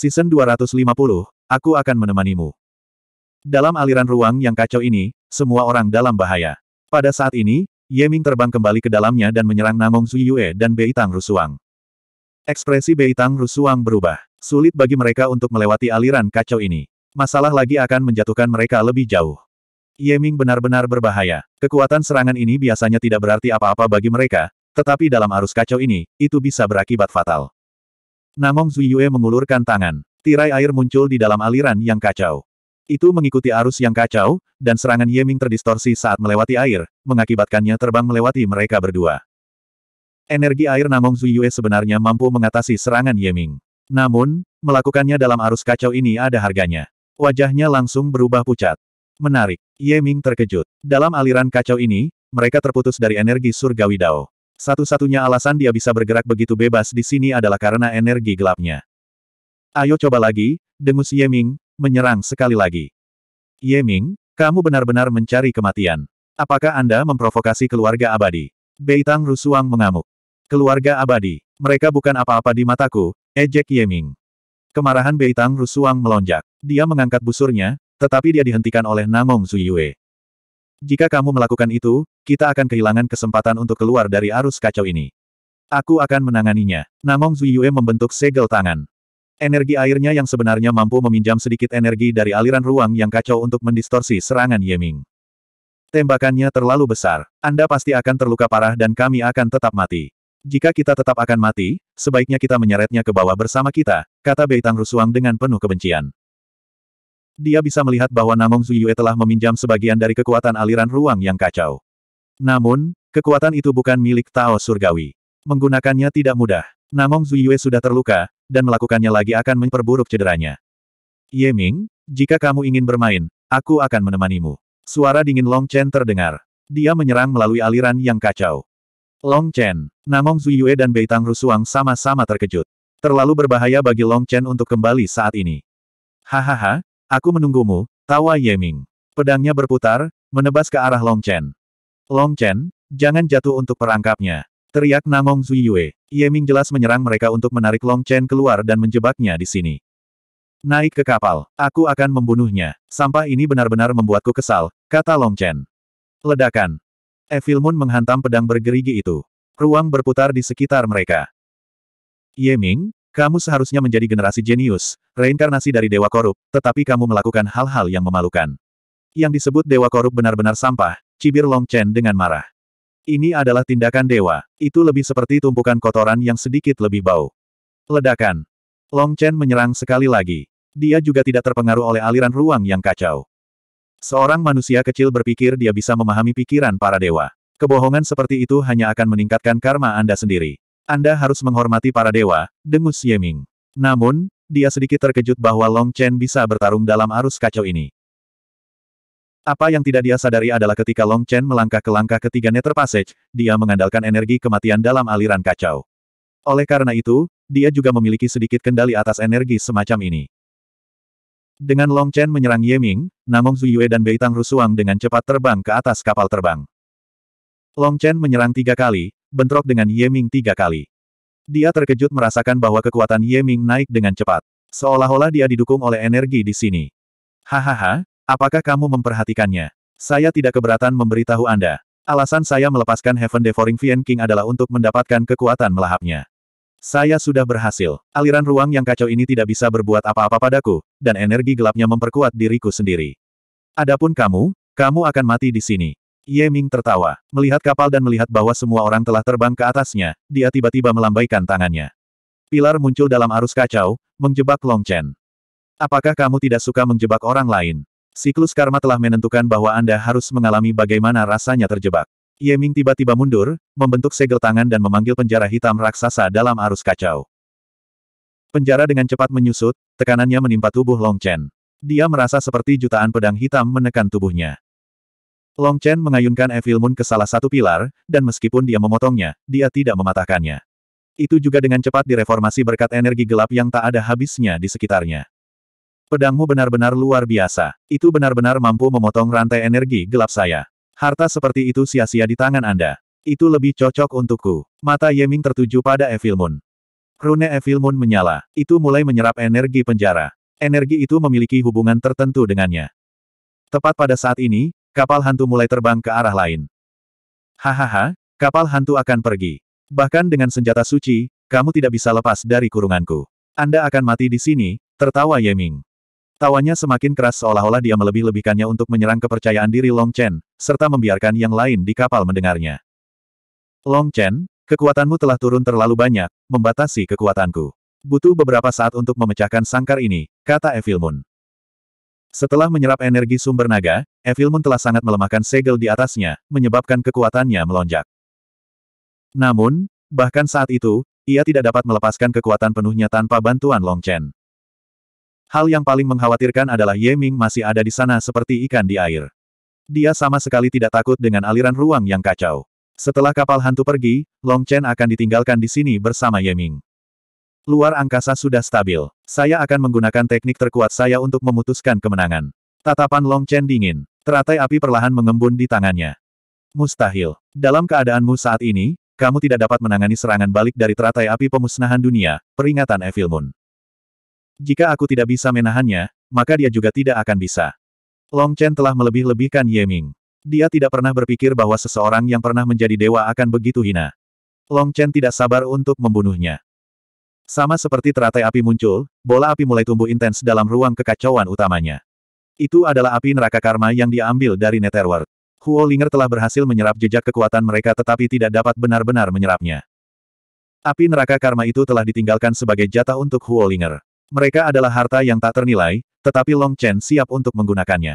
Season 250, aku akan menemanimu. Dalam aliran ruang yang kacau ini, semua orang dalam bahaya. Pada saat ini, Ye Ming terbang kembali ke dalamnya dan menyerang Nangong Yue dan Bei Tang Rusuang. Ekspresi Bei Tang Rusuang berubah. Sulit bagi mereka untuk melewati aliran kacau ini. Masalah lagi akan menjatuhkan mereka lebih jauh. Ye Ming benar-benar berbahaya. Kekuatan serangan ini biasanya tidak berarti apa-apa bagi mereka, tetapi dalam arus kacau ini, itu bisa berakibat fatal. Namong Zuyue mengulurkan tangan. Tirai air muncul di dalam aliran yang kacau. Itu mengikuti arus yang kacau, dan serangan Yeming terdistorsi saat melewati air, mengakibatkannya terbang melewati mereka berdua. Energi air Namong Zuyue sebenarnya mampu mengatasi serangan Yeming. Namun, melakukannya dalam arus kacau ini ada harganya. Wajahnya langsung berubah pucat. Menarik, Yeming terkejut. Dalam aliran kacau ini, mereka terputus dari energi surgawi Dao. Satu-satunya alasan dia bisa bergerak begitu bebas di sini adalah karena energi gelapnya. Ayo coba lagi, dengus Yeming, menyerang sekali lagi. Yeming, kamu benar-benar mencari kematian. Apakah Anda memprovokasi keluarga abadi? Beitang Rusuang mengamuk. Keluarga abadi, mereka bukan apa-apa di mataku, ejek Yeming. Kemarahan Beitang Rusuang melonjak. Dia mengangkat busurnya, tetapi dia dihentikan oleh Namong Zuyue. Jika kamu melakukan itu, kita akan kehilangan kesempatan untuk keluar dari arus kacau ini. Aku akan menanganinya. Namong Zuyue membentuk segel tangan. Energi airnya yang sebenarnya mampu meminjam sedikit energi dari aliran ruang yang kacau untuk mendistorsi serangan Yeming. Tembakannya terlalu besar. Anda pasti akan terluka parah dan kami akan tetap mati. Jika kita tetap akan mati, sebaiknya kita menyeretnya ke bawah bersama kita, kata Beitang Rusuang dengan penuh kebencian dia bisa melihat bahwa Namong Zuyue telah meminjam sebagian dari kekuatan aliran ruang yang kacau. Namun, kekuatan itu bukan milik Tao Surgawi. Menggunakannya tidak mudah. Namong Zuyue sudah terluka, dan melakukannya lagi akan memperburuk cederanya. Yeming, jika kamu ingin bermain, aku akan menemanimu. Suara dingin Long Chen terdengar. Dia menyerang melalui aliran yang kacau. Long Chen, Namong Zuyue dan Beitang Rusuang sama-sama terkejut. Terlalu berbahaya bagi Long Chen untuk kembali saat ini. Hahaha, Aku menunggumu, tawa Ye Ming. Pedangnya berputar, menebas ke arah Long Chen. Long Chen, jangan jatuh untuk perangkapnya. Teriak Namong Zuyue. Ming jelas menyerang mereka untuk menarik Long Chen keluar dan menjebaknya di sini. Naik ke kapal, aku akan membunuhnya. Sampah ini benar-benar membuatku kesal, kata Long Chen. Ledakan. Evil Moon menghantam pedang bergerigi itu. Ruang berputar di sekitar mereka. Ye Ming. Kamu seharusnya menjadi generasi jenius, reinkarnasi dari Dewa Korup, tetapi kamu melakukan hal-hal yang memalukan. Yang disebut Dewa Korup benar-benar sampah, cibir Long Chen dengan marah. Ini adalah tindakan dewa, itu lebih seperti tumpukan kotoran yang sedikit lebih bau. Ledakan. Long Chen menyerang sekali lagi. Dia juga tidak terpengaruh oleh aliran ruang yang kacau. Seorang manusia kecil berpikir dia bisa memahami pikiran para dewa. Kebohongan seperti itu hanya akan meningkatkan karma Anda sendiri. Anda harus menghormati para dewa, dengus Yeming. Namun, dia sedikit terkejut bahwa Long Chen bisa bertarung dalam arus kacau ini. Apa yang tidak dia sadari adalah ketika Long Chen melangkah ke langkah ketiga Nether Passage, dia mengandalkan energi kematian dalam aliran kacau. Oleh karena itu, dia juga memiliki sedikit kendali atas energi semacam ini. Dengan Long Chen menyerang Yeming, Namong Zuyue dan Beitang Rusuang dengan cepat terbang ke atas kapal terbang. Long Chen menyerang tiga kali, bentrok dengan Ye Ming tiga kali. Dia terkejut merasakan bahwa kekuatan Ye Ming naik dengan cepat. Seolah-olah dia didukung oleh energi di sini. Hahaha, apakah kamu memperhatikannya? Saya tidak keberatan memberitahu Anda. Alasan saya melepaskan Heaven Devouring Fiend King adalah untuk mendapatkan kekuatan melahapnya. Saya sudah berhasil. Aliran ruang yang kacau ini tidak bisa berbuat apa-apa padaku, dan energi gelapnya memperkuat diriku sendiri. Adapun kamu, kamu akan mati di sini. Ye Ming tertawa. Melihat kapal dan melihat bahwa semua orang telah terbang ke atasnya, dia tiba-tiba melambaikan tangannya. Pilar muncul dalam arus kacau, menjebak Long Chen. Apakah kamu tidak suka menjebak orang lain? Siklus karma telah menentukan bahwa Anda harus mengalami bagaimana rasanya terjebak. Ye Ming tiba-tiba mundur, membentuk segel tangan dan memanggil penjara hitam raksasa dalam arus kacau. Penjara dengan cepat menyusut, tekanannya menimpa tubuh Long Chen. Dia merasa seperti jutaan pedang hitam menekan tubuhnya. Long Chen mengayunkan Evil Moon ke salah satu pilar, dan meskipun dia memotongnya, dia tidak mematahkannya. Itu juga dengan cepat direformasi berkat energi gelap yang tak ada habisnya di sekitarnya. Pedangmu benar-benar luar biasa. Itu benar-benar mampu memotong rantai energi gelap saya. Harta seperti itu sia-sia di tangan Anda. Itu lebih cocok untukku. Mata Yeming tertuju pada Evil Moon. Rune Evil Moon menyala. Itu mulai menyerap energi penjara. Energi itu memiliki hubungan tertentu dengannya. Tepat pada saat ini, Kapal hantu mulai terbang ke arah lain. Hahaha, kapal hantu akan pergi. Bahkan dengan senjata suci, kamu tidak bisa lepas dari kurunganku. Anda akan mati di sini, tertawa Ye Ming. Tawanya semakin keras seolah-olah dia melebih-lebihkannya untuk menyerang kepercayaan diri Long Chen, serta membiarkan yang lain di kapal mendengarnya. Long Chen, kekuatanmu telah turun terlalu banyak, membatasi kekuatanku. Butuh beberapa saat untuk memecahkan sangkar ini, kata Evil Moon. Setelah menyerap energi sumber naga, Evilmun telah sangat melemahkan segel di atasnya, menyebabkan kekuatannya melonjak. Namun, bahkan saat itu, ia tidak dapat melepaskan kekuatan penuhnya tanpa bantuan Long Chen. Hal yang paling mengkhawatirkan adalah Ye Ming masih ada di sana seperti ikan di air. Dia sama sekali tidak takut dengan aliran ruang yang kacau. Setelah kapal hantu pergi, Long Chen akan ditinggalkan di sini bersama Ye Ming. Luar angkasa sudah stabil. Saya akan menggunakan teknik terkuat saya untuk memutuskan kemenangan. Tatapan Long Chen dingin. Teratai api perlahan mengembun di tangannya. Mustahil. Dalam keadaanmu saat ini, kamu tidak dapat menangani serangan balik dari teratai api pemusnahan dunia, peringatan Evil Moon. Jika aku tidak bisa menahannya, maka dia juga tidak akan bisa. Long Chen telah melebih-lebihkan Ye Ming. Dia tidak pernah berpikir bahwa seseorang yang pernah menjadi dewa akan begitu hina. Long Chen tidak sabar untuk membunuhnya. Sama seperti teratai api muncul, bola api mulai tumbuh intens dalam ruang kekacauan utamanya. Itu adalah api neraka karma yang diambil dari Netherworld. Huo Linger telah berhasil menyerap jejak kekuatan mereka tetapi tidak dapat benar-benar menyerapnya. Api neraka karma itu telah ditinggalkan sebagai jatah untuk Huo Linger. Mereka adalah harta yang tak ternilai, tetapi Long Chen siap untuk menggunakannya.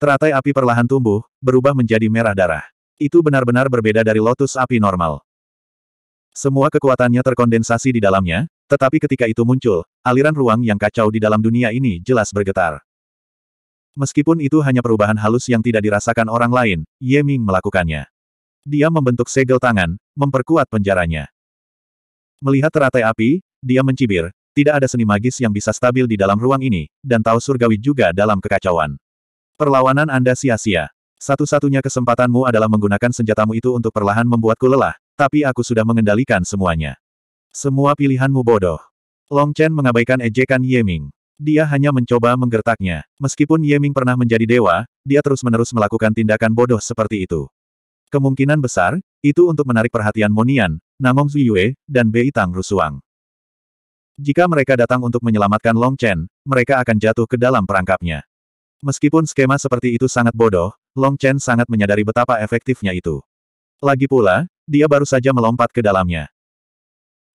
Teratai api perlahan tumbuh, berubah menjadi merah darah. Itu benar-benar berbeda dari lotus api normal. Semua kekuatannya terkondensasi di dalamnya, tetapi ketika itu muncul, aliran ruang yang kacau di dalam dunia ini jelas bergetar. Meskipun itu hanya perubahan halus yang tidak dirasakan orang lain, Ye Ming melakukannya. Dia membentuk segel tangan, memperkuat penjaranya. Melihat teratai api, dia mencibir, tidak ada seni magis yang bisa stabil di dalam ruang ini, dan tahu surgawi juga dalam kekacauan. Perlawanan Anda sia-sia. Satu-satunya kesempatanmu adalah menggunakan senjatamu itu untuk perlahan membuatku lelah, tapi aku sudah mengendalikan semuanya. Semua pilihanmu bodoh. Long Chen mengabaikan ejekan Ye Ming. Dia hanya mencoba menggertaknya. Meskipun Ye Ming pernah menjadi dewa, dia terus-menerus melakukan tindakan bodoh seperti itu. Kemungkinan besar, itu untuk menarik perhatian Monian, Namong Zuyue, dan Bei Tang Rusuang. Jika mereka datang untuk menyelamatkan Long Chen, mereka akan jatuh ke dalam perangkapnya. Meskipun skema seperti itu sangat bodoh, Long Chen sangat menyadari betapa efektifnya itu. Lagi pula, dia baru saja melompat ke dalamnya.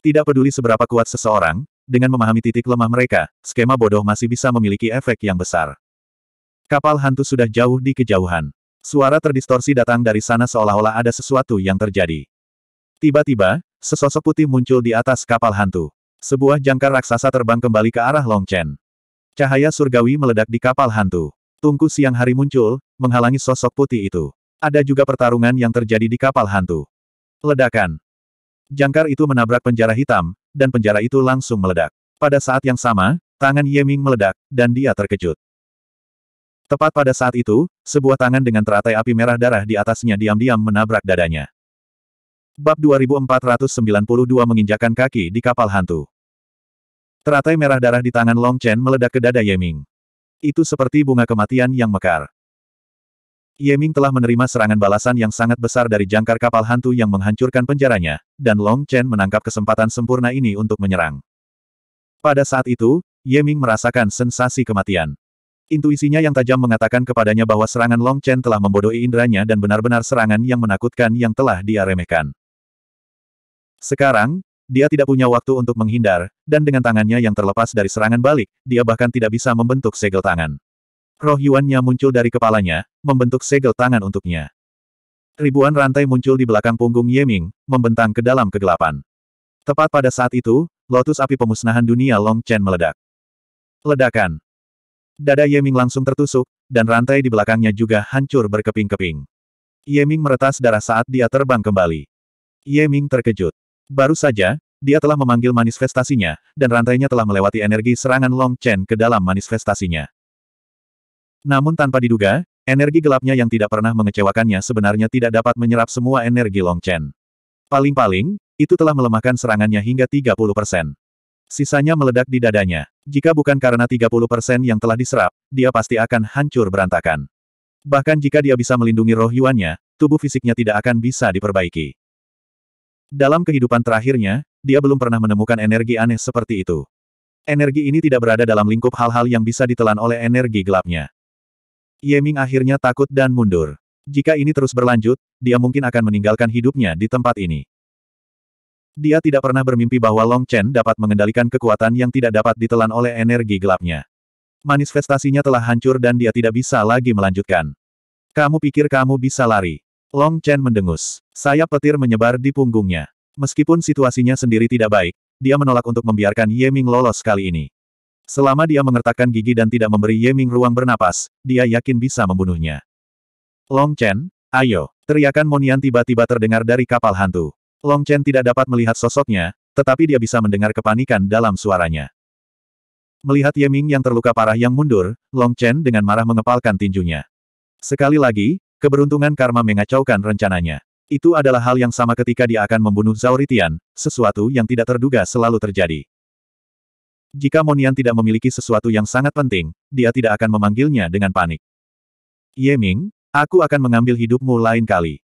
Tidak peduli seberapa kuat seseorang, dengan memahami titik lemah mereka, skema bodoh masih bisa memiliki efek yang besar. Kapal hantu sudah jauh di kejauhan. Suara terdistorsi datang dari sana seolah-olah ada sesuatu yang terjadi. Tiba-tiba, sesosok putih muncul di atas kapal hantu. Sebuah jangkar raksasa terbang kembali ke arah Long Chen. Cahaya surgawi meledak di kapal hantu. Tungku siang hari muncul, menghalangi sosok putih itu. Ada juga pertarungan yang terjadi di kapal hantu. Ledakan. Jangkar itu menabrak penjara hitam, dan penjara itu langsung meledak. Pada saat yang sama, tangan Yeming meledak, dan dia terkejut. Tepat pada saat itu, sebuah tangan dengan teratai api merah darah di atasnya diam-diam menabrak dadanya. Bab 2492 menginjakan kaki di kapal hantu. Teratai merah darah di tangan Long Chen meledak ke dada Yeming. Itu seperti bunga kematian yang mekar. Yeming telah menerima serangan balasan yang sangat besar dari jangkar kapal hantu yang menghancurkan penjaranya, dan Long Chen menangkap kesempatan sempurna ini untuk menyerang. Pada saat itu, Yeming merasakan sensasi kematian. Intuisinya yang tajam mengatakan kepadanya bahwa serangan Long Chen telah membodohi indranya dan benar-benar serangan yang menakutkan yang telah dia remehkan. Sekarang, dia tidak punya waktu untuk menghindar, dan dengan tangannya yang terlepas dari serangan balik, dia bahkan tidak bisa membentuk segel tangan. Roh Yuannya muncul dari kepalanya, membentuk segel tangan untuknya. Ribuan rantai muncul di belakang punggung Yeming, membentang ke dalam kegelapan. Tepat pada saat itu, lotus api pemusnahan dunia Long Chen meledak. Ledakan. Dada Yeming langsung tertusuk, dan rantai di belakangnya juga hancur berkeping-keping. Yeming meretas darah saat dia terbang kembali. Yeming terkejut. Baru saja, dia telah memanggil manifestasinya, dan rantainya telah melewati energi serangan Long Chen ke dalam manifestasinya. Namun tanpa diduga, energi gelapnya yang tidak pernah mengecewakannya sebenarnya tidak dapat menyerap semua energi Long Chen. Paling-paling, itu telah melemahkan serangannya hingga 30 persen. Sisanya meledak di dadanya. Jika bukan karena 30 yang telah diserap, dia pasti akan hancur berantakan. Bahkan jika dia bisa melindungi roh Yuannya, tubuh fisiknya tidak akan bisa diperbaiki. Dalam kehidupan terakhirnya, dia belum pernah menemukan energi aneh seperti itu. Energi ini tidak berada dalam lingkup hal-hal yang bisa ditelan oleh energi gelapnya. Yeming akhirnya takut dan mundur. Jika ini terus berlanjut, dia mungkin akan meninggalkan hidupnya di tempat ini. Dia tidak pernah bermimpi bahwa Long Chen dapat mengendalikan kekuatan yang tidak dapat ditelan oleh energi gelapnya. Manifestasinya telah hancur dan dia tidak bisa lagi melanjutkan. Kamu pikir kamu bisa lari? Long Chen mendengus. Sayap petir menyebar di punggungnya. Meskipun situasinya sendiri tidak baik, dia menolak untuk membiarkan Ye Ming lolos kali ini. Selama dia mengertakkan gigi dan tidak memberi Ye Ming ruang bernapas, dia yakin bisa membunuhnya. Long Chen, ayo! Teriakan Monian tiba-tiba terdengar dari kapal hantu. Long Chen tidak dapat melihat sosoknya, tetapi dia bisa mendengar kepanikan dalam suaranya. Melihat Ye Ming yang terluka parah yang mundur, Long Chen dengan marah mengepalkan tinjunya. Sekali lagi, keberuntungan karma mengacaukan rencananya. Itu adalah hal yang sama ketika dia akan membunuh Zauritian, sesuatu yang tidak terduga selalu terjadi. Jika Monian tidak memiliki sesuatu yang sangat penting, dia tidak akan memanggilnya dengan panik. Ye Ming, aku akan mengambil hidupmu lain kali.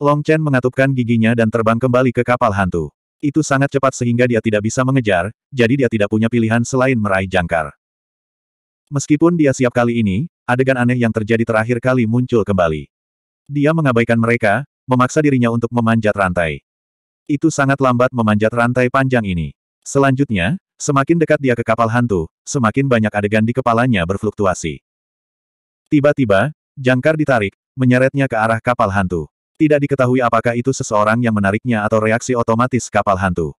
Long Chen mengatupkan giginya dan terbang kembali ke kapal hantu. Itu sangat cepat sehingga dia tidak bisa mengejar, jadi dia tidak punya pilihan selain meraih jangkar. Meskipun dia siap kali ini, adegan aneh yang terjadi terakhir kali muncul kembali. Dia mengabaikan mereka, memaksa dirinya untuk memanjat rantai. Itu sangat lambat memanjat rantai panjang ini. Selanjutnya, Semakin dekat dia ke kapal hantu, semakin banyak adegan di kepalanya berfluktuasi. Tiba-tiba, jangkar ditarik, menyeretnya ke arah kapal hantu. Tidak diketahui apakah itu seseorang yang menariknya atau reaksi otomatis kapal hantu.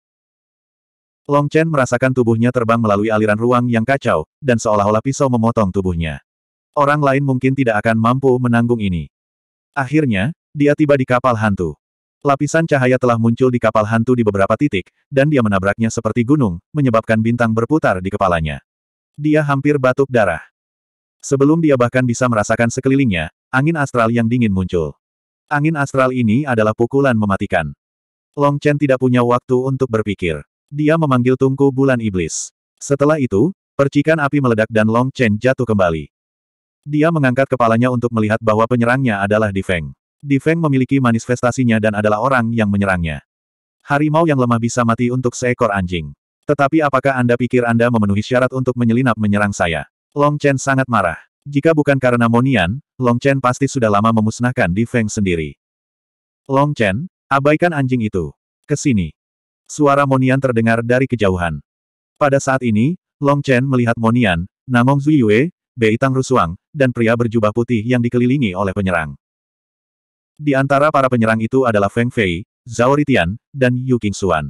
Long Chen merasakan tubuhnya terbang melalui aliran ruang yang kacau, dan seolah-olah pisau memotong tubuhnya. Orang lain mungkin tidak akan mampu menanggung ini. Akhirnya, dia tiba di kapal hantu. Lapisan cahaya telah muncul di kapal hantu di beberapa titik, dan dia menabraknya seperti gunung, menyebabkan bintang berputar di kepalanya. Dia hampir batuk darah. Sebelum dia bahkan bisa merasakan sekelilingnya, angin astral yang dingin muncul. Angin astral ini adalah pukulan mematikan. Long Chen tidak punya waktu untuk berpikir. Dia memanggil tungku bulan iblis. Setelah itu, percikan api meledak dan Long Chen jatuh kembali. Dia mengangkat kepalanya untuk melihat bahwa penyerangnya adalah Di Feng. Di Feng memiliki manifestasinya dan adalah orang yang menyerangnya. Harimau yang lemah bisa mati untuk seekor anjing. Tetapi apakah Anda pikir Anda memenuhi syarat untuk menyelinap menyerang saya? Long Chen sangat marah. Jika bukan karena Monian, Long Chen pasti sudah lama memusnahkan Di Feng sendiri. Long Chen, abaikan anjing itu. Kesini. Suara Monian terdengar dari kejauhan. Pada saat ini, Long Chen melihat Monian, Namong Zuyue, Tang Rusuang, dan pria berjubah putih yang dikelilingi oleh penyerang. Di antara para penyerang itu adalah Feng Fei, Zhao Ritian, dan Yu King Xuan.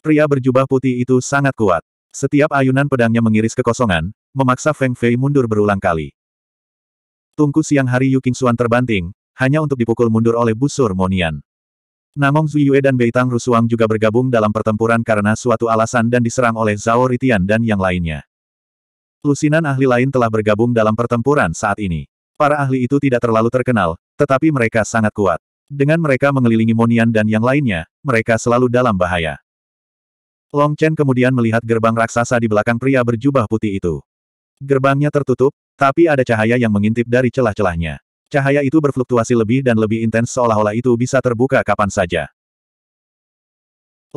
Pria berjubah putih itu sangat kuat. Setiap ayunan pedangnya mengiris kekosongan, memaksa Feng Fei mundur berulang kali. Tungku siang hari Yu King Xuan terbanting, hanya untuk dipukul mundur oleh busur Monian. Namong Zuyue dan Beitang Rusuang juga bergabung dalam pertempuran karena suatu alasan dan diserang oleh Zhao Ritian dan yang lainnya. Lusinan ahli lain telah bergabung dalam pertempuran saat ini. Para ahli itu tidak terlalu terkenal, tetapi mereka sangat kuat. Dengan mereka mengelilingi Monian dan yang lainnya, mereka selalu dalam bahaya. Long Chen kemudian melihat gerbang raksasa di belakang pria berjubah putih itu. Gerbangnya tertutup, tapi ada cahaya yang mengintip dari celah-celahnya. Cahaya itu berfluktuasi lebih dan lebih intens seolah-olah itu bisa terbuka kapan saja.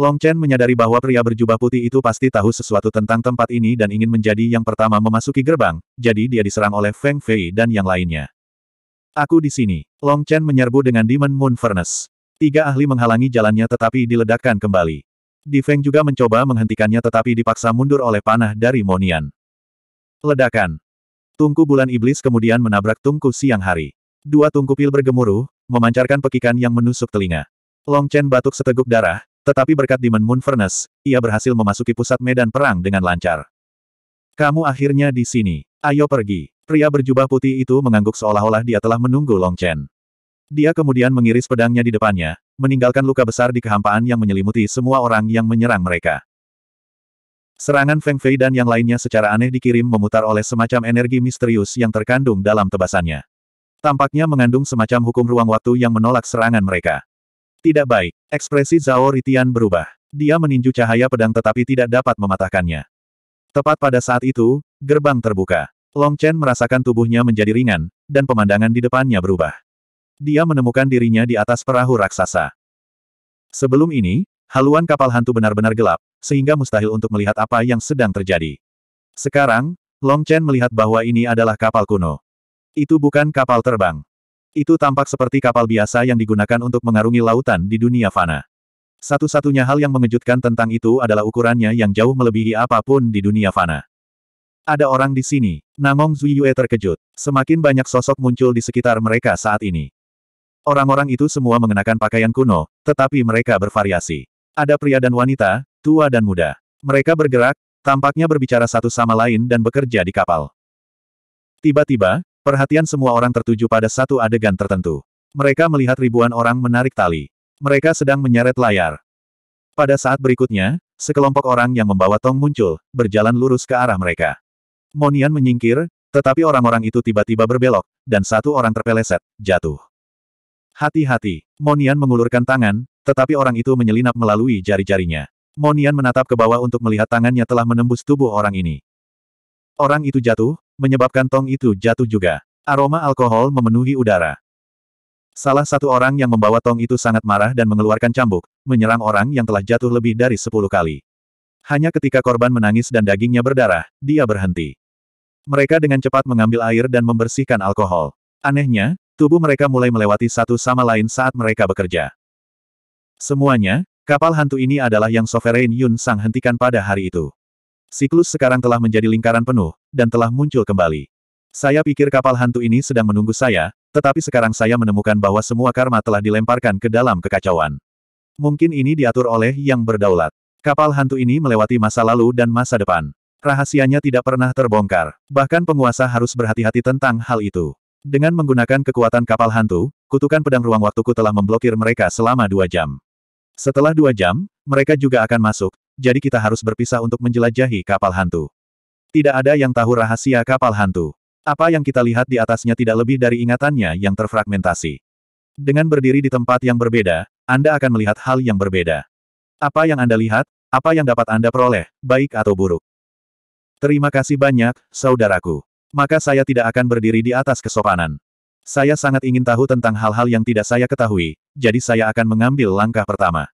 Long Chen menyadari bahwa pria berjubah putih itu pasti tahu sesuatu tentang tempat ini dan ingin menjadi yang pertama memasuki gerbang, jadi dia diserang oleh Feng Fei dan yang lainnya. Aku di sini. Long Chen menyerbu dengan Demon Moon Furnace. Tiga ahli menghalangi jalannya tetapi diledakkan kembali. Di Feng juga mencoba menghentikannya tetapi dipaksa mundur oleh panah dari Monian. Ledakan. Tungku bulan iblis kemudian menabrak tungku siang hari. Dua tungku pil bergemuruh, memancarkan pekikan yang menusuk telinga. Long Chen batuk seteguk darah, tetapi berkat Demon Moon Furnace, ia berhasil memasuki pusat medan perang dengan lancar. Kamu akhirnya di sini. Ayo pergi. Pria berjubah putih itu mengangguk seolah-olah dia telah menunggu Long Chen. Dia kemudian mengiris pedangnya di depannya, meninggalkan luka besar di kehampaan yang menyelimuti semua orang yang menyerang mereka. Serangan Feng Fei dan yang lainnya secara aneh dikirim memutar oleh semacam energi misterius yang terkandung dalam tebasannya. Tampaknya mengandung semacam hukum ruang waktu yang menolak serangan mereka. Tidak baik, ekspresi Zhao Ritian berubah. Dia meninju cahaya pedang tetapi tidak dapat mematahkannya. Tepat pada saat itu, gerbang terbuka. Long Chen merasakan tubuhnya menjadi ringan, dan pemandangan di depannya berubah. Dia menemukan dirinya di atas perahu raksasa. Sebelum ini, haluan kapal hantu benar-benar gelap, sehingga mustahil untuk melihat apa yang sedang terjadi. Sekarang, Long Chen melihat bahwa ini adalah kapal kuno. Itu bukan kapal terbang. Itu tampak seperti kapal biasa yang digunakan untuk mengarungi lautan di dunia fana. Satu-satunya hal yang mengejutkan tentang itu adalah ukurannya yang jauh melebihi apapun di dunia fana. Ada orang di sini. Namong Zuyue terkejut. Semakin banyak sosok muncul di sekitar mereka saat ini. Orang-orang itu semua mengenakan pakaian kuno, tetapi mereka bervariasi. Ada pria dan wanita, tua dan muda. Mereka bergerak, tampaknya berbicara satu sama lain dan bekerja di kapal. Tiba-tiba, perhatian semua orang tertuju pada satu adegan tertentu. Mereka melihat ribuan orang menarik tali. Mereka sedang menyeret layar. Pada saat berikutnya, sekelompok orang yang membawa tong muncul, berjalan lurus ke arah mereka. Monian menyingkir, tetapi orang-orang itu tiba-tiba berbelok, dan satu orang terpeleset, jatuh. Hati-hati, Monian mengulurkan tangan, tetapi orang itu menyelinap melalui jari-jarinya. Monian menatap ke bawah untuk melihat tangannya telah menembus tubuh orang ini. Orang itu jatuh, menyebabkan tong itu jatuh juga. Aroma alkohol memenuhi udara. Salah satu orang yang membawa tong itu sangat marah dan mengeluarkan cambuk, menyerang orang yang telah jatuh lebih dari sepuluh kali. Hanya ketika korban menangis dan dagingnya berdarah, dia berhenti. Mereka dengan cepat mengambil air dan membersihkan alkohol. Anehnya, tubuh mereka mulai melewati satu sama lain saat mereka bekerja. Semuanya, kapal hantu ini adalah yang Sovereign Yun Sang hentikan pada hari itu. Siklus sekarang telah menjadi lingkaran penuh, dan telah muncul kembali. Saya pikir kapal hantu ini sedang menunggu saya, tetapi sekarang saya menemukan bahwa semua karma telah dilemparkan ke dalam kekacauan. Mungkin ini diatur oleh yang berdaulat. Kapal hantu ini melewati masa lalu dan masa depan. Rahasianya tidak pernah terbongkar, bahkan penguasa harus berhati-hati tentang hal itu. Dengan menggunakan kekuatan kapal hantu, kutukan pedang ruang waktuku telah memblokir mereka selama dua jam. Setelah dua jam, mereka juga akan masuk, jadi kita harus berpisah untuk menjelajahi kapal hantu. Tidak ada yang tahu rahasia kapal hantu. Apa yang kita lihat di atasnya tidak lebih dari ingatannya yang terfragmentasi. Dengan berdiri di tempat yang berbeda, Anda akan melihat hal yang berbeda. Apa yang Anda lihat, apa yang dapat Anda peroleh, baik atau buruk. Terima kasih banyak, saudaraku. Maka saya tidak akan berdiri di atas kesopanan. Saya sangat ingin tahu tentang hal-hal yang tidak saya ketahui, jadi saya akan mengambil langkah pertama.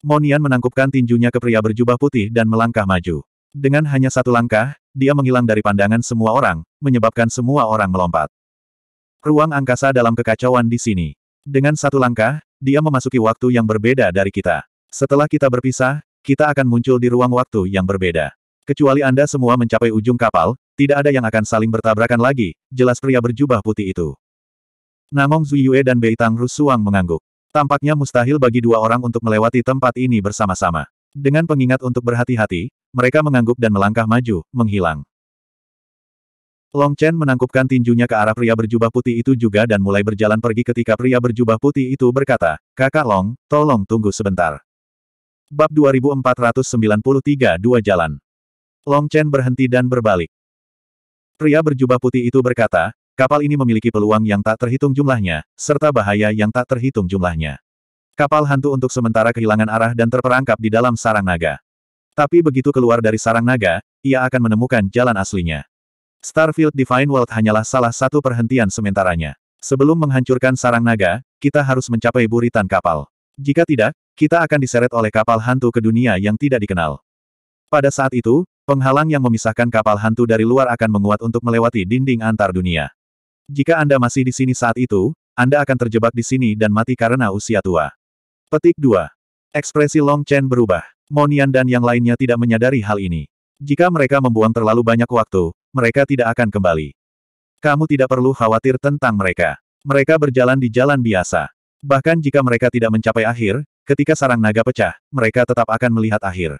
Monian menangkupkan tinjunya ke pria berjubah putih dan melangkah maju. Dengan hanya satu langkah, dia menghilang dari pandangan semua orang, menyebabkan semua orang melompat. Ruang angkasa dalam kekacauan di sini. Dengan satu langkah, dia memasuki waktu yang berbeda dari kita. Setelah kita berpisah, kita akan muncul di ruang waktu yang berbeda. Kecuali Anda semua mencapai ujung kapal, tidak ada yang akan saling bertabrakan lagi, jelas pria berjubah putih itu. Namong Zuyue dan Bei Tang Rusuang mengangguk. Tampaknya mustahil bagi dua orang untuk melewati tempat ini bersama-sama. Dengan pengingat untuk berhati-hati, mereka mengangguk dan melangkah maju, menghilang. Long Chen menangkupkan tinjunya ke arah pria berjubah putih itu juga dan mulai berjalan pergi ketika pria berjubah putih itu berkata, Kakak Long, tolong tunggu sebentar. Bab 2493 Dua Jalan Long Chen berhenti dan berbalik. Pria berjubah putih itu berkata, kapal ini memiliki peluang yang tak terhitung jumlahnya, serta bahaya yang tak terhitung jumlahnya. Kapal hantu untuk sementara kehilangan arah dan terperangkap di dalam sarang naga. Tapi begitu keluar dari sarang naga, ia akan menemukan jalan aslinya. Starfield Divine World hanyalah salah satu perhentian sementaranya. Sebelum menghancurkan sarang naga, kita harus mencapai buritan kapal. Jika tidak, kita akan diseret oleh kapal hantu ke dunia yang tidak dikenal. Pada saat itu, Penghalang yang memisahkan kapal hantu dari luar akan menguat untuk melewati dinding antar dunia. Jika Anda masih di sini saat itu, Anda akan terjebak di sini dan mati karena usia tua. Petik 2. Ekspresi Long Chen berubah. Monian dan yang lainnya tidak menyadari hal ini. Jika mereka membuang terlalu banyak waktu, mereka tidak akan kembali. Kamu tidak perlu khawatir tentang mereka. Mereka berjalan di jalan biasa. Bahkan jika mereka tidak mencapai akhir, ketika sarang naga pecah, mereka tetap akan melihat akhir.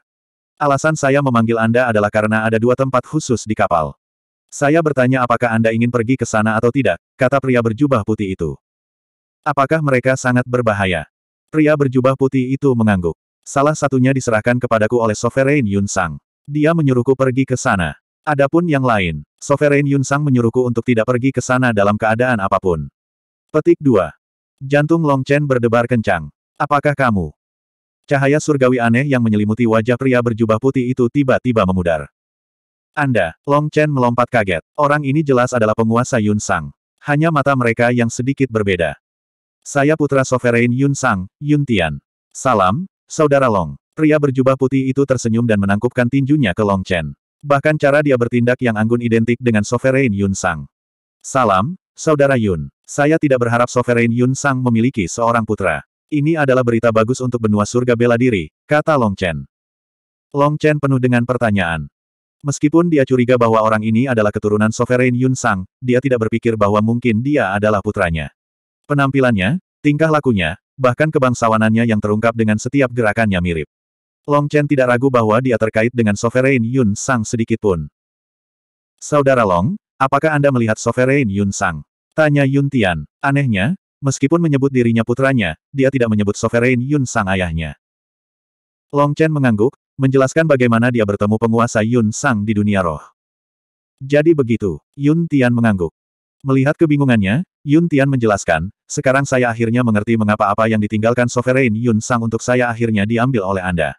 Alasan saya memanggil Anda adalah karena ada dua tempat khusus di kapal. Saya bertanya apakah Anda ingin pergi ke sana atau tidak, kata pria berjubah putih itu. Apakah mereka sangat berbahaya? Pria berjubah putih itu mengangguk. Salah satunya diserahkan kepadaku oleh Sovereign Yun Sang. Dia menyuruhku pergi ke sana. Adapun yang lain, Sovereign Yun Sang menyuruhku untuk tidak pergi ke sana dalam keadaan apapun. Petik 2. Jantung Long Chen berdebar kencang. Apakah kamu Cahaya surgawi aneh yang menyelimuti wajah pria berjubah putih itu tiba-tiba memudar. Anda, Long Chen melompat kaget. Orang ini jelas adalah penguasa Yun Sang. Hanya mata mereka yang sedikit berbeda. Saya putra sovereign Yun Sang, Yun Tian. Salam, Saudara Long. Pria berjubah putih itu tersenyum dan menangkupkan tinjunya ke Long Chen. Bahkan cara dia bertindak yang anggun identik dengan sovereign Yun Sang. Salam, Saudara Yun. Saya tidak berharap sovereign Yun Sang memiliki seorang putra. Ini adalah berita bagus untuk benua surga bela diri, kata Long Chen. Long Chen penuh dengan pertanyaan. Meskipun dia curiga bahwa orang ini adalah keturunan Sovereign Yun Sang, dia tidak berpikir bahwa mungkin dia adalah putranya. Penampilannya, tingkah lakunya, bahkan kebangsawanannya yang terungkap dengan setiap gerakannya mirip. Long Chen tidak ragu bahwa dia terkait dengan Sovereign Yun Sang sedikitpun. Saudara Long, apakah Anda melihat Sovereign Yun Sang? Tanya Yun Tian. Anehnya, Meskipun menyebut dirinya putranya, dia tidak menyebut Sovereign Yun Sang ayahnya. Long Chen mengangguk, menjelaskan bagaimana dia bertemu penguasa Yun Sang di dunia roh. Jadi begitu, Yun Tian mengangguk. Melihat kebingungannya, Yun Tian menjelaskan, sekarang saya akhirnya mengerti mengapa apa yang ditinggalkan Sovereign Yun Sang untuk saya akhirnya diambil oleh Anda.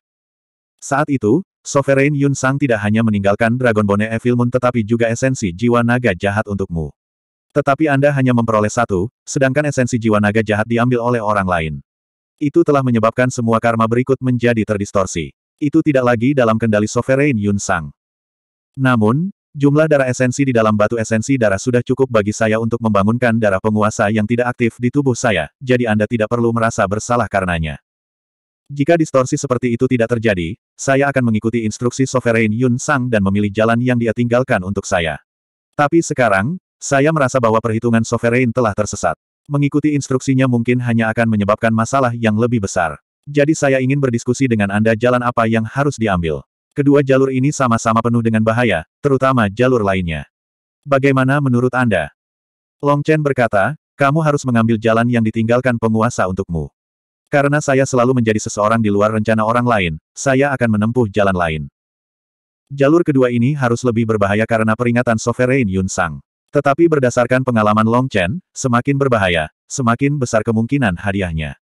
Saat itu, Sovereign Yun Sang tidak hanya meninggalkan Dragon Bone Evil Moon tetapi juga esensi jiwa naga jahat untukmu. Tetapi Anda hanya memperoleh satu, sedangkan esensi jiwa naga jahat diambil oleh orang lain. Itu telah menyebabkan semua karma berikut menjadi terdistorsi. Itu tidak lagi dalam kendali Sovereign Yun Sang. Namun, jumlah darah esensi di dalam batu esensi darah sudah cukup bagi saya untuk membangunkan darah penguasa yang tidak aktif di tubuh saya, jadi Anda tidak perlu merasa bersalah karenanya. Jika distorsi seperti itu tidak terjadi, saya akan mengikuti instruksi Sovereign Yun Sang dan memilih jalan yang dia tinggalkan untuk saya. Tapi sekarang, saya merasa bahwa perhitungan Sovereign telah tersesat. Mengikuti instruksinya mungkin hanya akan menyebabkan masalah yang lebih besar. Jadi saya ingin berdiskusi dengan Anda jalan apa yang harus diambil. Kedua jalur ini sama-sama penuh dengan bahaya, terutama jalur lainnya. Bagaimana menurut Anda? Long Chen berkata, kamu harus mengambil jalan yang ditinggalkan penguasa untukmu. Karena saya selalu menjadi seseorang di luar rencana orang lain, saya akan menempuh jalan lain. Jalur kedua ini harus lebih berbahaya karena peringatan Sovereign Yun Sang. Tetapi berdasarkan pengalaman Long Chen, semakin berbahaya, semakin besar kemungkinan hadiahnya.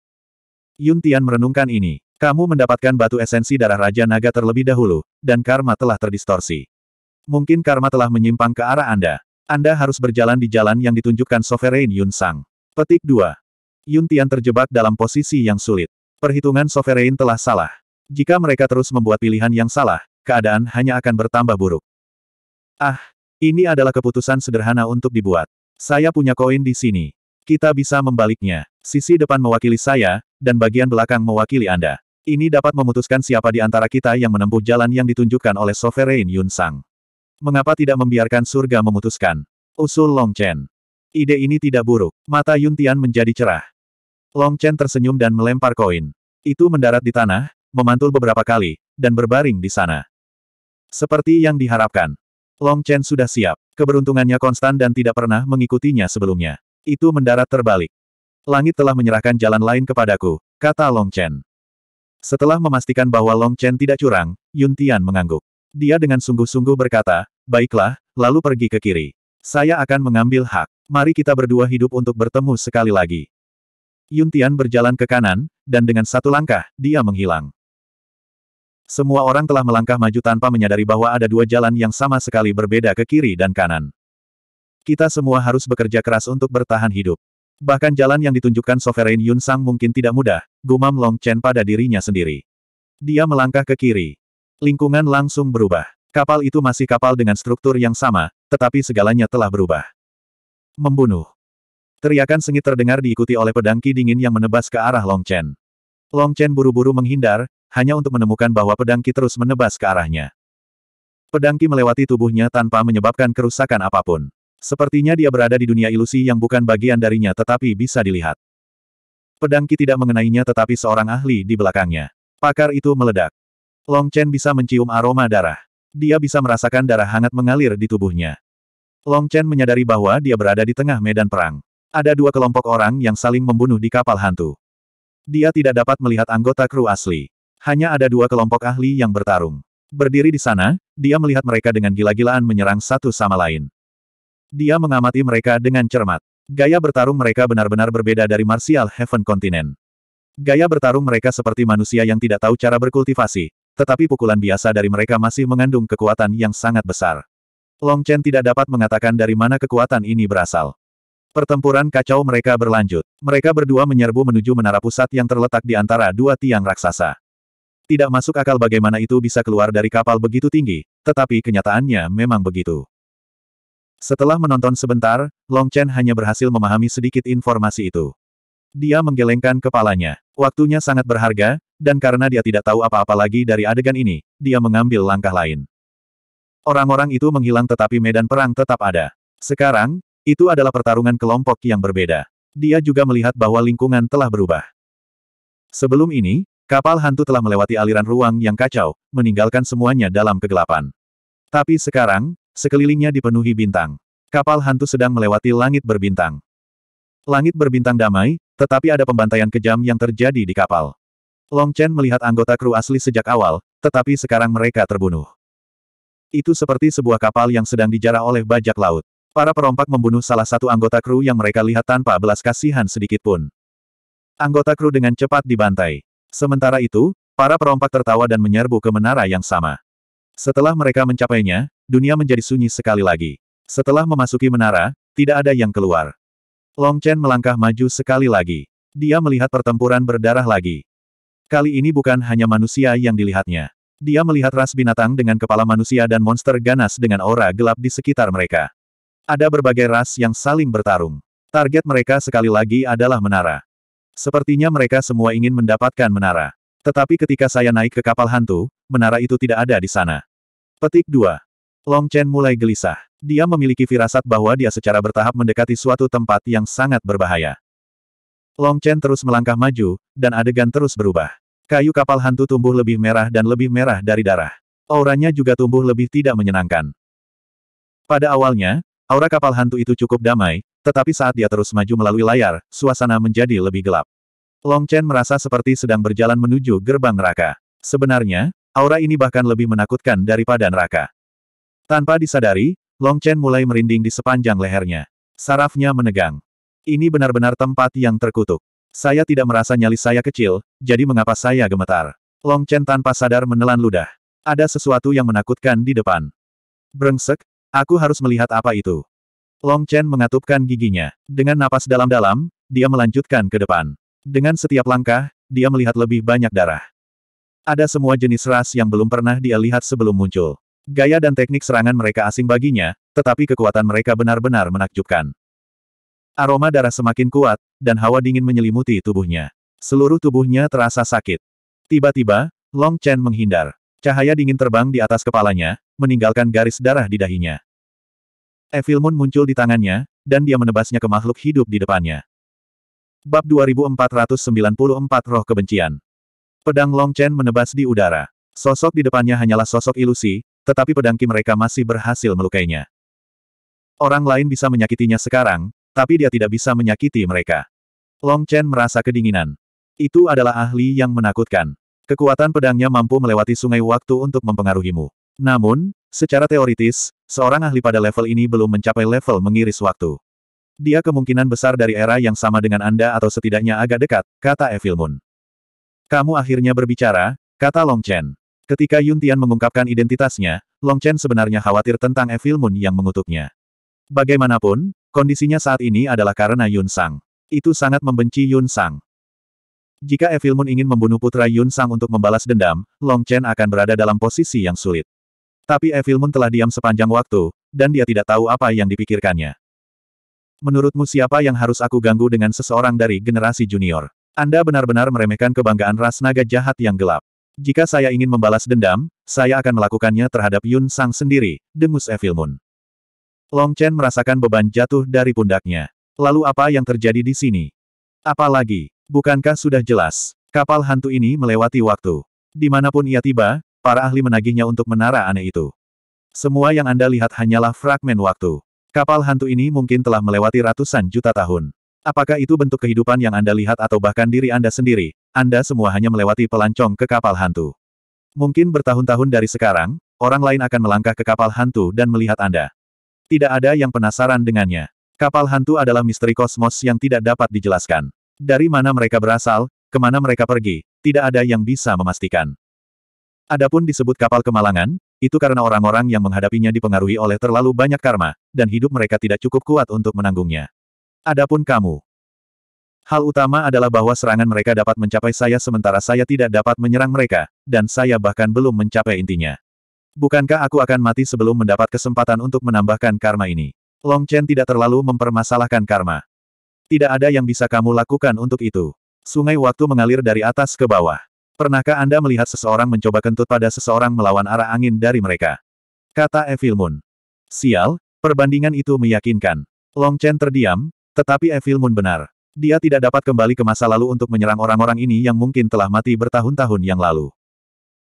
Yun Tian merenungkan ini. Kamu mendapatkan batu esensi darah Raja Naga terlebih dahulu, dan karma telah terdistorsi. Mungkin karma telah menyimpang ke arah Anda. Anda harus berjalan di jalan yang ditunjukkan Sovereign Yun Sang. Petik 2. Yun Tian terjebak dalam posisi yang sulit. Perhitungan Sovereign telah salah. Jika mereka terus membuat pilihan yang salah, keadaan hanya akan bertambah buruk. Ah, ini adalah keputusan sederhana untuk dibuat. Saya punya koin di sini. Kita bisa membaliknya. Sisi depan mewakili saya, dan bagian belakang mewakili Anda. Ini dapat memutuskan siapa di antara kita yang menempuh jalan yang ditunjukkan oleh Sovereign Yun Sang. Mengapa tidak membiarkan surga memutuskan? Usul Long Chen. Ide ini tidak buruk. Mata Yun Tian menjadi cerah. Long Chen tersenyum dan melempar koin. Itu mendarat di tanah, memantul beberapa kali, dan berbaring di sana. Seperti yang diharapkan, Long Chen sudah siap. Keberuntungannya konstan dan tidak pernah mengikutinya sebelumnya. Itu mendarat terbalik. Langit telah menyerahkan jalan lain kepadaku, kata Long Chen. Setelah memastikan bahwa Long Chen tidak curang, Yun Tian mengangguk. Dia dengan sungguh-sungguh berkata, baiklah, lalu pergi ke kiri. Saya akan mengambil hak. Mari kita berdua hidup untuk bertemu sekali lagi. Yun Tian berjalan ke kanan, dan dengan satu langkah, dia menghilang. Semua orang telah melangkah maju tanpa menyadari bahwa ada dua jalan yang sama sekali berbeda ke kiri dan kanan. Kita semua harus bekerja keras untuk bertahan hidup. Bahkan jalan yang ditunjukkan Sovereign Yun Sang mungkin tidak mudah, gumam Long Chen pada dirinya sendiri. Dia melangkah ke kiri. Lingkungan langsung berubah. Kapal itu masih kapal dengan struktur yang sama, tetapi segalanya telah berubah. Membunuh. Teriakan sengit terdengar diikuti oleh pedang ki dingin yang menebas ke arah Long Chen. Long Chen buru-buru menghindar, hanya untuk menemukan bahwa pedangki terus menebas ke arahnya. Pedangki melewati tubuhnya tanpa menyebabkan kerusakan apapun. Sepertinya dia berada di dunia ilusi yang bukan bagian darinya tetapi bisa dilihat. Pedangki tidak mengenainya tetapi seorang ahli di belakangnya. Pakar itu meledak. Long Chen bisa mencium aroma darah. Dia bisa merasakan darah hangat mengalir di tubuhnya. Long Chen menyadari bahwa dia berada di tengah medan perang. Ada dua kelompok orang yang saling membunuh di kapal hantu. Dia tidak dapat melihat anggota kru asli. Hanya ada dua kelompok ahli yang bertarung. Berdiri di sana, dia melihat mereka dengan gila-gilaan menyerang satu sama lain. Dia mengamati mereka dengan cermat. Gaya bertarung mereka benar-benar berbeda dari Martial Heaven Continent. Gaya bertarung mereka seperti manusia yang tidak tahu cara berkultivasi, tetapi pukulan biasa dari mereka masih mengandung kekuatan yang sangat besar. Long Chen tidak dapat mengatakan dari mana kekuatan ini berasal. Pertempuran kacau mereka berlanjut. Mereka berdua menyerbu menuju menara pusat yang terletak di antara dua tiang raksasa. Tidak masuk akal bagaimana itu bisa keluar dari kapal begitu tinggi, tetapi kenyataannya memang begitu. Setelah menonton sebentar, Long Chen hanya berhasil memahami sedikit informasi itu. Dia menggelengkan kepalanya. Waktunya sangat berharga, dan karena dia tidak tahu apa-apa lagi dari adegan ini, dia mengambil langkah lain. Orang-orang itu menghilang tetapi medan perang tetap ada. Sekarang, itu adalah pertarungan kelompok yang berbeda. Dia juga melihat bahwa lingkungan telah berubah. Sebelum ini, Kapal hantu telah melewati aliran ruang yang kacau, meninggalkan semuanya dalam kegelapan. Tapi sekarang, sekelilingnya dipenuhi bintang. Kapal hantu sedang melewati langit berbintang. Langit berbintang damai, tetapi ada pembantaian kejam yang terjadi di kapal. Long Chen melihat anggota kru asli sejak awal, tetapi sekarang mereka terbunuh. Itu seperti sebuah kapal yang sedang dijarah oleh bajak laut. Para perompak membunuh salah satu anggota kru yang mereka lihat tanpa belas kasihan sedikitpun. Anggota kru dengan cepat dibantai. Sementara itu, para perompak tertawa dan menyerbu ke menara yang sama. Setelah mereka mencapainya, dunia menjadi sunyi sekali lagi. Setelah memasuki menara, tidak ada yang keluar. Long Chen melangkah maju sekali lagi. Dia melihat pertempuran berdarah lagi. Kali ini bukan hanya manusia yang dilihatnya. Dia melihat ras binatang dengan kepala manusia dan monster ganas dengan aura gelap di sekitar mereka. Ada berbagai ras yang saling bertarung. Target mereka sekali lagi adalah menara. Sepertinya mereka semua ingin mendapatkan menara. Tetapi ketika saya naik ke kapal hantu, menara itu tidak ada di sana. Petik 2. Long Chen mulai gelisah. Dia memiliki firasat bahwa dia secara bertahap mendekati suatu tempat yang sangat berbahaya. Long Chen terus melangkah maju, dan adegan terus berubah. Kayu kapal hantu tumbuh lebih merah dan lebih merah dari darah. Auranya juga tumbuh lebih tidak menyenangkan. Pada awalnya, Aura kapal hantu itu cukup damai, tetapi saat dia terus maju melalui layar, suasana menjadi lebih gelap. Long Chen merasa seperti sedang berjalan menuju gerbang neraka. Sebenarnya, aura ini bahkan lebih menakutkan daripada neraka. Tanpa disadari, Long Chen mulai merinding di sepanjang lehernya. Sarafnya menegang. Ini benar-benar tempat yang terkutuk. Saya tidak merasa nyali saya kecil, jadi mengapa saya gemetar? Long Chen tanpa sadar menelan ludah. Ada sesuatu yang menakutkan di depan. Brengsek, Aku harus melihat apa itu. Long Chen mengatupkan giginya. Dengan napas dalam-dalam, dia melanjutkan ke depan. Dengan setiap langkah, dia melihat lebih banyak darah. Ada semua jenis ras yang belum pernah dia lihat sebelum muncul. Gaya dan teknik serangan mereka asing baginya, tetapi kekuatan mereka benar-benar menakjubkan. Aroma darah semakin kuat, dan hawa dingin menyelimuti tubuhnya. Seluruh tubuhnya terasa sakit. Tiba-tiba, Long Chen menghindar. Cahaya dingin terbang di atas kepalanya, meninggalkan garis darah di dahinya. Evil Moon muncul di tangannya, dan dia menebasnya ke makhluk hidup di depannya. Bab 2494 Roh Kebencian Pedang Long Chen menebas di udara. Sosok di depannya hanyalah sosok ilusi, tetapi pedangki mereka masih berhasil melukainya. Orang lain bisa menyakitinya sekarang, tapi dia tidak bisa menyakiti mereka. Long Chen merasa kedinginan. Itu adalah ahli yang menakutkan. Kekuatan pedangnya mampu melewati sungai waktu untuk mempengaruhimu. Namun, secara teoritis, Seorang ahli pada level ini belum mencapai level mengiris waktu. Dia kemungkinan besar dari era yang sama dengan Anda atau setidaknya agak dekat, kata Evil Moon. Kamu akhirnya berbicara, kata Long Chen. Ketika Yun Tian mengungkapkan identitasnya, Long Chen sebenarnya khawatir tentang Evil Moon yang mengutuknya. Bagaimanapun, kondisinya saat ini adalah karena Yun Sang. Itu sangat membenci Yun Sang. Jika Evil Moon ingin membunuh putra Yun Sang untuk membalas dendam, Long Chen akan berada dalam posisi yang sulit. Tapi Evil Moon telah diam sepanjang waktu, dan dia tidak tahu apa yang dipikirkannya. Menurutmu siapa yang harus aku ganggu dengan seseorang dari generasi junior? Anda benar-benar meremehkan kebanggaan ras naga jahat yang gelap. Jika saya ingin membalas dendam, saya akan melakukannya terhadap Yun Sang sendiri, dengus Evil Moon. Long Chen merasakan beban jatuh dari pundaknya. Lalu apa yang terjadi di sini? Apalagi, bukankah sudah jelas, kapal hantu ini melewati waktu. Dimanapun ia tiba, Para ahli menagihnya untuk menara aneh itu. Semua yang Anda lihat hanyalah fragmen waktu. Kapal hantu ini mungkin telah melewati ratusan juta tahun. Apakah itu bentuk kehidupan yang Anda lihat atau bahkan diri Anda sendiri, Anda semua hanya melewati pelancong ke kapal hantu. Mungkin bertahun-tahun dari sekarang, orang lain akan melangkah ke kapal hantu dan melihat Anda. Tidak ada yang penasaran dengannya. Kapal hantu adalah misteri kosmos yang tidak dapat dijelaskan. Dari mana mereka berasal, kemana mereka pergi, tidak ada yang bisa memastikan. Adapun disebut kapal kemalangan, itu karena orang-orang yang menghadapinya dipengaruhi oleh terlalu banyak karma, dan hidup mereka tidak cukup kuat untuk menanggungnya. Adapun kamu. Hal utama adalah bahwa serangan mereka dapat mencapai saya sementara saya tidak dapat menyerang mereka, dan saya bahkan belum mencapai intinya. Bukankah aku akan mati sebelum mendapat kesempatan untuk menambahkan karma ini? Long Chen tidak terlalu mempermasalahkan karma. Tidak ada yang bisa kamu lakukan untuk itu. Sungai waktu mengalir dari atas ke bawah. Pernahkah Anda melihat seseorang mencoba kentut pada seseorang melawan arah angin dari mereka? Kata Evil Moon. Sial, perbandingan itu meyakinkan. Long Chen terdiam, tetapi Evil Moon benar. Dia tidak dapat kembali ke masa lalu untuk menyerang orang-orang ini yang mungkin telah mati bertahun-tahun yang lalu.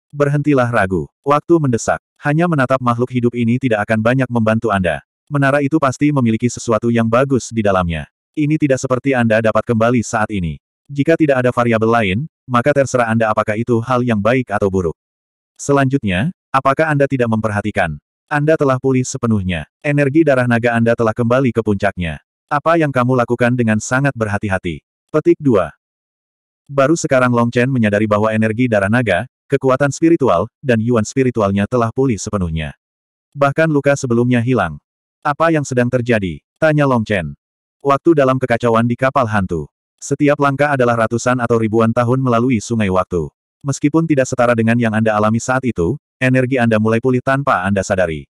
Berhentilah ragu. Waktu mendesak. Hanya menatap makhluk hidup ini tidak akan banyak membantu Anda. Menara itu pasti memiliki sesuatu yang bagus di dalamnya. Ini tidak seperti Anda dapat kembali saat ini. Jika tidak ada variabel lain, maka terserah Anda apakah itu hal yang baik atau buruk. Selanjutnya, apakah Anda tidak memperhatikan? Anda telah pulih sepenuhnya. Energi darah naga Anda telah kembali ke puncaknya. Apa yang kamu lakukan dengan sangat berhati-hati? Petik 2. Baru sekarang Long Chen menyadari bahwa energi darah naga, kekuatan spiritual, dan yuan spiritualnya telah pulih sepenuhnya. Bahkan luka sebelumnya hilang. Apa yang sedang terjadi? Tanya Long Chen. Waktu dalam kekacauan di kapal hantu. Setiap langkah adalah ratusan atau ribuan tahun melalui sungai waktu. Meskipun tidak setara dengan yang Anda alami saat itu, energi Anda mulai pulih tanpa Anda sadari.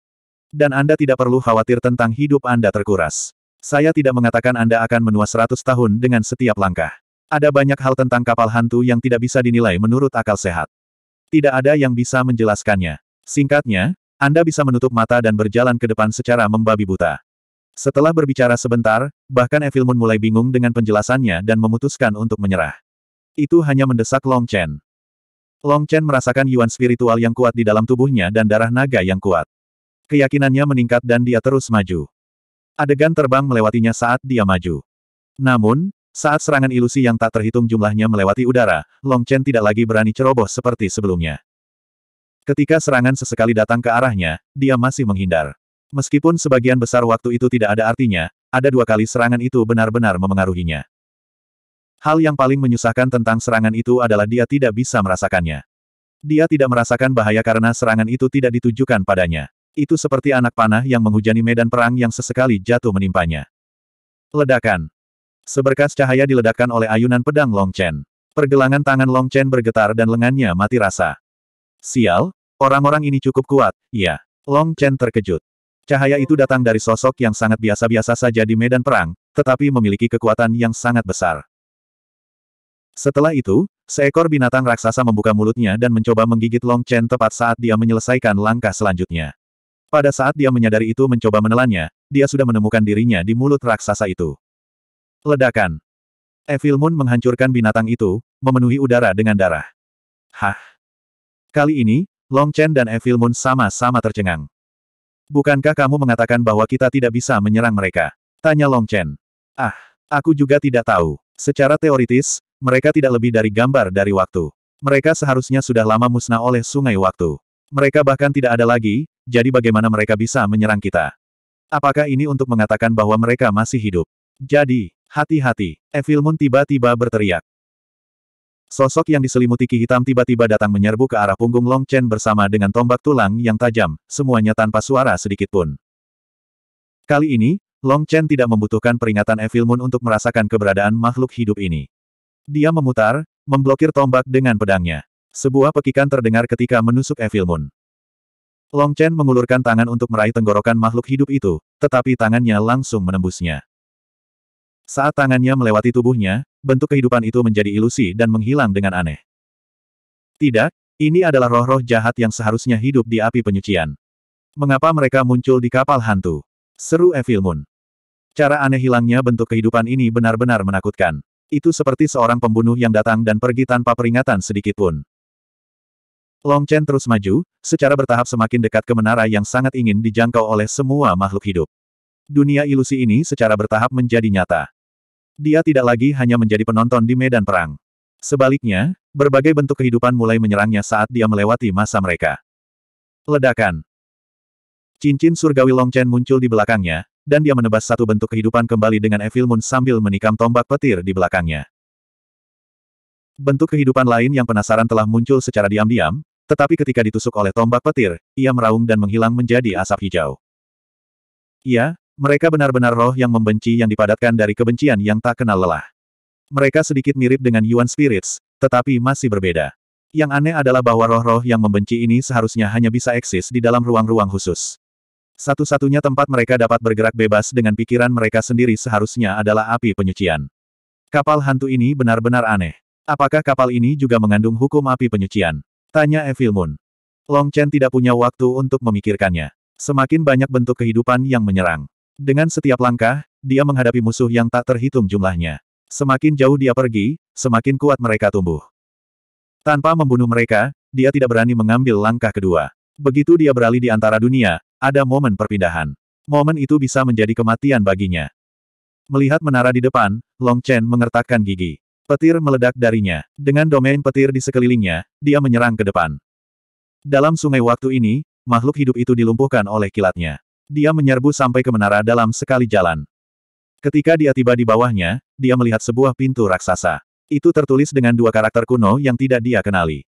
Dan Anda tidak perlu khawatir tentang hidup Anda terkuras. Saya tidak mengatakan Anda akan menua 100 tahun dengan setiap langkah. Ada banyak hal tentang kapal hantu yang tidak bisa dinilai menurut akal sehat. Tidak ada yang bisa menjelaskannya. Singkatnya, Anda bisa menutup mata dan berjalan ke depan secara membabi buta. Setelah berbicara sebentar, bahkan Evil Moon mulai bingung dengan penjelasannya dan memutuskan untuk menyerah. Itu hanya mendesak Long Chen. Long Chen merasakan yuan spiritual yang kuat di dalam tubuhnya dan darah naga yang kuat. Keyakinannya meningkat dan dia terus maju. Adegan terbang melewatinya saat dia maju. Namun, saat serangan ilusi yang tak terhitung jumlahnya melewati udara, Long Chen tidak lagi berani ceroboh seperti sebelumnya. Ketika serangan sesekali datang ke arahnya, dia masih menghindar. Meskipun sebagian besar waktu itu tidak ada artinya, ada dua kali serangan itu benar-benar memengaruhinya. Hal yang paling menyusahkan tentang serangan itu adalah dia tidak bisa merasakannya. Dia tidak merasakan bahaya karena serangan itu tidak ditujukan padanya. Itu seperti anak panah yang menghujani medan perang yang sesekali jatuh menimpanya. Ledakan. Seberkas cahaya diledakkan oleh ayunan pedang Long Chen. Pergelangan tangan Long Chen bergetar dan lengannya mati rasa. Sial, orang-orang ini cukup kuat, ya. Long Chen terkejut. Cahaya itu datang dari sosok yang sangat biasa-biasa saja di medan perang, tetapi memiliki kekuatan yang sangat besar. Setelah itu, seekor binatang raksasa membuka mulutnya dan mencoba menggigit Long Chen tepat saat dia menyelesaikan langkah selanjutnya. Pada saat dia menyadari itu mencoba menelannya, dia sudah menemukan dirinya di mulut raksasa itu. Ledakan. Evil Moon menghancurkan binatang itu, memenuhi udara dengan darah. Hah. Kali ini, Long Chen dan Evil Moon sama-sama tercengang. Bukankah kamu mengatakan bahwa kita tidak bisa menyerang mereka? Tanya Long Chen. Ah, aku juga tidak tahu. Secara teoritis, mereka tidak lebih dari gambar dari waktu. Mereka seharusnya sudah lama musnah oleh sungai waktu. Mereka bahkan tidak ada lagi, jadi bagaimana mereka bisa menyerang kita? Apakah ini untuk mengatakan bahwa mereka masih hidup? Jadi, hati-hati. Evil Moon tiba-tiba berteriak. Sosok yang diselimuti ki hitam tiba-tiba datang menyerbu ke arah punggung Long Chen bersama dengan tombak tulang yang tajam, semuanya tanpa suara sedikit pun. Kali ini, Long Chen tidak membutuhkan peringatan Evil Moon untuk merasakan keberadaan makhluk hidup ini. Dia memutar, memblokir tombak dengan pedangnya. Sebuah pekikan terdengar ketika menusuk Evil Moon. Long Chen mengulurkan tangan untuk meraih tenggorokan makhluk hidup itu, tetapi tangannya langsung menembusnya. Saat tangannya melewati tubuhnya, bentuk kehidupan itu menjadi ilusi dan menghilang dengan aneh. Tidak, ini adalah roh-roh jahat yang seharusnya hidup di api penyucian. Mengapa mereka muncul di kapal hantu? Seru Evil Moon. Cara aneh hilangnya bentuk kehidupan ini benar-benar menakutkan. Itu seperti seorang pembunuh yang datang dan pergi tanpa peringatan sedikitpun. Long Chen terus maju, secara bertahap semakin dekat ke menara yang sangat ingin dijangkau oleh semua makhluk hidup. Dunia ilusi ini secara bertahap menjadi nyata. Dia tidak lagi hanya menjadi penonton di medan perang. Sebaliknya, berbagai bentuk kehidupan mulai menyerangnya saat dia melewati masa mereka. Ledakan Cincin surgawi Longchen muncul di belakangnya, dan dia menebas satu bentuk kehidupan kembali dengan Evil Moon sambil menikam tombak petir di belakangnya. Bentuk kehidupan lain yang penasaran telah muncul secara diam-diam, tetapi ketika ditusuk oleh tombak petir, ia meraung dan menghilang menjadi asap hijau. Ia, mereka benar-benar roh yang membenci yang dipadatkan dari kebencian yang tak kenal lelah. Mereka sedikit mirip dengan Yuan Spirits, tetapi masih berbeda. Yang aneh adalah bahwa roh-roh yang membenci ini seharusnya hanya bisa eksis di dalam ruang-ruang khusus. Satu-satunya tempat mereka dapat bergerak bebas dengan pikiran mereka sendiri seharusnya adalah api penyucian. Kapal hantu ini benar-benar aneh. Apakah kapal ini juga mengandung hukum api penyucian? Tanya Evil Moon. Long Chen tidak punya waktu untuk memikirkannya. Semakin banyak bentuk kehidupan yang menyerang. Dengan setiap langkah, dia menghadapi musuh yang tak terhitung jumlahnya. Semakin jauh dia pergi, semakin kuat mereka tumbuh. Tanpa membunuh mereka, dia tidak berani mengambil langkah kedua. Begitu dia beralih di antara dunia, ada momen perpindahan. Momen itu bisa menjadi kematian baginya. Melihat menara di depan, Long Chen mengertakkan gigi. Petir meledak darinya. Dengan domain petir di sekelilingnya, dia menyerang ke depan. Dalam sungai waktu ini, makhluk hidup itu dilumpuhkan oleh kilatnya. Dia menyerbu sampai ke menara dalam sekali jalan. Ketika dia tiba di bawahnya, dia melihat sebuah pintu raksasa. Itu tertulis dengan dua karakter kuno yang tidak dia kenali.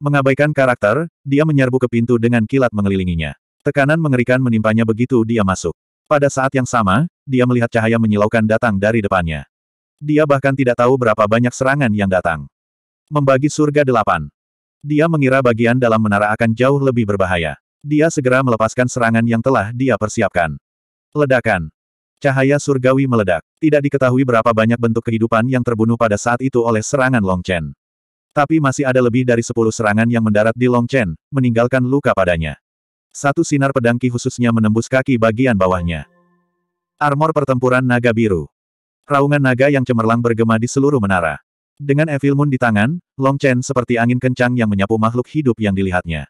Mengabaikan karakter, dia menyerbu ke pintu dengan kilat mengelilinginya. Tekanan mengerikan menimpanya begitu dia masuk. Pada saat yang sama, dia melihat cahaya menyilaukan datang dari depannya. Dia bahkan tidak tahu berapa banyak serangan yang datang. Membagi surga delapan. Dia mengira bagian dalam menara akan jauh lebih berbahaya. Dia segera melepaskan serangan yang telah dia persiapkan. Ledakan. Cahaya surgawi meledak. Tidak diketahui berapa banyak bentuk kehidupan yang terbunuh pada saat itu oleh serangan Long Chen. Tapi masih ada lebih dari sepuluh serangan yang mendarat di Long Chen, meninggalkan luka padanya. Satu sinar pedang Ki khususnya menembus kaki bagian bawahnya. Armor pertempuran naga biru. Raungan naga yang cemerlang bergema di seluruh menara. Dengan Evil Moon di tangan, Long Chen seperti angin kencang yang menyapu makhluk hidup yang dilihatnya.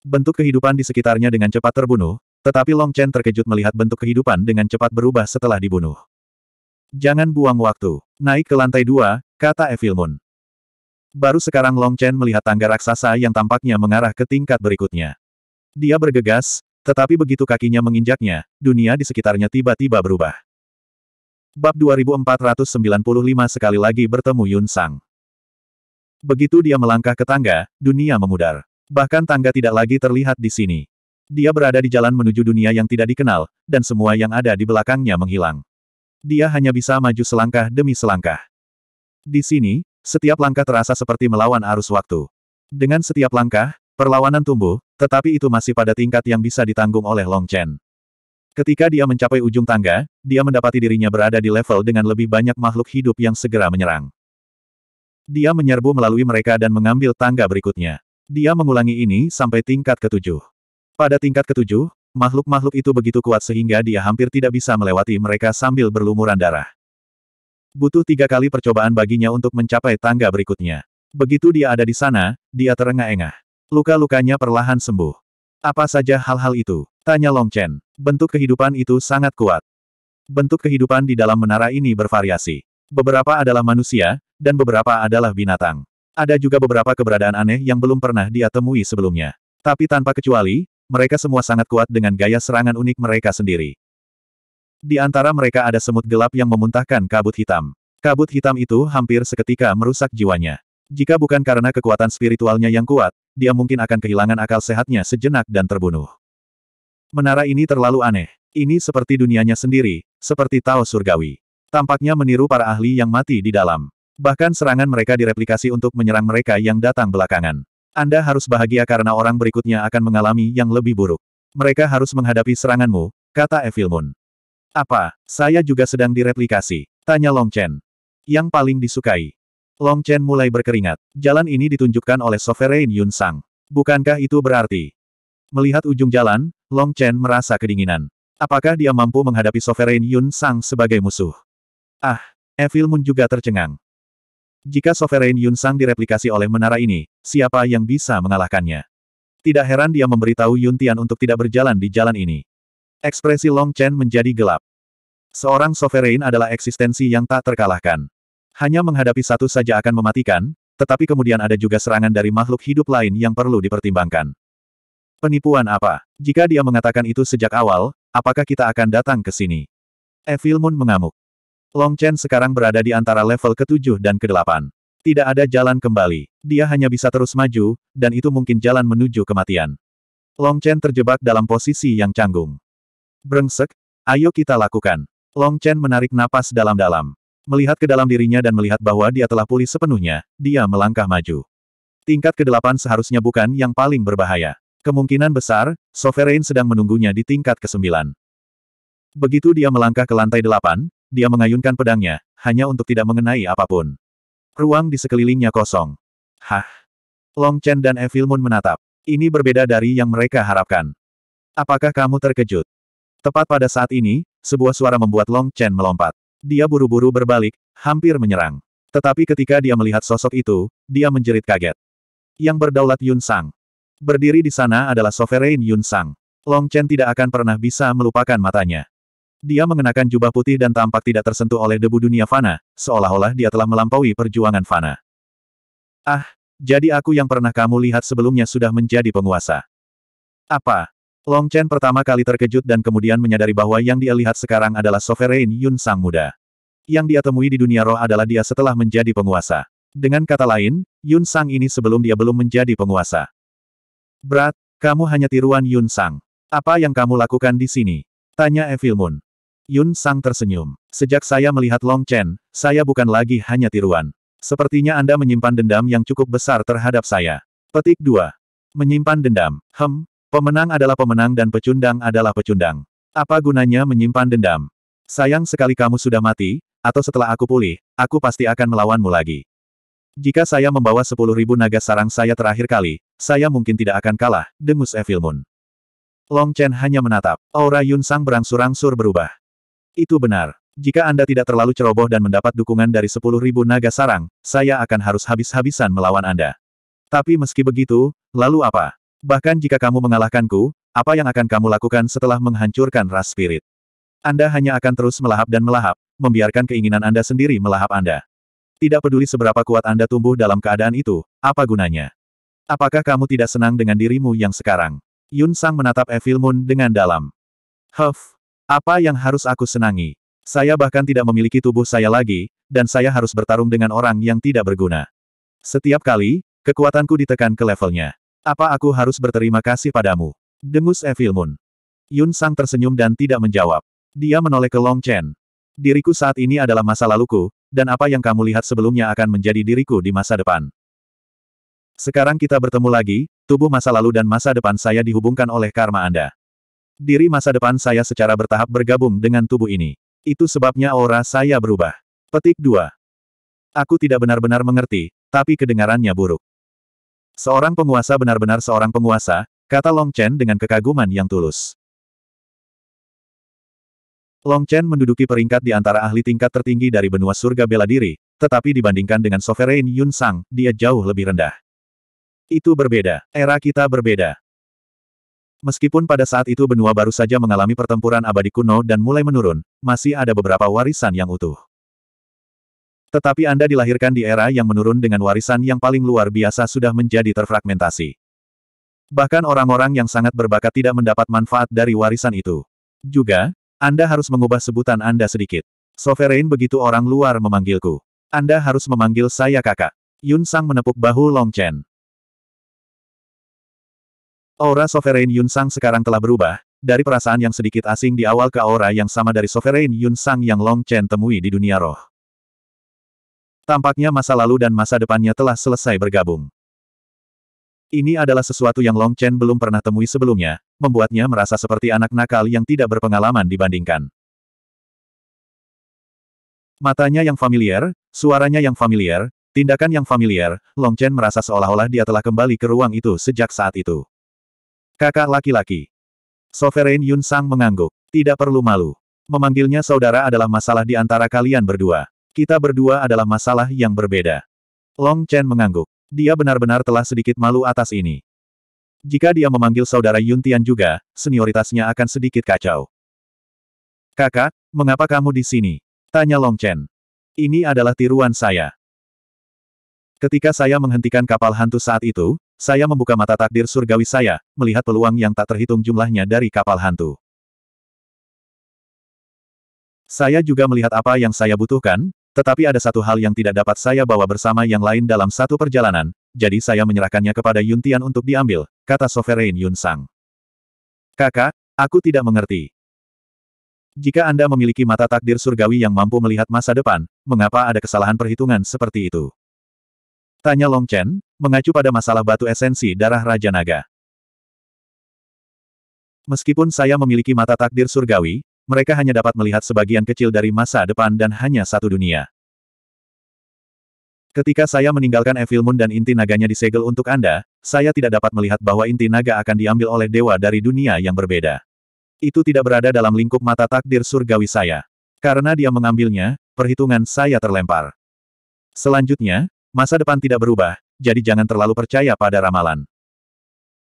Bentuk kehidupan di sekitarnya dengan cepat terbunuh, tetapi Long Chen terkejut melihat bentuk kehidupan dengan cepat berubah setelah dibunuh. Jangan buang waktu. Naik ke lantai dua, kata Evil Moon. Baru sekarang Long Chen melihat tangga raksasa yang tampaknya mengarah ke tingkat berikutnya. Dia bergegas, tetapi begitu kakinya menginjaknya, dunia di sekitarnya tiba-tiba berubah. Bab 2495 sekali lagi bertemu Yun Sang. Begitu dia melangkah ke tangga, dunia memudar. Bahkan tangga tidak lagi terlihat di sini. Dia berada di jalan menuju dunia yang tidak dikenal, dan semua yang ada di belakangnya menghilang. Dia hanya bisa maju selangkah demi selangkah. Di sini, setiap langkah terasa seperti melawan arus waktu. Dengan setiap langkah, perlawanan tumbuh, tetapi itu masih pada tingkat yang bisa ditanggung oleh Long Chen. Ketika dia mencapai ujung tangga, dia mendapati dirinya berada di level dengan lebih banyak makhluk hidup yang segera menyerang. Dia menyerbu melalui mereka dan mengambil tangga berikutnya. Dia mengulangi ini sampai tingkat ketujuh. Pada tingkat ketujuh, makhluk-makhluk itu begitu kuat sehingga dia hampir tidak bisa melewati mereka sambil berlumuran darah. Butuh tiga kali percobaan baginya untuk mencapai tangga berikutnya. Begitu dia ada di sana, dia terengah-engah. Luka-lukanya perlahan sembuh. Apa saja hal-hal itu? Tanya Long Chen. Bentuk kehidupan itu sangat kuat. Bentuk kehidupan di dalam menara ini bervariasi. Beberapa adalah manusia, dan beberapa adalah binatang. Ada juga beberapa keberadaan aneh yang belum pernah dia temui sebelumnya. Tapi tanpa kecuali, mereka semua sangat kuat dengan gaya serangan unik mereka sendiri. Di antara mereka ada semut gelap yang memuntahkan kabut hitam. Kabut hitam itu hampir seketika merusak jiwanya. Jika bukan karena kekuatan spiritualnya yang kuat, dia mungkin akan kehilangan akal sehatnya sejenak dan terbunuh. Menara ini terlalu aneh. Ini seperti dunianya sendiri, seperti Tao Surgawi. Tampaknya meniru para ahli yang mati di dalam. Bahkan serangan mereka direplikasi untuk menyerang mereka yang datang belakangan. Anda harus bahagia karena orang berikutnya akan mengalami yang lebih buruk. Mereka harus menghadapi seranganmu, kata Moon. Apa, saya juga sedang direplikasi? Tanya Long Chen. Yang paling disukai. Long Chen mulai berkeringat. Jalan ini ditunjukkan oleh Sovereign Yun Sang. Bukankah itu berarti? Melihat ujung jalan, Long Chen merasa kedinginan. Apakah dia mampu menghadapi Sovereign Yun Sang sebagai musuh? Ah, Moon juga tercengang. Jika Sovereign Yun Sang direplikasi oleh menara ini, siapa yang bisa mengalahkannya? Tidak heran dia memberitahu Yun Tian untuk tidak berjalan di jalan ini. Ekspresi Long Chen menjadi gelap. Seorang Sovereign adalah eksistensi yang tak terkalahkan. Hanya menghadapi satu saja akan mematikan, tetapi kemudian ada juga serangan dari makhluk hidup lain yang perlu dipertimbangkan. Penipuan apa? Jika dia mengatakan itu sejak awal, apakah kita akan datang ke sini? Evil Moon mengamuk. Long Chen sekarang berada di antara level ke-7 dan ke-8. Tidak ada jalan kembali. Dia hanya bisa terus maju, dan itu mungkin jalan menuju kematian. Long Chen terjebak dalam posisi yang canggung. Brengsek, ayo kita lakukan. Long Chen menarik napas dalam-dalam. Melihat ke dalam dirinya dan melihat bahwa dia telah pulih sepenuhnya, dia melangkah maju. Tingkat ke-8 seharusnya bukan yang paling berbahaya. Kemungkinan besar, Sovereign sedang menunggunya di tingkat ke-9. Begitu dia melangkah ke lantai delapan, dia mengayunkan pedangnya, hanya untuk tidak mengenai apapun. Ruang di sekelilingnya kosong. Hah? Long Chen dan Evil Moon menatap. Ini berbeda dari yang mereka harapkan. Apakah kamu terkejut? Tepat pada saat ini, sebuah suara membuat Long Chen melompat. Dia buru-buru berbalik, hampir menyerang. Tetapi ketika dia melihat sosok itu, dia menjerit kaget. Yang berdaulat Yun Sang. Berdiri di sana adalah Sovereign Yun Sang. Long Chen tidak akan pernah bisa melupakan matanya. Dia mengenakan jubah putih dan tampak tidak tersentuh oleh debu dunia fana, seolah-olah dia telah melampaui perjuangan fana. Ah, jadi aku yang pernah kamu lihat sebelumnya sudah menjadi penguasa. Apa? Long Chen pertama kali terkejut dan kemudian menyadari bahwa yang dia lihat sekarang adalah Sovereign Yun Sang Muda. Yang dia temui di dunia roh adalah dia setelah menjadi penguasa. Dengan kata lain, Yun Sang ini sebelum dia belum menjadi penguasa. Brat, kamu hanya tiruan Yun Sang. Apa yang kamu lakukan di sini? Tanya Evil Moon. Yun Sang tersenyum. Sejak saya melihat Long Chen, saya bukan lagi hanya tiruan. Sepertinya Anda menyimpan dendam yang cukup besar terhadap saya. Petik 2. Menyimpan dendam. Hem, pemenang adalah pemenang dan pecundang adalah pecundang. Apa gunanya menyimpan dendam? Sayang sekali kamu sudah mati, atau setelah aku pulih, aku pasti akan melawanmu lagi. Jika saya membawa sepuluh ribu naga sarang saya terakhir kali, saya mungkin tidak akan kalah, dengus Evil Moon. Long Chen hanya menatap. Aura Yun Sang berangsur-angsur berubah. Itu benar. Jika Anda tidak terlalu ceroboh dan mendapat dukungan dari 10.000 naga sarang, saya akan harus habis-habisan melawan Anda. Tapi meski begitu, lalu apa? Bahkan jika kamu mengalahkanku, apa yang akan kamu lakukan setelah menghancurkan ras spirit? Anda hanya akan terus melahap dan melahap, membiarkan keinginan Anda sendiri melahap Anda. Tidak peduli seberapa kuat Anda tumbuh dalam keadaan itu, apa gunanya? Apakah kamu tidak senang dengan dirimu yang sekarang? Yun Sang menatap Evil Moon dengan dalam. Huff, apa yang harus aku senangi? Saya bahkan tidak memiliki tubuh saya lagi, dan saya harus bertarung dengan orang yang tidak berguna. Setiap kali, kekuatanku ditekan ke levelnya. Apa aku harus berterima kasih padamu? Dengus Evil Moon. Yun Sang tersenyum dan tidak menjawab. Dia menoleh ke Long Chen. Diriku saat ini adalah masa laluku, dan apa yang kamu lihat sebelumnya akan menjadi diriku di masa depan. Sekarang kita bertemu lagi, tubuh masa lalu dan masa depan saya dihubungkan oleh karma Anda. Diri masa depan saya secara bertahap bergabung dengan tubuh ini. Itu sebabnya aura saya berubah. Petik 2. Aku tidak benar-benar mengerti, tapi kedengarannya buruk. Seorang penguasa benar-benar seorang penguasa, kata Long Chen dengan kekaguman yang tulus. Long Chen menduduki peringkat di antara ahli tingkat tertinggi dari benua surga bela diri, tetapi dibandingkan dengan Sovereign Yun Sang, dia jauh lebih rendah. Itu berbeda, era kita berbeda. Meskipun pada saat itu benua baru saja mengalami pertempuran abadi kuno dan mulai menurun, masih ada beberapa warisan yang utuh. Tetapi Anda dilahirkan di era yang menurun dengan warisan yang paling luar biasa sudah menjadi terfragmentasi. Bahkan orang-orang yang sangat berbakat tidak mendapat manfaat dari warisan itu. Juga, Anda harus mengubah sebutan Anda sedikit. Sovereign begitu orang luar memanggilku. Anda harus memanggil saya kakak. Yun Sang menepuk bahu Long Chen. Aura Sovereign Yun Sang sekarang telah berubah, dari perasaan yang sedikit asing di awal ke aura yang sama dari Sovereign Yun Sang yang Long Chen temui di dunia roh. Tampaknya masa lalu dan masa depannya telah selesai bergabung. Ini adalah sesuatu yang Long Chen belum pernah temui sebelumnya, membuatnya merasa seperti anak nakal yang tidak berpengalaman dibandingkan. Matanya yang familiar, suaranya yang familiar, tindakan yang familiar, Long Chen merasa seolah-olah dia telah kembali ke ruang itu sejak saat itu. Kakak laki-laki. Sovereign Yun Sang mengangguk. Tidak perlu malu. Memanggilnya saudara adalah masalah di antara kalian berdua. Kita berdua adalah masalah yang berbeda. Long Chen mengangguk. Dia benar-benar telah sedikit malu atas ini. Jika dia memanggil saudara Yun Tian juga, senioritasnya akan sedikit kacau. Kakak, mengapa kamu di sini? Tanya Long Chen. Ini adalah tiruan saya. Ketika saya menghentikan kapal hantu saat itu, saya membuka mata takdir surgawi saya, melihat peluang yang tak terhitung jumlahnya dari kapal hantu. Saya juga melihat apa yang saya butuhkan, tetapi ada satu hal yang tidak dapat saya bawa bersama yang lain dalam satu perjalanan, jadi saya menyerahkannya kepada Yun Tian untuk diambil, kata Sovereign Yun Sang. Kakak, aku tidak mengerti. Jika Anda memiliki mata takdir surgawi yang mampu melihat masa depan, mengapa ada kesalahan perhitungan seperti itu? Tanya Long Chen, mengacu pada masalah batu esensi darah Raja Naga. Meskipun saya memiliki mata takdir surgawi, mereka hanya dapat melihat sebagian kecil dari masa depan dan hanya satu dunia. Ketika saya meninggalkan Evil Moon dan inti naganya disegel untuk Anda, saya tidak dapat melihat bahwa inti naga akan diambil oleh dewa dari dunia yang berbeda. Itu tidak berada dalam lingkup mata takdir surgawi saya. Karena dia mengambilnya, perhitungan saya terlempar. Selanjutnya, masa depan tidak berubah, jadi jangan terlalu percaya pada ramalan.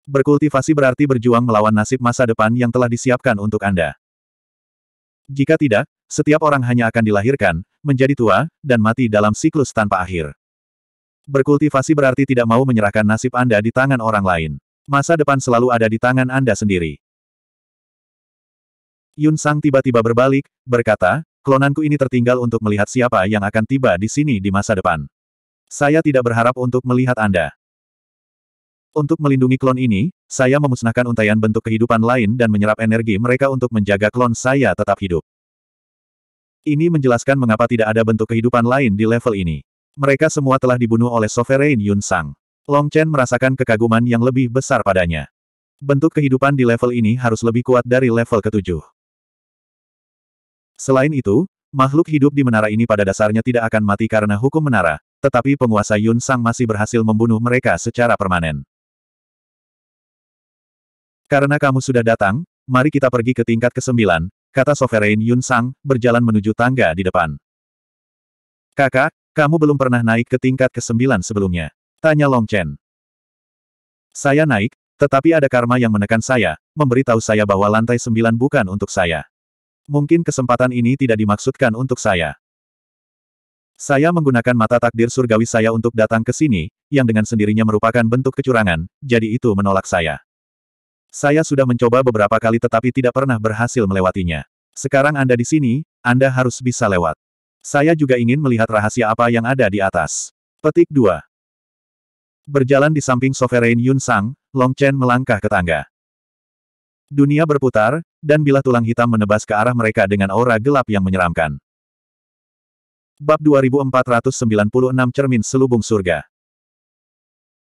Berkultivasi berarti berjuang melawan nasib masa depan yang telah disiapkan untuk Anda. Jika tidak, setiap orang hanya akan dilahirkan, menjadi tua, dan mati dalam siklus tanpa akhir. Berkultivasi berarti tidak mau menyerahkan nasib Anda di tangan orang lain. Masa depan selalu ada di tangan Anda sendiri. Yun Sang tiba-tiba berbalik, berkata, klonanku ini tertinggal untuk melihat siapa yang akan tiba di sini di masa depan. Saya tidak berharap untuk melihat Anda. Untuk melindungi klon ini, saya memusnahkan untaian bentuk kehidupan lain dan menyerap energi mereka untuk menjaga klon saya tetap hidup. Ini menjelaskan mengapa tidak ada bentuk kehidupan lain di level ini. Mereka semua telah dibunuh oleh Sovereign Yun Sang. Long Chen merasakan kekaguman yang lebih besar padanya. Bentuk kehidupan di level ini harus lebih kuat dari level ketujuh. Selain itu, makhluk hidup di menara ini pada dasarnya tidak akan mati karena hukum menara, tetapi penguasa Yun Sang masih berhasil membunuh mereka secara permanen. Karena kamu sudah datang, mari kita pergi ke tingkat ke-9, kata Sovereign Yun Sang, berjalan menuju tangga di depan. Kakak, kamu belum pernah naik ke tingkat ke-9 sebelumnya. Tanya Long Chen. Saya naik, tetapi ada karma yang menekan saya, memberitahu saya bahwa lantai sembilan bukan untuk saya. Mungkin kesempatan ini tidak dimaksudkan untuk saya. Saya menggunakan mata takdir surgawi saya untuk datang ke sini, yang dengan sendirinya merupakan bentuk kecurangan, jadi itu menolak saya. Saya sudah mencoba beberapa kali tetapi tidak pernah berhasil melewatinya. Sekarang Anda di sini, Anda harus bisa lewat. Saya juga ingin melihat rahasia apa yang ada di atas. Petik 2. Berjalan di samping Sovereign Yun Sang, Long Chen melangkah ke tangga. Dunia berputar, dan bilah tulang hitam menebas ke arah mereka dengan aura gelap yang menyeramkan. Bab 2496 Cermin Selubung Surga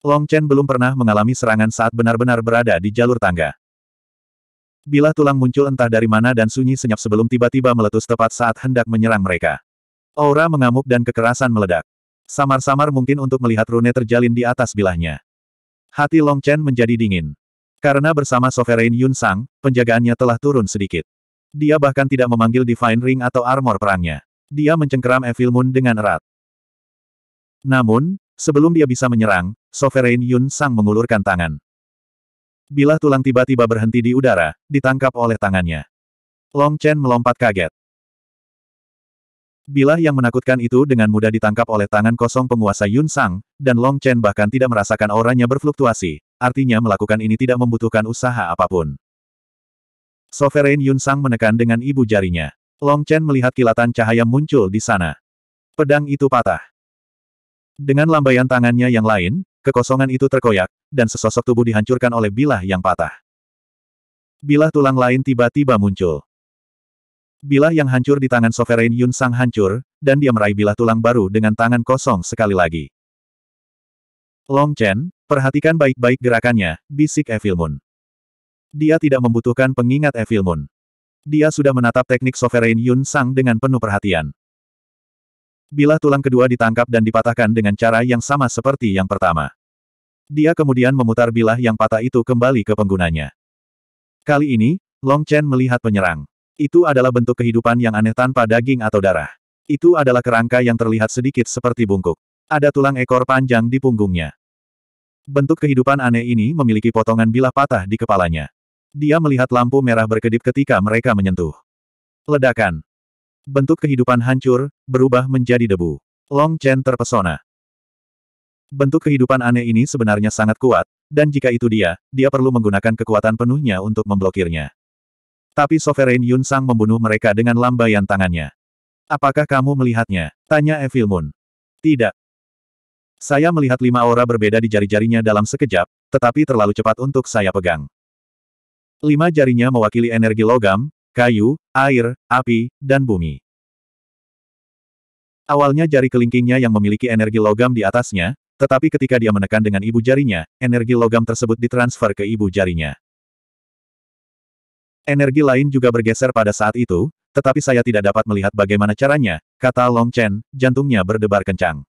Long Chen belum pernah mengalami serangan saat benar-benar berada di jalur tangga. Bila tulang muncul entah dari mana dan sunyi senyap sebelum tiba-tiba meletus tepat saat hendak menyerang mereka. Aura mengamuk dan kekerasan meledak. Samar-samar mungkin untuk melihat rune terjalin di atas bilahnya. Hati Long Chen menjadi dingin. Karena bersama Sovereign Yun Sang, penjagaannya telah turun sedikit. Dia bahkan tidak memanggil Divine Ring atau armor perangnya. Dia mencengkeram Evil Moon dengan erat. Namun, sebelum dia bisa menyerang, Sovereign Yun Sang mengulurkan tangan. Bila tulang tiba-tiba berhenti di udara, ditangkap oleh tangannya. Long Chen melompat kaget. Bilah yang menakutkan itu dengan mudah ditangkap oleh tangan kosong penguasa Yun Sang, dan Long Chen bahkan tidak merasakan auranya berfluktuasi, artinya melakukan ini tidak membutuhkan usaha apapun. Sovereign Yun Sang menekan dengan ibu jarinya. Long Chen melihat kilatan cahaya muncul di sana. Pedang itu patah. Dengan lambaian tangannya yang lain, kekosongan itu terkoyak, dan sesosok tubuh dihancurkan oleh bilah yang patah. Bilah tulang lain tiba-tiba muncul. Bilah yang hancur di tangan Sovereign Yun Sang hancur, dan dia meraih bilah tulang baru dengan tangan kosong sekali lagi. Long Chen, perhatikan baik-baik gerakannya, bisik Evil Moon. Dia tidak membutuhkan pengingat Evil Moon. Dia sudah menatap teknik Sovereign Yun Sang dengan penuh perhatian. Bila tulang kedua ditangkap dan dipatahkan dengan cara yang sama seperti yang pertama. Dia kemudian memutar bilah yang patah itu kembali ke penggunanya. Kali ini, Long Chen melihat penyerang. Itu adalah bentuk kehidupan yang aneh tanpa daging atau darah. Itu adalah kerangka yang terlihat sedikit seperti bungkuk. Ada tulang ekor panjang di punggungnya. Bentuk kehidupan aneh ini memiliki potongan bilah patah di kepalanya. Dia melihat lampu merah berkedip ketika mereka menyentuh. Ledakan. Bentuk kehidupan hancur, berubah menjadi debu. Long Chen terpesona. Bentuk kehidupan aneh ini sebenarnya sangat kuat, dan jika itu dia, dia perlu menggunakan kekuatan penuhnya untuk memblokirnya. Tapi Sovereign Yun Sang membunuh mereka dengan lambaian tangannya. Apakah kamu melihatnya? Tanya Evil Moon. Tidak. Saya melihat lima aura berbeda di jari-jarinya dalam sekejap, tetapi terlalu cepat untuk saya pegang. Lima jarinya mewakili energi logam, kayu, air, api, dan bumi. Awalnya jari kelingkingnya yang memiliki energi logam di atasnya, tetapi ketika dia menekan dengan ibu jarinya, energi logam tersebut ditransfer ke ibu jarinya. Energi lain juga bergeser pada saat itu, tetapi saya tidak dapat melihat bagaimana caranya, kata Long Chen, jantungnya berdebar kencang.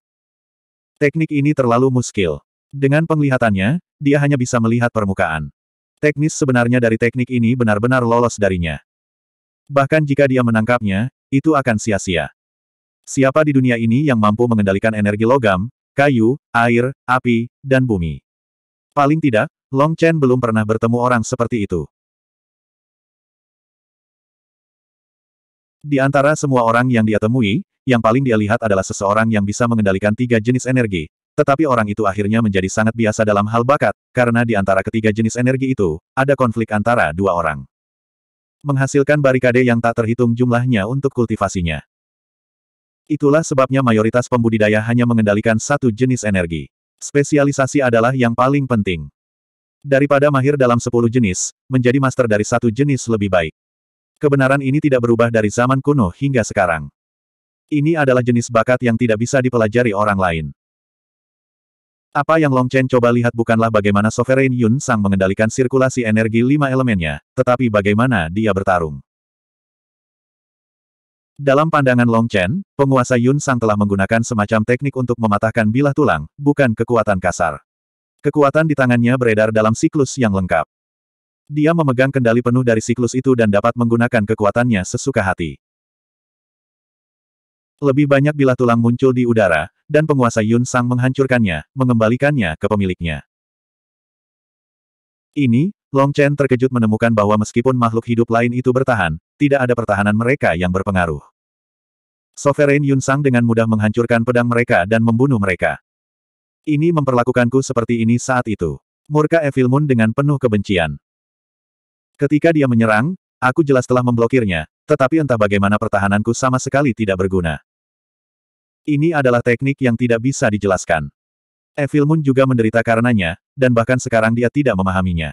Teknik ini terlalu muskil. Dengan penglihatannya, dia hanya bisa melihat permukaan. Teknis sebenarnya dari teknik ini benar-benar lolos darinya. Bahkan jika dia menangkapnya, itu akan sia-sia. Siapa di dunia ini yang mampu mengendalikan energi logam, kayu, air, api, dan bumi? Paling tidak, Long Chen belum pernah bertemu orang seperti itu. Di antara semua orang yang dia temui, yang paling dia lihat adalah seseorang yang bisa mengendalikan tiga jenis energi, tetapi orang itu akhirnya menjadi sangat biasa dalam hal bakat, karena di antara ketiga jenis energi itu, ada konflik antara dua orang. Menghasilkan barikade yang tak terhitung jumlahnya untuk kultivasinya. Itulah sebabnya mayoritas pembudidaya hanya mengendalikan satu jenis energi. Spesialisasi adalah yang paling penting. Daripada mahir dalam sepuluh jenis, menjadi master dari satu jenis lebih baik. Kebenaran ini tidak berubah dari zaman kuno hingga sekarang. Ini adalah jenis bakat yang tidak bisa dipelajari orang lain. Apa yang Long Chen coba lihat bukanlah bagaimana Sovereign Yun Sang mengendalikan sirkulasi energi lima elemennya, tetapi bagaimana dia bertarung. Dalam pandangan Long Chen, penguasa Yun Sang telah menggunakan semacam teknik untuk mematahkan bilah tulang, bukan kekuatan kasar. Kekuatan di tangannya beredar dalam siklus yang lengkap. Dia memegang kendali penuh dari siklus itu dan dapat menggunakan kekuatannya sesuka hati. Lebih banyak bila tulang muncul di udara, dan penguasa Yun Sang menghancurkannya, mengembalikannya ke pemiliknya. Ini, Long Chen terkejut menemukan bahwa meskipun makhluk hidup lain itu bertahan, tidak ada pertahanan mereka yang berpengaruh. Sovereign Yun Sang dengan mudah menghancurkan pedang mereka dan membunuh mereka. Ini memperlakukanku seperti ini saat itu. Murka Evil Moon dengan penuh kebencian. Ketika dia menyerang, aku jelas telah memblokirnya, tetapi entah bagaimana pertahananku sama sekali tidak berguna. Ini adalah teknik yang tidak bisa dijelaskan. Evil Moon juga menderita karenanya, dan bahkan sekarang dia tidak memahaminya.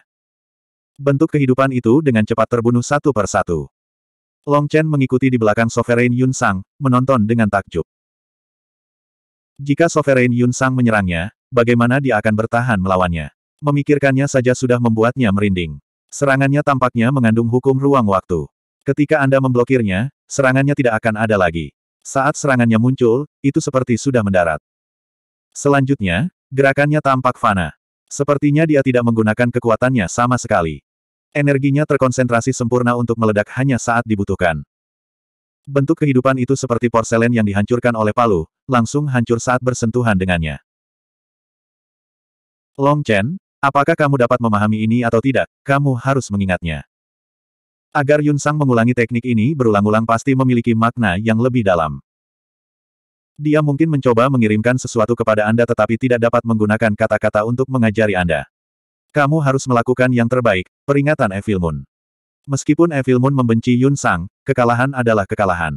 Bentuk kehidupan itu dengan cepat terbunuh satu per satu. Long Chen mengikuti di belakang Sovereign Yun Sang, menonton dengan takjub. Jika Sovereign Yun Sang menyerangnya, bagaimana dia akan bertahan melawannya? Memikirkannya saja sudah membuatnya merinding. Serangannya tampaknya mengandung hukum ruang waktu. Ketika Anda memblokirnya, serangannya tidak akan ada lagi. Saat serangannya muncul, itu seperti sudah mendarat. Selanjutnya, gerakannya tampak fana. Sepertinya dia tidak menggunakan kekuatannya sama sekali. Energinya terkonsentrasi sempurna untuk meledak hanya saat dibutuhkan. Bentuk kehidupan itu seperti porselen yang dihancurkan oleh palu, langsung hancur saat bersentuhan dengannya. Long Chen, apakah kamu dapat memahami ini atau tidak, kamu harus mengingatnya. Agar Yun Sang mengulangi teknik ini berulang-ulang pasti memiliki makna yang lebih dalam. Dia mungkin mencoba mengirimkan sesuatu kepada Anda tetapi tidak dapat menggunakan kata-kata untuk mengajari Anda. Kamu harus melakukan yang terbaik, peringatan Evil Moon. Meskipun Evil Moon membenci Yun Sang, kekalahan adalah kekalahan.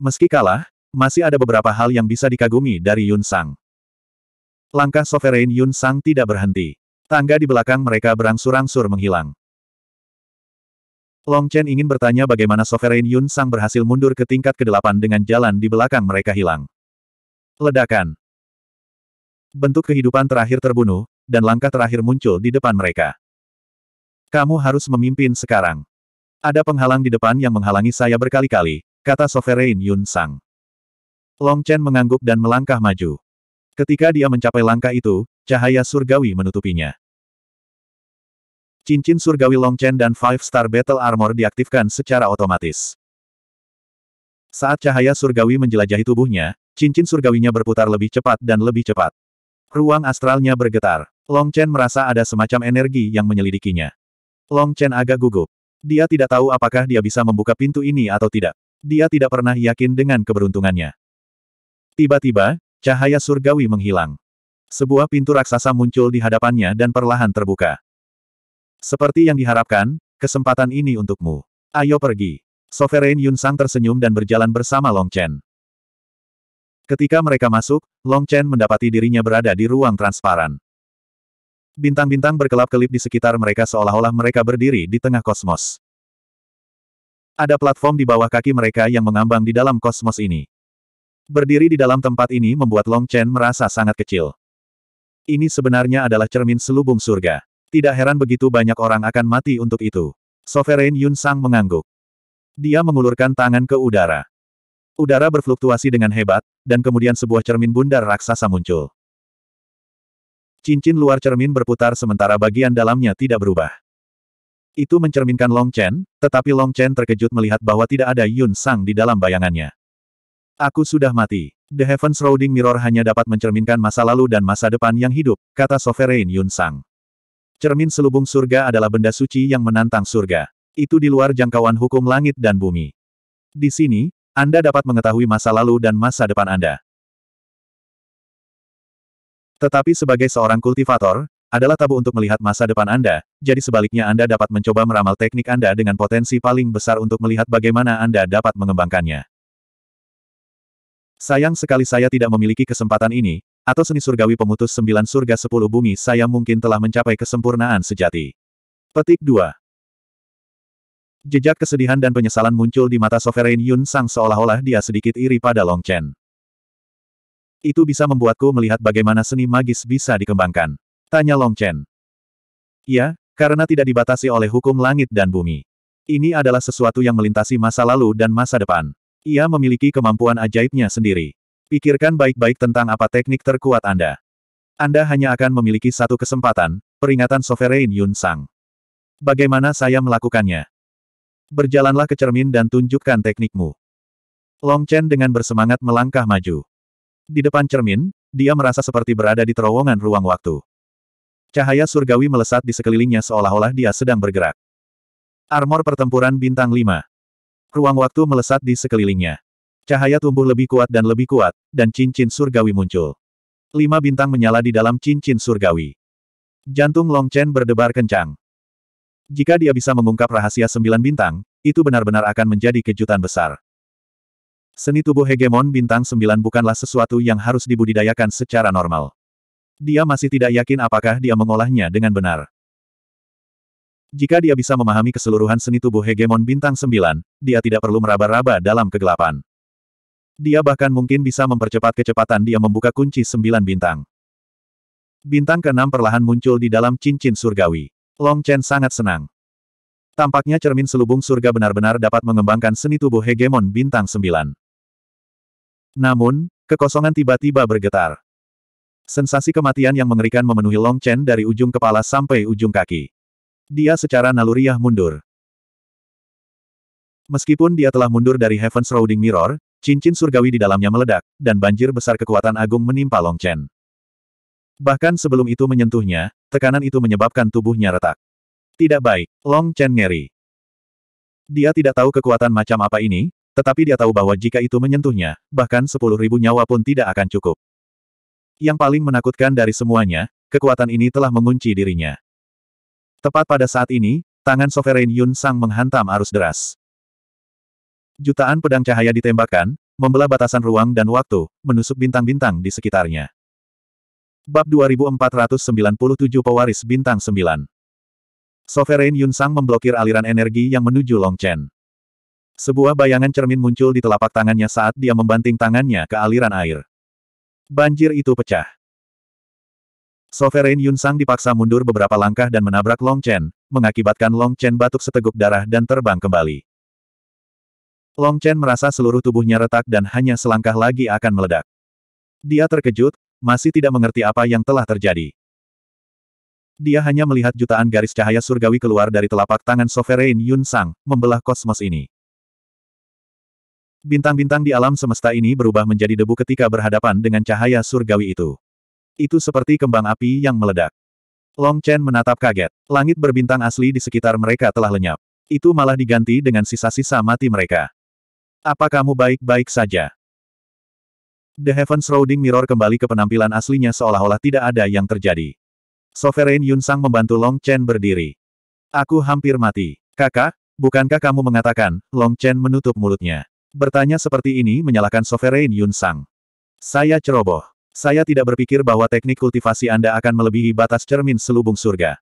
Meski kalah, masih ada beberapa hal yang bisa dikagumi dari Yun Sang. Langkah sovereign Yun Sang tidak berhenti. Tangga di belakang mereka berangsur-angsur menghilang. Long Chen ingin bertanya bagaimana Sovereign Yun Sang berhasil mundur ke tingkat ke-8 dengan jalan di belakang mereka hilang. Ledakan. Bentuk kehidupan terakhir terbunuh, dan langkah terakhir muncul di depan mereka. Kamu harus memimpin sekarang. Ada penghalang di depan yang menghalangi saya berkali-kali, kata Sovereign Yun Sang. Long Chen mengangguk dan melangkah maju. Ketika dia mencapai langkah itu, cahaya surgawi menutupinya. Cincin surgawi Long Chen dan Five Star Battle Armor diaktifkan secara otomatis. Saat cahaya surgawi menjelajahi tubuhnya, cincin surgawinya berputar lebih cepat dan lebih cepat. Ruang astralnya bergetar. Long Chen merasa ada semacam energi yang menyelidikinya. Long Chen agak gugup. Dia tidak tahu apakah dia bisa membuka pintu ini atau tidak. Dia tidak pernah yakin dengan keberuntungannya. Tiba-tiba, cahaya surgawi menghilang. Sebuah pintu raksasa muncul di hadapannya dan perlahan terbuka. Seperti yang diharapkan, kesempatan ini untukmu. Ayo pergi. Sovereign Yun Sang tersenyum dan berjalan bersama Long Chen. Ketika mereka masuk, Long Chen mendapati dirinya berada di ruang transparan. Bintang-bintang berkelap-kelip di sekitar mereka seolah-olah mereka berdiri di tengah kosmos. Ada platform di bawah kaki mereka yang mengambang di dalam kosmos ini. Berdiri di dalam tempat ini membuat Long Chen merasa sangat kecil. Ini sebenarnya adalah cermin selubung surga. Tidak heran begitu banyak orang akan mati untuk itu. Sovereign Yun Sang mengangguk. Dia mengulurkan tangan ke udara. Udara berfluktuasi dengan hebat, dan kemudian sebuah cermin bundar raksasa muncul. Cincin luar cermin berputar sementara bagian dalamnya tidak berubah. Itu mencerminkan Long Chen, tetapi Long Chen terkejut melihat bahwa tidak ada Yun Sang di dalam bayangannya. Aku sudah mati. The Heaven's Shrouding Mirror hanya dapat mencerminkan masa lalu dan masa depan yang hidup, kata Sovereign Yun Sang. Cermin selubung surga adalah benda suci yang menantang surga. Itu di luar jangkauan hukum langit dan bumi. Di sini, Anda dapat mengetahui masa lalu dan masa depan Anda. Tetapi sebagai seorang kultivator, adalah tabu untuk melihat masa depan Anda, jadi sebaliknya Anda dapat mencoba meramal teknik Anda dengan potensi paling besar untuk melihat bagaimana Anda dapat mengembangkannya. Sayang sekali saya tidak memiliki kesempatan ini, atau seni surgawi pemutus sembilan surga sepuluh bumi saya mungkin telah mencapai kesempurnaan sejati. Petik 2. Jejak kesedihan dan penyesalan muncul di mata Sovereign Yun Sang seolah-olah dia sedikit iri pada Long Chen. Itu bisa membuatku melihat bagaimana seni magis bisa dikembangkan. Tanya Long Chen. Ya, karena tidak dibatasi oleh hukum langit dan bumi. Ini adalah sesuatu yang melintasi masa lalu dan masa depan. Ia memiliki kemampuan ajaibnya sendiri. Pikirkan baik-baik tentang apa teknik terkuat Anda. Anda hanya akan memiliki satu kesempatan, peringatan Sovereign Yun Sang. Bagaimana saya melakukannya? Berjalanlah ke cermin dan tunjukkan teknikmu. Long Chen dengan bersemangat melangkah maju. Di depan cermin, dia merasa seperti berada di terowongan ruang waktu. Cahaya surgawi melesat di sekelilingnya seolah-olah dia sedang bergerak. Armor pertempuran bintang 5. Ruang waktu melesat di sekelilingnya. Cahaya tumbuh lebih kuat dan lebih kuat, dan cincin surgawi muncul. Lima bintang menyala di dalam cincin surgawi. Jantung Long Chen berdebar kencang. Jika dia bisa mengungkap rahasia sembilan bintang, itu benar-benar akan menjadi kejutan besar. Seni tubuh hegemon bintang sembilan bukanlah sesuatu yang harus dibudidayakan secara normal. Dia masih tidak yakin apakah dia mengolahnya dengan benar. Jika dia bisa memahami keseluruhan seni tubuh hegemon bintang sembilan, dia tidak perlu meraba-raba dalam kegelapan. Dia bahkan mungkin bisa mempercepat kecepatan dia membuka kunci sembilan bintang. Bintang keenam perlahan muncul di dalam cincin surgawi. Long Chen sangat senang. Tampaknya cermin selubung surga benar-benar dapat mengembangkan seni tubuh hegemon bintang sembilan. Namun, kekosongan tiba-tiba bergetar. Sensasi kematian yang mengerikan memenuhi Long Chen dari ujung kepala sampai ujung kaki. Dia secara naluriah mundur. Meskipun dia telah mundur dari Heaven's Shrouding Mirror, Cincin surgawi di dalamnya meledak, dan banjir besar kekuatan agung menimpa Long Chen. Bahkan sebelum itu menyentuhnya, tekanan itu menyebabkan tubuhnya retak. Tidak baik, Long Chen ngeri. Dia tidak tahu kekuatan macam apa ini, tetapi dia tahu bahwa jika itu menyentuhnya, bahkan sepuluh ribu nyawa pun tidak akan cukup. Yang paling menakutkan dari semuanya, kekuatan ini telah mengunci dirinya. Tepat pada saat ini, tangan Sovereign Yun Sang menghantam arus deras. Jutaan pedang cahaya ditembakkan, membelah batasan ruang dan waktu, menusuk bintang-bintang di sekitarnya. Bab 2497 Pewaris Bintang 9 Sovereign Yun Sang memblokir aliran energi yang menuju Long Chen. Sebuah bayangan cermin muncul di telapak tangannya saat dia membanting tangannya ke aliran air. Banjir itu pecah. Sovereign Yun Sang dipaksa mundur beberapa langkah dan menabrak Long Chen, mengakibatkan Long Chen batuk seteguk darah dan terbang kembali. Long Chen merasa seluruh tubuhnya retak dan hanya selangkah lagi akan meledak. Dia terkejut, masih tidak mengerti apa yang telah terjadi. Dia hanya melihat jutaan garis cahaya surgawi keluar dari telapak tangan Sovereign Yun Sang, membelah kosmos ini. Bintang-bintang di alam semesta ini berubah menjadi debu ketika berhadapan dengan cahaya surgawi itu. Itu seperti kembang api yang meledak. Long Chen menatap kaget. Langit berbintang asli di sekitar mereka telah lenyap. Itu malah diganti dengan sisa-sisa mati mereka. Apa kamu baik-baik saja? The Heaven's Roading Mirror kembali ke penampilan aslinya seolah-olah tidak ada yang terjadi. Sovereign Yun Sang membantu Long Chen berdiri. Aku hampir mati. Kakak, bukankah kamu mengatakan, Long Chen menutup mulutnya. Bertanya seperti ini menyalahkan Sovereign Yun Sang. Saya ceroboh. Saya tidak berpikir bahwa teknik kultivasi Anda akan melebihi batas cermin selubung surga.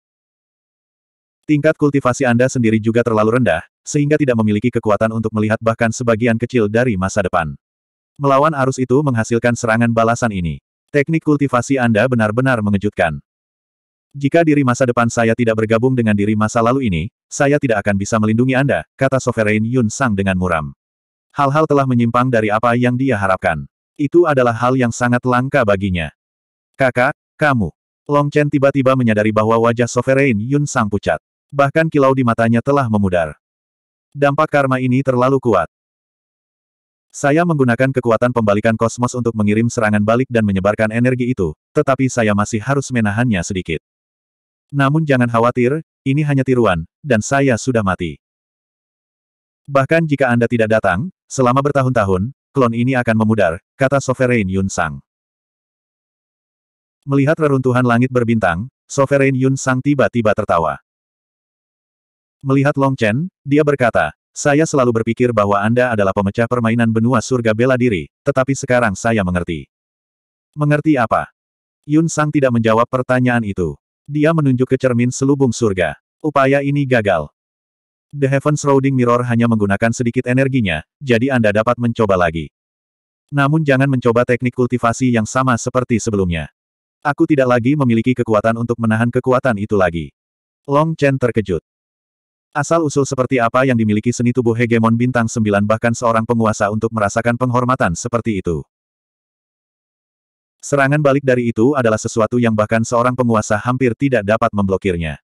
Tingkat kultivasi Anda sendiri juga terlalu rendah, sehingga tidak memiliki kekuatan untuk melihat bahkan sebagian kecil dari masa depan. Melawan arus itu menghasilkan serangan balasan ini. Teknik kultivasi Anda benar-benar mengejutkan. Jika diri masa depan saya tidak bergabung dengan diri masa lalu ini, saya tidak akan bisa melindungi Anda, kata Sovereign Yun Sang dengan muram. Hal-hal telah menyimpang dari apa yang dia harapkan. Itu adalah hal yang sangat langka baginya. Kakak, kamu. Long Chen tiba-tiba menyadari bahwa wajah Sovereign Yun Sang pucat. Bahkan kilau di matanya telah memudar. Dampak karma ini terlalu kuat. Saya menggunakan kekuatan pembalikan kosmos untuk mengirim serangan balik dan menyebarkan energi itu, tetapi saya masih harus menahannya sedikit. Namun jangan khawatir, ini hanya tiruan, dan saya sudah mati. Bahkan jika Anda tidak datang, selama bertahun-tahun, klon ini akan memudar, kata Sovereign Yun Sang. Melihat reruntuhan langit berbintang, Sovereign Yun Sang tiba-tiba tertawa. Melihat Long Chen, dia berkata, saya selalu berpikir bahwa Anda adalah pemecah permainan benua surga bela diri, tetapi sekarang saya mengerti. Mengerti apa? Yun Sang tidak menjawab pertanyaan itu. Dia menunjuk ke cermin selubung surga. Upaya ini gagal. The Heaven's Roading Mirror hanya menggunakan sedikit energinya, jadi Anda dapat mencoba lagi. Namun jangan mencoba teknik kultivasi yang sama seperti sebelumnya. Aku tidak lagi memiliki kekuatan untuk menahan kekuatan itu lagi. Long Chen terkejut. Asal-usul seperti apa yang dimiliki seni tubuh hegemon bintang sembilan bahkan seorang penguasa untuk merasakan penghormatan seperti itu. Serangan balik dari itu adalah sesuatu yang bahkan seorang penguasa hampir tidak dapat memblokirnya.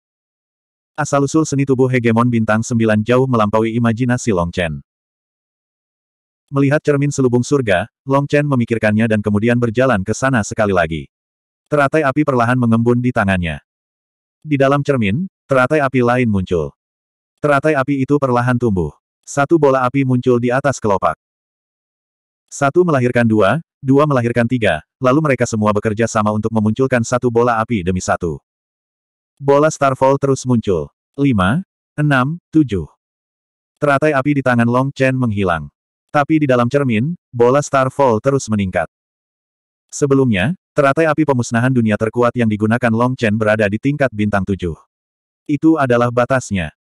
Asal-usul seni tubuh hegemon bintang sembilan jauh melampaui imajinasi Long Chen. Melihat cermin selubung surga, Long Chen memikirkannya dan kemudian berjalan ke sana sekali lagi. Teratai api perlahan mengembun di tangannya. Di dalam cermin, teratai api lain muncul. Teratai api itu perlahan tumbuh. Satu bola api muncul di atas kelopak. Satu melahirkan dua, dua melahirkan tiga, lalu mereka semua bekerja sama untuk memunculkan satu bola api demi satu. Bola Starfall terus muncul. Lima, enam, tujuh. Teratai api di tangan Long Chen menghilang. Tapi di dalam cermin, bola Starfall terus meningkat. Sebelumnya, teratai api pemusnahan dunia terkuat yang digunakan Long Chen berada di tingkat bintang tujuh. Itu adalah batasnya.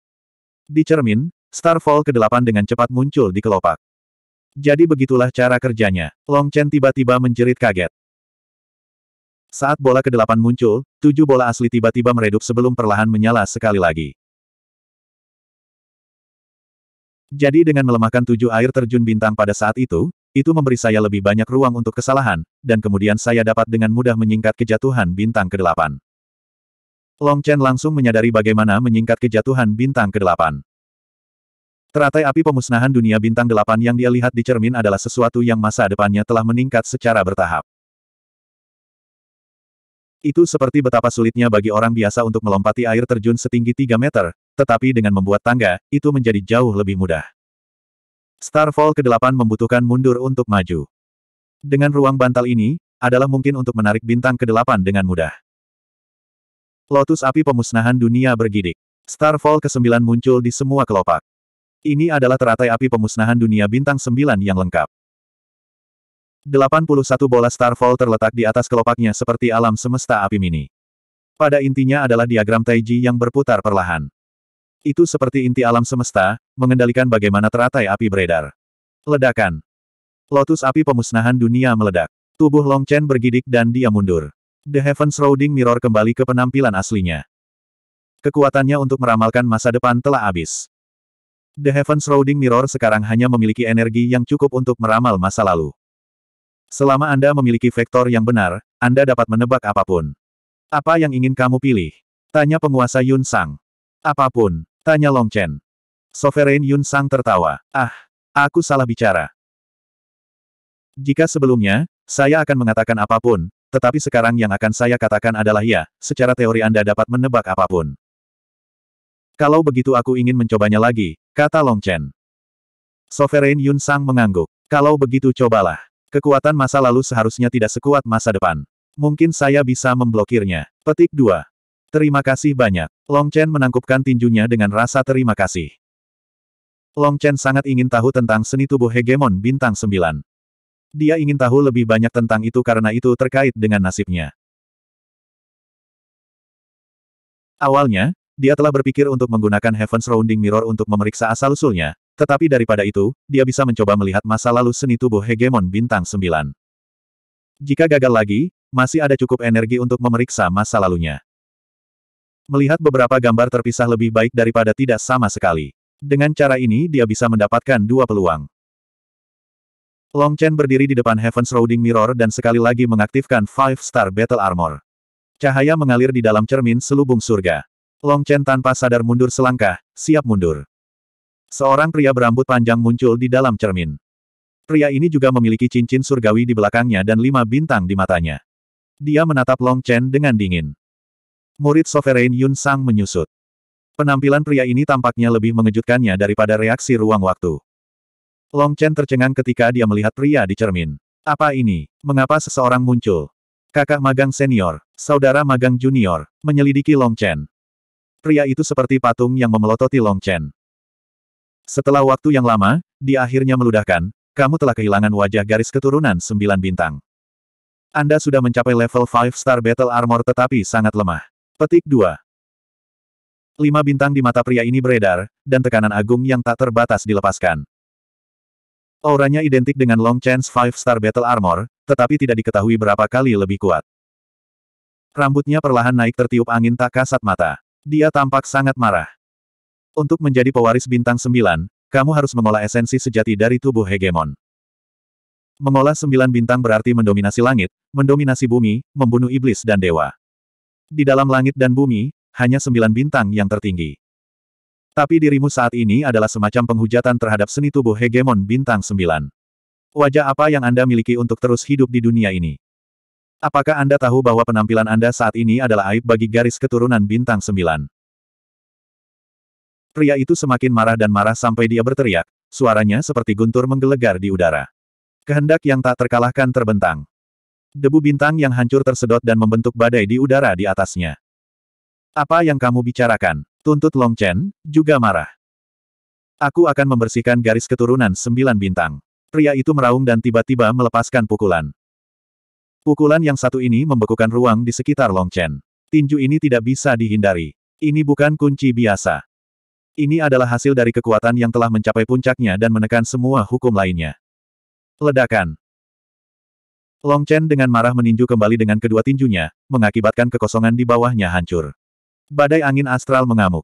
Di cermin, Starfall ke-8 dengan cepat muncul di kelopak. Jadi begitulah cara kerjanya. Long Chen tiba-tiba menjerit kaget. Saat bola ke-8 muncul, tujuh bola asli tiba-tiba meredup sebelum perlahan menyala sekali lagi. Jadi dengan melemahkan tujuh air terjun bintang pada saat itu, itu memberi saya lebih banyak ruang untuk kesalahan, dan kemudian saya dapat dengan mudah menyingkat kejatuhan bintang ke-8. Long Chen langsung menyadari bagaimana menyingkat kejatuhan bintang ke-8. Teratai api pemusnahan dunia bintang 8 yang dia lihat di cermin adalah sesuatu yang masa depannya telah meningkat secara bertahap. Itu seperti betapa sulitnya bagi orang biasa untuk melompati air terjun setinggi 3 meter, tetapi dengan membuat tangga, itu menjadi jauh lebih mudah. Starfall ke-8 membutuhkan mundur untuk maju. Dengan ruang bantal ini, adalah mungkin untuk menarik bintang ke-8 dengan mudah. Lotus api pemusnahan dunia bergidik. Starfall ke-9 muncul di semua kelopak. Ini adalah teratai api pemusnahan dunia bintang 9 yang lengkap. 81 bola Starfall terletak di atas kelopaknya seperti alam semesta api mini. Pada intinya adalah diagram Taiji yang berputar perlahan. Itu seperti inti alam semesta, mengendalikan bagaimana teratai api beredar. Ledakan. Lotus api pemusnahan dunia meledak. Tubuh Long Chen bergidik dan dia mundur. The Heaven's Roading Mirror kembali ke penampilan aslinya. Kekuatannya untuk meramalkan masa depan telah habis. The Heaven's Roading Mirror sekarang hanya memiliki energi yang cukup untuk meramal masa lalu. Selama Anda memiliki vektor yang benar, Anda dapat menebak apapun. Apa yang ingin kamu pilih? Tanya penguasa Yun Sang. Apapun, tanya Long Chen. Sovereign Yun Sang tertawa. Ah, aku salah bicara. Jika sebelumnya, saya akan mengatakan apapun, tetapi sekarang yang akan saya katakan adalah ya, secara teori Anda dapat menebak apapun. Kalau begitu aku ingin mencobanya lagi, kata Long Chen. Sovereign Yun Sang mengangguk. Kalau begitu cobalah. Kekuatan masa lalu seharusnya tidak sekuat masa depan. Mungkin saya bisa memblokirnya. Petik 2. Terima kasih banyak. Long Chen menangkupkan tinjunya dengan rasa terima kasih. Long Chen sangat ingin tahu tentang seni tubuh hegemon bintang 9. Dia ingin tahu lebih banyak tentang itu karena itu terkait dengan nasibnya. Awalnya, dia telah berpikir untuk menggunakan Heaven's Rounding Mirror untuk memeriksa asal-usulnya, tetapi daripada itu, dia bisa mencoba melihat masa lalu seni tubuh hegemon bintang 9. Jika gagal lagi, masih ada cukup energi untuk memeriksa masa lalunya. Melihat beberapa gambar terpisah lebih baik daripada tidak sama sekali. Dengan cara ini dia bisa mendapatkan dua peluang. Long Chen berdiri di depan Heaven's Roading Mirror dan sekali lagi mengaktifkan Five Star Battle Armor. Cahaya mengalir di dalam cermin selubung surga. Long Chen tanpa sadar mundur selangkah, siap mundur. Seorang pria berambut panjang muncul di dalam cermin. Pria ini juga memiliki cincin surgawi di belakangnya dan lima bintang di matanya. Dia menatap Long Chen dengan dingin. Murid Sovereign Yun Sang menyusut. Penampilan pria ini tampaknya lebih mengejutkannya daripada reaksi ruang waktu. Long Chen tercengang ketika dia melihat pria di cermin. Apa ini? Mengapa seseorang muncul? Kakak magang senior, saudara magang junior, menyelidiki Long Chen. Pria itu seperti patung yang memelototi Long Chen. Setelah waktu yang lama, dia akhirnya meludahkan, kamu telah kehilangan wajah garis keturunan sembilan bintang. Anda sudah mencapai level 5-star battle armor tetapi sangat lemah. Petik 2. Lima bintang di mata pria ini beredar, dan tekanan agung yang tak terbatas dilepaskan. Auranya identik dengan Long Chance Five star Battle Armor, tetapi tidak diketahui berapa kali lebih kuat. Rambutnya perlahan naik tertiup angin tak kasat mata. Dia tampak sangat marah. Untuk menjadi pewaris bintang sembilan, kamu harus mengolah esensi sejati dari tubuh hegemon. Mengolah sembilan bintang berarti mendominasi langit, mendominasi bumi, membunuh iblis dan dewa. Di dalam langit dan bumi, hanya sembilan bintang yang tertinggi. Tapi dirimu saat ini adalah semacam penghujatan terhadap seni tubuh hegemon bintang sembilan. Wajah apa yang Anda miliki untuk terus hidup di dunia ini? Apakah Anda tahu bahwa penampilan Anda saat ini adalah aib bagi garis keturunan bintang sembilan? Pria itu semakin marah dan marah sampai dia berteriak, suaranya seperti guntur menggelegar di udara. Kehendak yang tak terkalahkan terbentang. Debu bintang yang hancur tersedot dan membentuk badai di udara di atasnya. Apa yang kamu bicarakan? Tuntut Long Chen, juga marah. Aku akan membersihkan garis keturunan sembilan bintang. Pria itu meraung dan tiba-tiba melepaskan pukulan. Pukulan yang satu ini membekukan ruang di sekitar Long Chen. Tinju ini tidak bisa dihindari. Ini bukan kunci biasa. Ini adalah hasil dari kekuatan yang telah mencapai puncaknya dan menekan semua hukum lainnya. Ledakan. Long Chen dengan marah meninju kembali dengan kedua tinjunya, mengakibatkan kekosongan di bawahnya hancur. Badai angin astral mengamuk.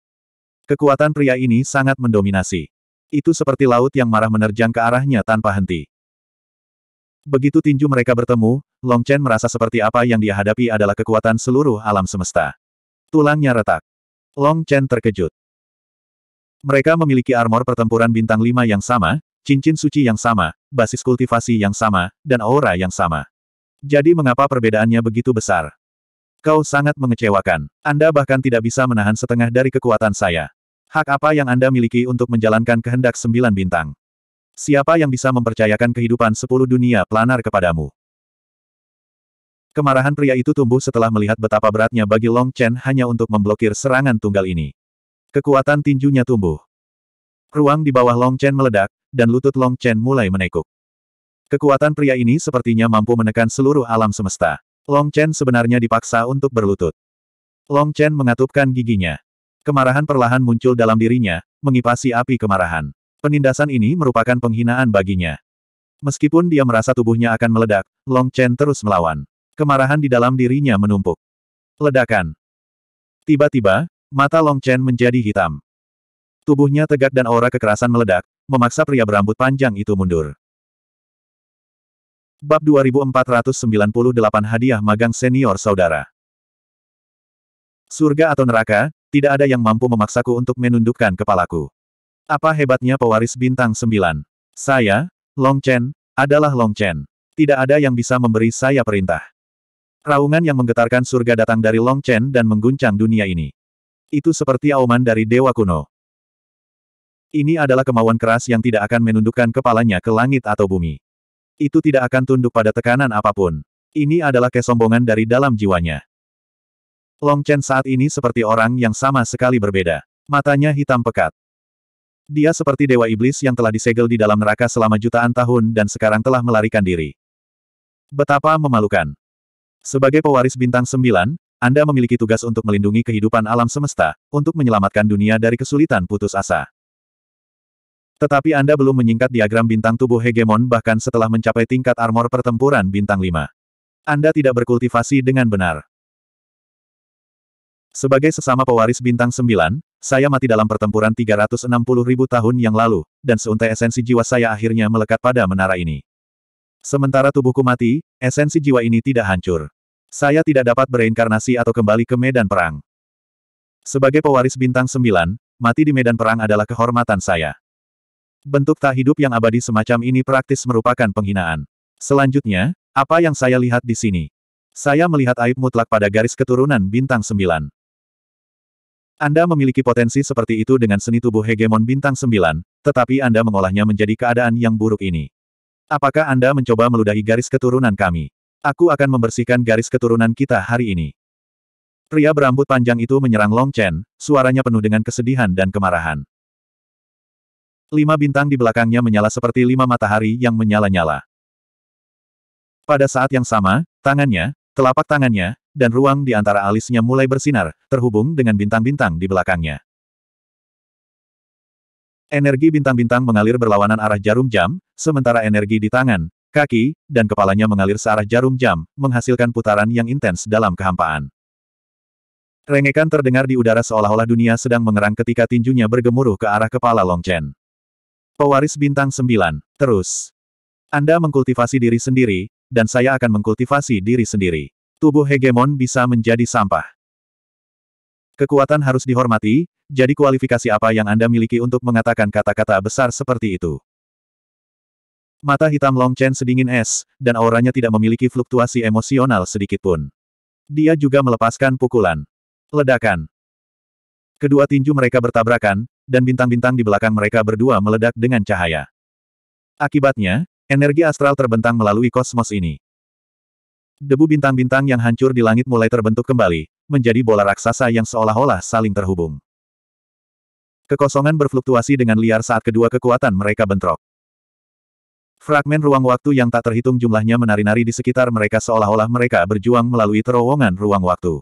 Kekuatan pria ini sangat mendominasi. Itu seperti laut yang marah menerjang ke arahnya tanpa henti. Begitu tinju mereka bertemu, Long Chen merasa seperti apa yang dia hadapi adalah kekuatan seluruh alam semesta. Tulangnya retak. Long Chen terkejut. Mereka memiliki armor pertempuran bintang lima yang sama, cincin suci yang sama, basis kultivasi yang sama, dan aura yang sama. Jadi mengapa perbedaannya begitu besar? Kau sangat mengecewakan. Anda bahkan tidak bisa menahan setengah dari kekuatan saya. Hak apa yang Anda miliki untuk menjalankan kehendak sembilan bintang? Siapa yang bisa mempercayakan kehidupan sepuluh dunia planar kepadamu? Kemarahan pria itu tumbuh setelah melihat betapa beratnya bagi Long Chen hanya untuk memblokir serangan tunggal ini. Kekuatan tinjunya tumbuh. Ruang di bawah Long Chen meledak, dan lutut Long Chen mulai menekuk. Kekuatan pria ini sepertinya mampu menekan seluruh alam semesta. Long Chen sebenarnya dipaksa untuk berlutut. Long Chen mengatupkan giginya. Kemarahan perlahan muncul dalam dirinya, mengipasi api kemarahan. Penindasan ini merupakan penghinaan baginya. Meskipun dia merasa tubuhnya akan meledak, Long Chen terus melawan. Kemarahan di dalam dirinya menumpuk. Ledakan. Tiba-tiba, mata Long Chen menjadi hitam. Tubuhnya tegak dan aura kekerasan meledak, memaksa pria berambut panjang itu mundur. Bab 2498 Hadiah Magang Senior Saudara Surga atau neraka, tidak ada yang mampu memaksaku untuk menundukkan kepalaku. Apa hebatnya pewaris bintang sembilan Saya, Long Chen, adalah Long Chen. Tidak ada yang bisa memberi saya perintah. Raungan yang menggetarkan surga datang dari Long Chen dan mengguncang dunia ini. Itu seperti auman dari dewa kuno. Ini adalah kemauan keras yang tidak akan menundukkan kepalanya ke langit atau bumi. Itu tidak akan tunduk pada tekanan apapun. Ini adalah kesombongan dari dalam jiwanya. Long Chen saat ini seperti orang yang sama sekali berbeda. Matanya hitam pekat. Dia seperti dewa iblis yang telah disegel di dalam neraka selama jutaan tahun dan sekarang telah melarikan diri. Betapa memalukan. Sebagai pewaris bintang sembilan, Anda memiliki tugas untuk melindungi kehidupan alam semesta, untuk menyelamatkan dunia dari kesulitan putus asa. Tetapi Anda belum menyingkat diagram bintang tubuh hegemon bahkan setelah mencapai tingkat armor pertempuran bintang 5. Anda tidak berkultivasi dengan benar. Sebagai sesama pewaris bintang 9, saya mati dalam pertempuran 360 ribu tahun yang lalu, dan seuntai esensi jiwa saya akhirnya melekat pada menara ini. Sementara tubuhku mati, esensi jiwa ini tidak hancur. Saya tidak dapat bereinkarnasi atau kembali ke medan perang. Sebagai pewaris bintang 9, mati di medan perang adalah kehormatan saya. Bentuk tak hidup yang abadi semacam ini praktis merupakan penghinaan. Selanjutnya, apa yang saya lihat di sini? Saya melihat aib mutlak pada garis keturunan bintang 9. Anda memiliki potensi seperti itu dengan seni tubuh hegemon bintang 9, tetapi Anda mengolahnya menjadi keadaan yang buruk ini. Apakah Anda mencoba meludahi garis keturunan kami? Aku akan membersihkan garis keturunan kita hari ini. Pria berambut panjang itu menyerang Long Chen, suaranya penuh dengan kesedihan dan kemarahan. Lima bintang di belakangnya menyala seperti lima matahari yang menyala-nyala. Pada saat yang sama, tangannya, telapak tangannya, dan ruang di antara alisnya mulai bersinar, terhubung dengan bintang-bintang di belakangnya. Energi bintang-bintang mengalir berlawanan arah jarum jam, sementara energi di tangan, kaki, dan kepalanya mengalir searah jarum jam, menghasilkan putaran yang intens dalam kehampaan. Rengekan terdengar di udara seolah-olah dunia sedang mengerang ketika tinjunya bergemuruh ke arah kepala Long Chen. Pewaris bintang 9. Terus. Anda mengkultivasi diri sendiri, dan saya akan mengkultivasi diri sendiri. Tubuh hegemon bisa menjadi sampah. Kekuatan harus dihormati, jadi kualifikasi apa yang Anda miliki untuk mengatakan kata-kata besar seperti itu. Mata hitam Long Chen sedingin es, dan auranya tidak memiliki fluktuasi emosional sedikitpun. Dia juga melepaskan pukulan. Ledakan. Kedua tinju mereka bertabrakan, dan bintang-bintang di belakang mereka berdua meledak dengan cahaya. Akibatnya, energi astral terbentang melalui kosmos ini. Debu bintang-bintang yang hancur di langit mulai terbentuk kembali, menjadi bola raksasa yang seolah-olah saling terhubung. Kekosongan berfluktuasi dengan liar saat kedua kekuatan mereka bentrok. Fragmen ruang waktu yang tak terhitung jumlahnya menari-nari di sekitar mereka seolah-olah mereka berjuang melalui terowongan ruang waktu.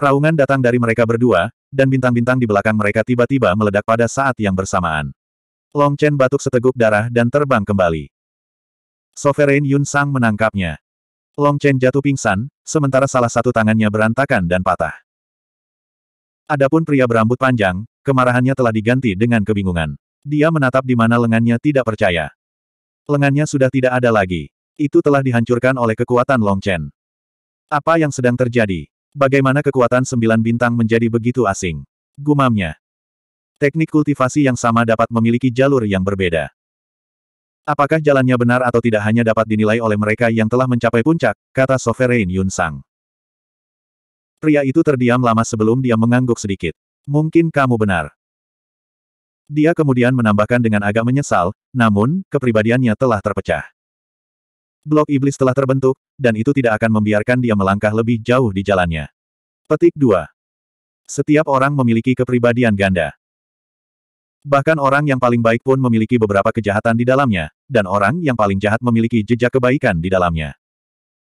Raungan datang dari mereka berdua, dan bintang-bintang di belakang mereka tiba-tiba meledak pada saat yang bersamaan. Long Chen batuk seteguk darah dan terbang kembali. Sovereign Yun Sang menangkapnya. Long Chen jatuh pingsan, sementara salah satu tangannya berantakan dan patah. Adapun pria berambut panjang, kemarahannya telah diganti dengan kebingungan. Dia menatap di mana lengannya tidak percaya. Lengannya sudah tidak ada lagi. Itu telah dihancurkan oleh kekuatan Long Chen. Apa yang sedang terjadi? Bagaimana kekuatan sembilan bintang menjadi begitu asing? Gumamnya. Teknik kultivasi yang sama dapat memiliki jalur yang berbeda. Apakah jalannya benar atau tidak hanya dapat dinilai oleh mereka yang telah mencapai puncak, kata Sovereign Yun Sang. Pria itu terdiam lama sebelum dia mengangguk sedikit. Mungkin kamu benar. Dia kemudian menambahkan dengan agak menyesal, namun, kepribadiannya telah terpecah. Blok iblis telah terbentuk, dan itu tidak akan membiarkan dia melangkah lebih jauh di jalannya. Petik 2. Setiap orang memiliki kepribadian ganda. Bahkan orang yang paling baik pun memiliki beberapa kejahatan di dalamnya, dan orang yang paling jahat memiliki jejak kebaikan di dalamnya.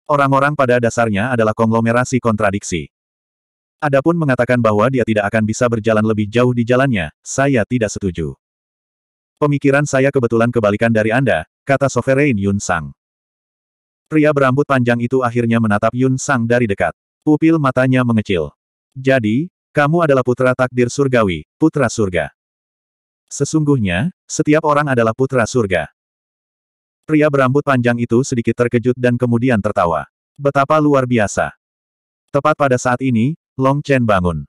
Orang-orang pada dasarnya adalah konglomerasi kontradiksi. Adapun mengatakan bahwa dia tidak akan bisa berjalan lebih jauh di jalannya, saya tidak setuju. Pemikiran saya kebetulan kebalikan dari Anda, kata Sovereign Yun Sang. Pria berambut panjang itu akhirnya menatap Yun Sang dari dekat. Pupil matanya mengecil. Jadi, kamu adalah putra takdir surgawi, putra surga. Sesungguhnya, setiap orang adalah putra surga. Pria berambut panjang itu sedikit terkejut dan kemudian tertawa. Betapa luar biasa. Tepat pada saat ini, Long Chen bangun.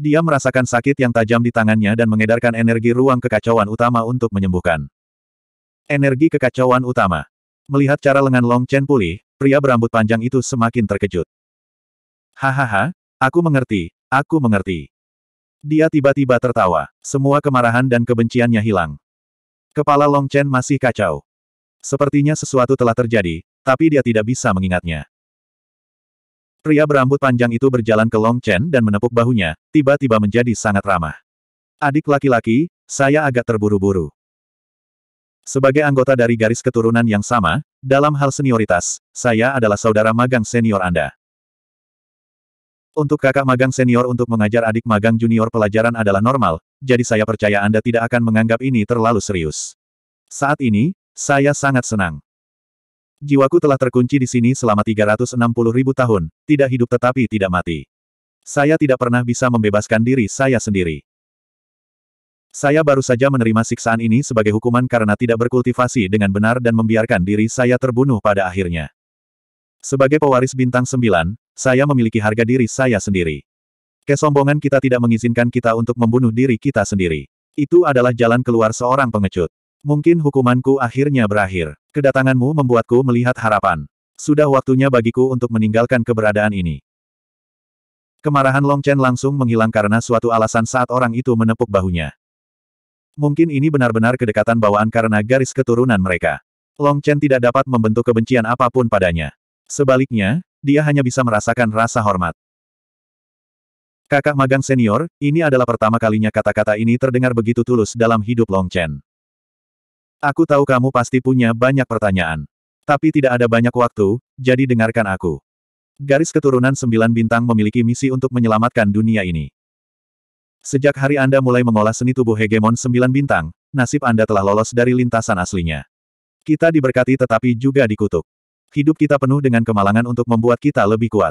Dia merasakan sakit yang tajam di tangannya dan mengedarkan energi ruang kekacauan utama untuk menyembuhkan. Energi kekacauan utama. Melihat cara lengan Long Chen pulih, pria berambut panjang itu semakin terkejut. Hahaha, aku mengerti, aku mengerti. Dia tiba-tiba tertawa. Semua kemarahan dan kebenciannya hilang. Kepala Long Chen masih kacau. Sepertinya sesuatu telah terjadi, tapi dia tidak bisa mengingatnya. Pria berambut panjang itu berjalan ke Long Chen dan menepuk bahunya, tiba-tiba menjadi sangat ramah. Adik laki-laki, saya agak terburu-buru. Sebagai anggota dari garis keturunan yang sama, dalam hal senioritas, saya adalah saudara magang senior Anda. Untuk kakak magang senior untuk mengajar adik magang junior pelajaran adalah normal, jadi saya percaya Anda tidak akan menganggap ini terlalu serius. Saat ini, saya sangat senang. Jiwaku telah terkunci di sini selama 360 ribu tahun, tidak hidup tetapi tidak mati. Saya tidak pernah bisa membebaskan diri saya sendiri. Saya baru saja menerima siksaan ini sebagai hukuman karena tidak berkultivasi dengan benar dan membiarkan diri saya terbunuh pada akhirnya. Sebagai pewaris bintang sembilan, saya memiliki harga diri saya sendiri. Kesombongan kita tidak mengizinkan kita untuk membunuh diri kita sendiri. Itu adalah jalan keluar seorang pengecut. Mungkin hukumanku akhirnya berakhir. Kedatanganmu membuatku melihat harapan. Sudah waktunya bagiku untuk meninggalkan keberadaan ini. Kemarahan Long Chen langsung menghilang karena suatu alasan saat orang itu menepuk bahunya. Mungkin ini benar-benar kedekatan bawaan karena garis keturunan mereka. Long Chen tidak dapat membentuk kebencian apapun padanya. Sebaliknya, dia hanya bisa merasakan rasa hormat. Kakak magang senior, ini adalah pertama kalinya kata-kata ini terdengar begitu tulus dalam hidup Long Chen. Aku tahu kamu pasti punya banyak pertanyaan. Tapi tidak ada banyak waktu, jadi dengarkan aku. Garis keturunan sembilan bintang memiliki misi untuk menyelamatkan dunia ini. Sejak hari Anda mulai mengolah seni tubuh hegemon sembilan bintang, nasib Anda telah lolos dari lintasan aslinya. Kita diberkati tetapi juga dikutuk. Hidup kita penuh dengan kemalangan untuk membuat kita lebih kuat.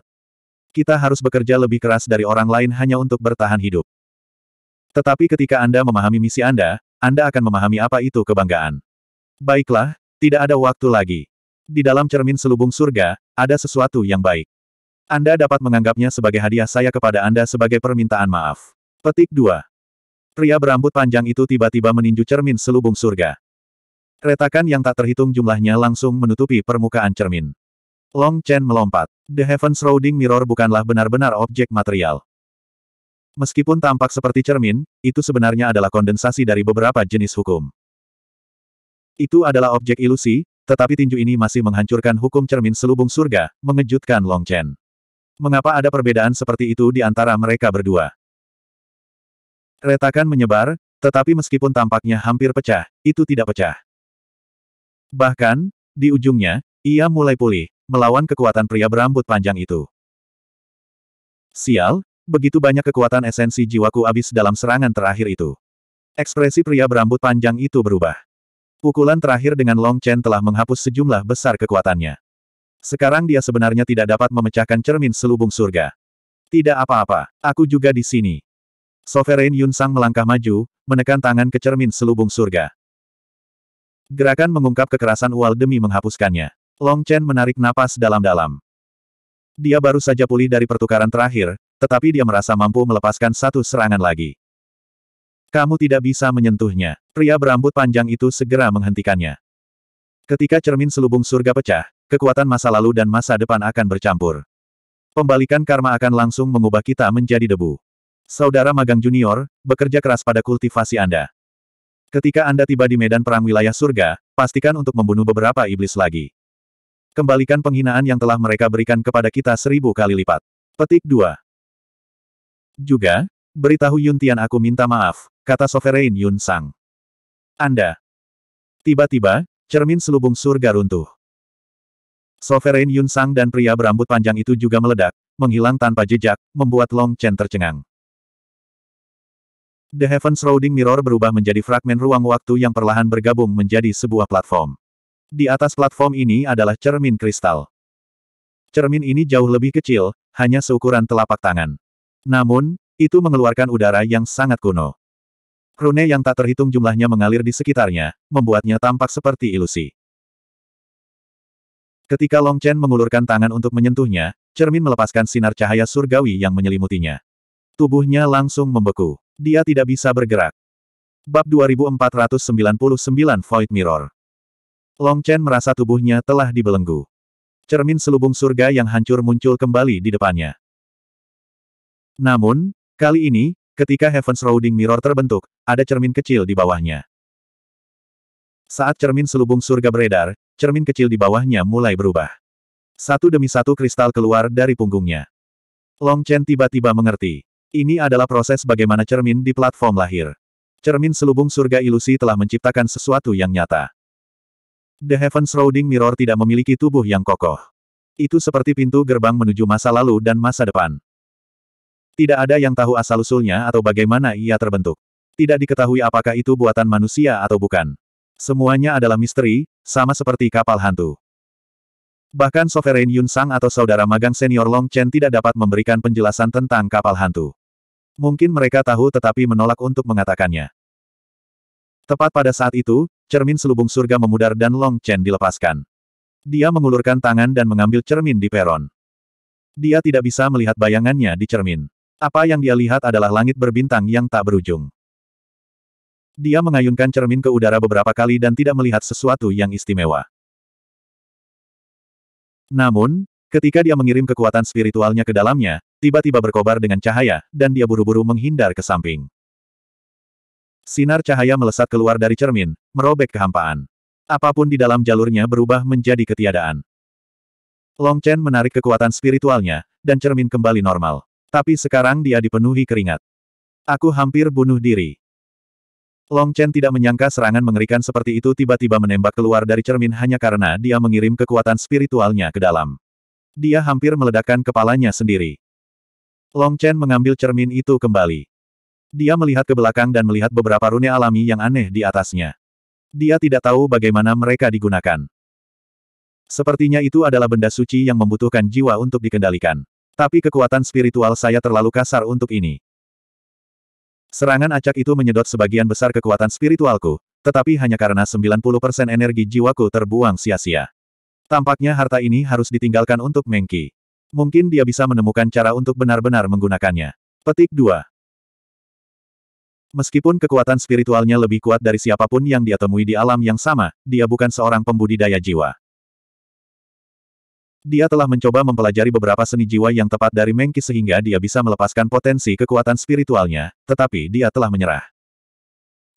Kita harus bekerja lebih keras dari orang lain hanya untuk bertahan hidup. Tetapi ketika Anda memahami misi Anda, Anda akan memahami apa itu kebanggaan. Baiklah, tidak ada waktu lagi. Di dalam cermin selubung surga, ada sesuatu yang baik. Anda dapat menganggapnya sebagai hadiah saya kepada Anda sebagai permintaan maaf. Petik 2. Pria berambut panjang itu tiba-tiba meninju cermin selubung surga. Retakan yang tak terhitung jumlahnya langsung menutupi permukaan cermin. Long Chen melompat. The Heaven's Roading Mirror bukanlah benar-benar objek material. Meskipun tampak seperti cermin, itu sebenarnya adalah kondensasi dari beberapa jenis hukum. Itu adalah objek ilusi, tetapi tinju ini masih menghancurkan hukum cermin selubung surga, mengejutkan Long Chen. Mengapa ada perbedaan seperti itu di antara mereka berdua? Retakan menyebar, tetapi meskipun tampaknya hampir pecah, itu tidak pecah. Bahkan, di ujungnya, ia mulai pulih, melawan kekuatan pria berambut panjang itu. Sial, begitu banyak kekuatan esensi jiwaku habis dalam serangan terakhir itu. Ekspresi pria berambut panjang itu berubah. Pukulan terakhir dengan Long Chen telah menghapus sejumlah besar kekuatannya. Sekarang dia sebenarnya tidak dapat memecahkan cermin selubung surga. Tidak apa-apa, aku juga di sini. Sovereign Yun Sang melangkah maju, menekan tangan ke cermin selubung surga. Gerakan mengungkap kekerasan ual demi menghapuskannya. Long Chen menarik napas dalam-dalam. Dia baru saja pulih dari pertukaran terakhir, tetapi dia merasa mampu melepaskan satu serangan lagi. Kamu tidak bisa menyentuhnya. Pria berambut panjang itu segera menghentikannya. Ketika cermin selubung surga pecah, kekuatan masa lalu dan masa depan akan bercampur. Pembalikan karma akan langsung mengubah kita menjadi debu. Saudara magang junior, bekerja keras pada kultivasi Anda. Ketika Anda tiba di medan perang wilayah surga, pastikan untuk membunuh beberapa iblis lagi. Kembalikan penghinaan yang telah mereka berikan kepada kita seribu kali lipat. Petik 2. Juga, beritahu Yun Tian aku minta maaf, kata Sovereign Yun Sang. Anda. Tiba-tiba, cermin selubung surga runtuh. Sovereign Yun Sang dan pria berambut panjang itu juga meledak, menghilang tanpa jejak, membuat Long Chen tercengang. The heavens Roading Mirror berubah menjadi fragmen ruang waktu yang perlahan bergabung menjadi sebuah platform. Di atas platform ini adalah cermin kristal. Cermin ini jauh lebih kecil, hanya seukuran telapak tangan. Namun, itu mengeluarkan udara yang sangat kuno. Rune yang tak terhitung jumlahnya mengalir di sekitarnya, membuatnya tampak seperti ilusi. Ketika Long Chen mengulurkan tangan untuk menyentuhnya, cermin melepaskan sinar cahaya surgawi yang menyelimutinya. Tubuhnya langsung membeku. Dia tidak bisa bergerak. Bab 2499 Void Mirror Long Chen merasa tubuhnya telah dibelenggu. Cermin selubung surga yang hancur muncul kembali di depannya. Namun, kali ini, ketika Heaven's Roading Mirror terbentuk, ada cermin kecil di bawahnya. Saat cermin selubung surga beredar, cermin kecil di bawahnya mulai berubah. Satu demi satu kristal keluar dari punggungnya. Long Chen tiba-tiba mengerti. Ini adalah proses bagaimana cermin di platform lahir. Cermin selubung surga ilusi telah menciptakan sesuatu yang nyata. The Heaven Shrouding Mirror tidak memiliki tubuh yang kokoh. Itu seperti pintu gerbang menuju masa lalu dan masa depan. Tidak ada yang tahu asal-usulnya atau bagaimana ia terbentuk. Tidak diketahui apakah itu buatan manusia atau bukan. Semuanya adalah misteri, sama seperti kapal hantu. Bahkan Sovereign Yun Sang atau saudara magang senior Long Chen tidak dapat memberikan penjelasan tentang kapal hantu. Mungkin mereka tahu tetapi menolak untuk mengatakannya. Tepat pada saat itu, cermin selubung surga memudar dan Long Chen dilepaskan. Dia mengulurkan tangan dan mengambil cermin di peron. Dia tidak bisa melihat bayangannya di cermin. Apa yang dia lihat adalah langit berbintang yang tak berujung. Dia mengayunkan cermin ke udara beberapa kali dan tidak melihat sesuatu yang istimewa. Namun, ketika dia mengirim kekuatan spiritualnya ke dalamnya, tiba-tiba berkobar dengan cahaya, dan dia buru-buru menghindar ke samping. Sinar cahaya melesat keluar dari cermin, merobek kehampaan. Apapun di dalam jalurnya berubah menjadi ketiadaan. Long Chen menarik kekuatan spiritualnya, dan cermin kembali normal. Tapi sekarang dia dipenuhi keringat. Aku hampir bunuh diri. Long Chen tidak menyangka serangan mengerikan seperti itu tiba-tiba menembak keluar dari cermin hanya karena dia mengirim kekuatan spiritualnya ke dalam. Dia hampir meledakkan kepalanya sendiri. Long Chen mengambil cermin itu kembali. Dia melihat ke belakang dan melihat beberapa rune alami yang aneh di atasnya. Dia tidak tahu bagaimana mereka digunakan. Sepertinya itu adalah benda suci yang membutuhkan jiwa untuk dikendalikan. Tapi kekuatan spiritual saya terlalu kasar untuk ini. Serangan acak itu menyedot sebagian besar kekuatan spiritualku, tetapi hanya karena 90% energi jiwaku terbuang sia-sia. Tampaknya harta ini harus ditinggalkan untuk Mengki. Mungkin dia bisa menemukan cara untuk benar-benar menggunakannya. Petik 2. Meskipun kekuatan spiritualnya lebih kuat dari siapapun yang dia temui di alam yang sama, dia bukan seorang pembudidaya jiwa. Dia telah mencoba mempelajari beberapa seni jiwa yang tepat dari Mengki sehingga dia bisa melepaskan potensi kekuatan spiritualnya, tetapi dia telah menyerah.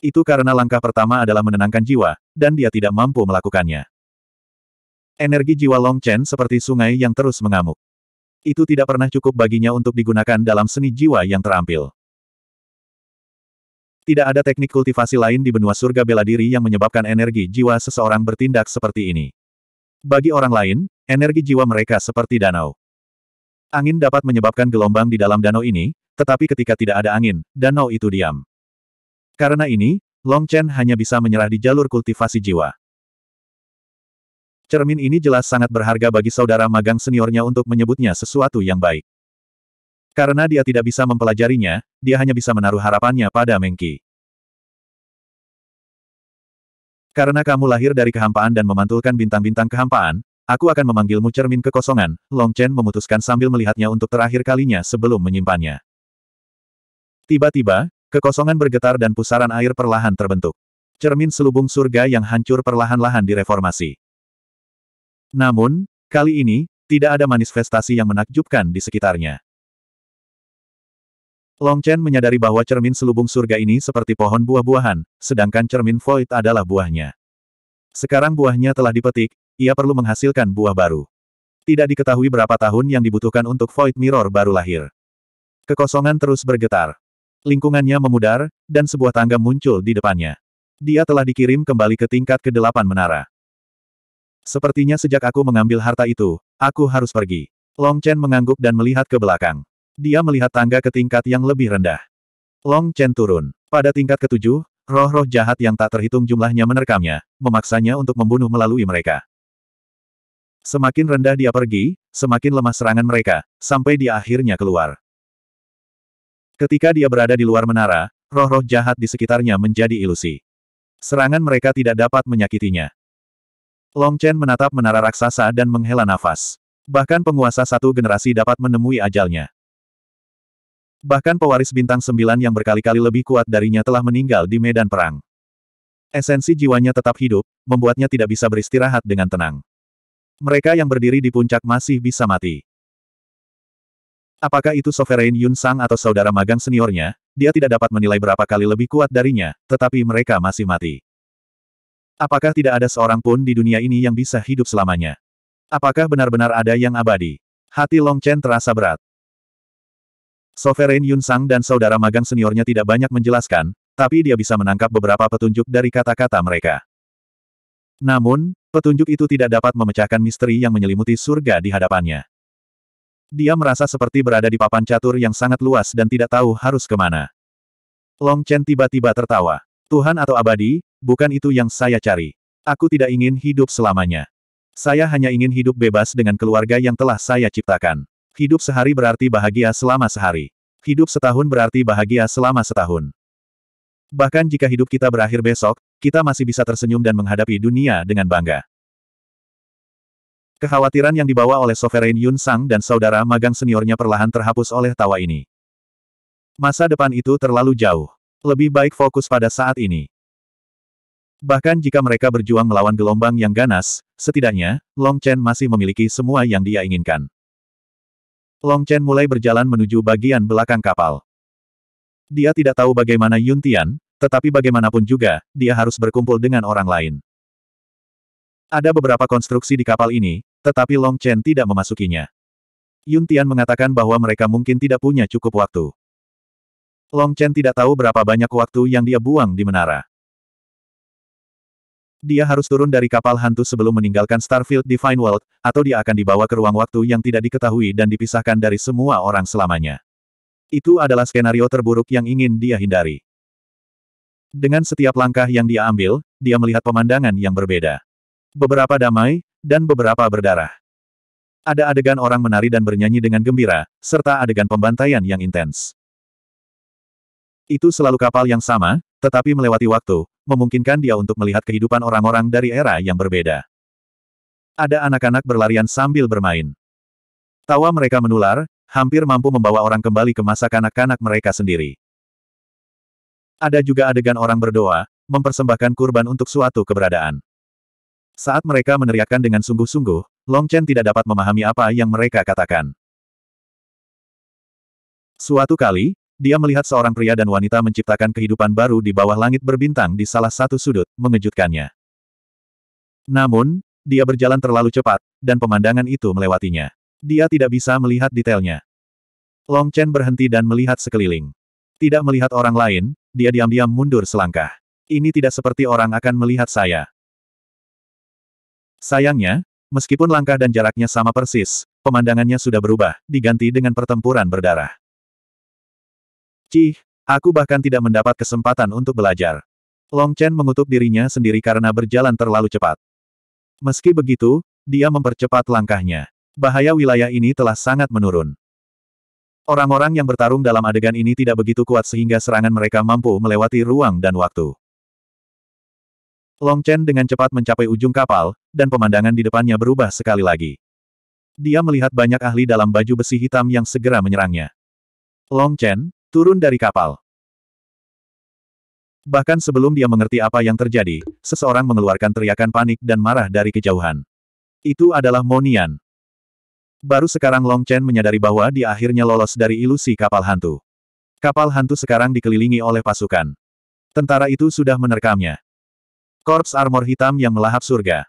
Itu karena langkah pertama adalah menenangkan jiwa, dan dia tidak mampu melakukannya. Energi jiwa Long Chen seperti sungai yang terus mengamuk. Itu tidak pernah cukup baginya untuk digunakan dalam seni jiwa yang terampil. Tidak ada teknik kultivasi lain di benua surga bela diri yang menyebabkan energi jiwa seseorang bertindak seperti ini. Bagi orang lain, energi jiwa mereka seperti danau. Angin dapat menyebabkan gelombang di dalam danau ini, tetapi ketika tidak ada angin, danau itu diam. Karena ini, Long Chen hanya bisa menyerah di jalur kultivasi jiwa. Cermin ini jelas sangat berharga bagi saudara magang seniornya untuk menyebutnya sesuatu yang baik. Karena dia tidak bisa mempelajarinya, dia hanya bisa menaruh harapannya pada Mengki. Karena kamu lahir dari kehampaan dan memantulkan bintang-bintang kehampaan, aku akan memanggilmu cermin kekosongan, Long Chen memutuskan sambil melihatnya untuk terakhir kalinya sebelum menyimpannya. Tiba-tiba, kekosongan bergetar dan pusaran air perlahan terbentuk. Cermin selubung surga yang hancur perlahan-lahan direformasi. Namun, kali ini, tidak ada manifestasi yang menakjubkan di sekitarnya. Long Chen menyadari bahwa cermin selubung surga ini seperti pohon buah-buahan, sedangkan cermin void adalah buahnya. Sekarang buahnya telah dipetik, ia perlu menghasilkan buah baru. Tidak diketahui berapa tahun yang dibutuhkan untuk void mirror baru lahir. Kekosongan terus bergetar. Lingkungannya memudar, dan sebuah tangga muncul di depannya. Dia telah dikirim kembali ke tingkat kedelapan menara. Sepertinya sejak aku mengambil harta itu, aku harus pergi. Long Chen mengangguk dan melihat ke belakang dia melihat tangga ke tingkat yang lebih rendah. Long Chen turun. Pada tingkat ketujuh, roh-roh jahat yang tak terhitung jumlahnya menerkamnya, memaksanya untuk membunuh melalui mereka. Semakin rendah dia pergi, semakin lemah serangan mereka, sampai dia akhirnya keluar. Ketika dia berada di luar menara, roh-roh jahat di sekitarnya menjadi ilusi. Serangan mereka tidak dapat menyakitinya. Long Chen menatap menara raksasa dan menghela nafas. Bahkan penguasa satu generasi dapat menemui ajalnya. Bahkan pewaris bintang sembilan yang berkali-kali lebih kuat darinya telah meninggal di medan perang. Esensi jiwanya tetap hidup, membuatnya tidak bisa beristirahat dengan tenang. Mereka yang berdiri di puncak masih bisa mati. Apakah itu Sovereign Yun Sang atau saudara magang seniornya, dia tidak dapat menilai berapa kali lebih kuat darinya, tetapi mereka masih mati. Apakah tidak ada seorang pun di dunia ini yang bisa hidup selamanya? Apakah benar-benar ada yang abadi? Hati Long Chen terasa berat. Sovereign Yun Sang dan saudara magang seniornya tidak banyak menjelaskan, tapi dia bisa menangkap beberapa petunjuk dari kata-kata mereka. Namun, petunjuk itu tidak dapat memecahkan misteri yang menyelimuti surga di hadapannya. Dia merasa seperti berada di papan catur yang sangat luas dan tidak tahu harus kemana. Long Chen tiba-tiba tertawa. Tuhan atau abadi, bukan itu yang saya cari. Aku tidak ingin hidup selamanya. Saya hanya ingin hidup bebas dengan keluarga yang telah saya ciptakan. Hidup sehari berarti bahagia selama sehari. Hidup setahun berarti bahagia selama setahun. Bahkan jika hidup kita berakhir besok, kita masih bisa tersenyum dan menghadapi dunia dengan bangga. Kekhawatiran yang dibawa oleh Sovereign Yun Sang dan saudara magang seniornya perlahan terhapus oleh tawa ini. Masa depan itu terlalu jauh. Lebih baik fokus pada saat ini. Bahkan jika mereka berjuang melawan gelombang yang ganas, setidaknya, Long Chen masih memiliki semua yang dia inginkan. Long Chen mulai berjalan menuju bagian belakang kapal. Dia tidak tahu bagaimana Yun Tian, tetapi bagaimanapun juga, dia harus berkumpul dengan orang lain. Ada beberapa konstruksi di kapal ini, tetapi Long Chen tidak memasukinya. Yun Tian mengatakan bahwa mereka mungkin tidak punya cukup waktu. Long Chen tidak tahu berapa banyak waktu yang dia buang di menara. Dia harus turun dari kapal hantu sebelum meninggalkan Starfield Divine World, atau dia akan dibawa ke ruang waktu yang tidak diketahui dan dipisahkan dari semua orang selamanya. Itu adalah skenario terburuk yang ingin dia hindari. Dengan setiap langkah yang dia ambil, dia melihat pemandangan yang berbeda. Beberapa damai, dan beberapa berdarah. Ada adegan orang menari dan bernyanyi dengan gembira, serta adegan pembantaian yang intens. Itu selalu kapal yang sama, tetapi melewati waktu, memungkinkan dia untuk melihat kehidupan orang-orang dari era yang berbeda. Ada anak-anak berlarian sambil bermain. Tawa mereka menular, hampir mampu membawa orang kembali ke masa kanak-kanak mereka sendiri. Ada juga adegan orang berdoa, mempersembahkan kurban untuk suatu keberadaan. Saat mereka meneriakkan dengan sungguh-sungguh, Long Chen tidak dapat memahami apa yang mereka katakan. Suatu kali, dia melihat seorang pria dan wanita menciptakan kehidupan baru di bawah langit berbintang di salah satu sudut, mengejutkannya. Namun, dia berjalan terlalu cepat, dan pemandangan itu melewatinya. Dia tidak bisa melihat detailnya. Long Chen berhenti dan melihat sekeliling. Tidak melihat orang lain, dia diam-diam mundur selangkah. Ini tidak seperti orang akan melihat saya. Sayangnya, meskipun langkah dan jaraknya sama persis, pemandangannya sudah berubah, diganti dengan pertempuran berdarah. Cih, aku bahkan tidak mendapat kesempatan untuk belajar. Long Chen mengutuk dirinya sendiri karena berjalan terlalu cepat. Meski begitu, dia mempercepat langkahnya. Bahaya wilayah ini telah sangat menurun. Orang-orang yang bertarung dalam adegan ini tidak begitu kuat sehingga serangan mereka mampu melewati ruang dan waktu. Long Chen dengan cepat mencapai ujung kapal, dan pemandangan di depannya berubah sekali lagi. Dia melihat banyak ahli dalam baju besi hitam yang segera menyerangnya. Long Chen, Turun dari kapal. Bahkan sebelum dia mengerti apa yang terjadi, seseorang mengeluarkan teriakan panik dan marah dari kejauhan. Itu adalah Monian. Baru sekarang Long Chen menyadari bahwa dia akhirnya lolos dari ilusi kapal hantu. Kapal hantu sekarang dikelilingi oleh pasukan. Tentara itu sudah menerkamnya. Korps armor hitam yang melahap surga.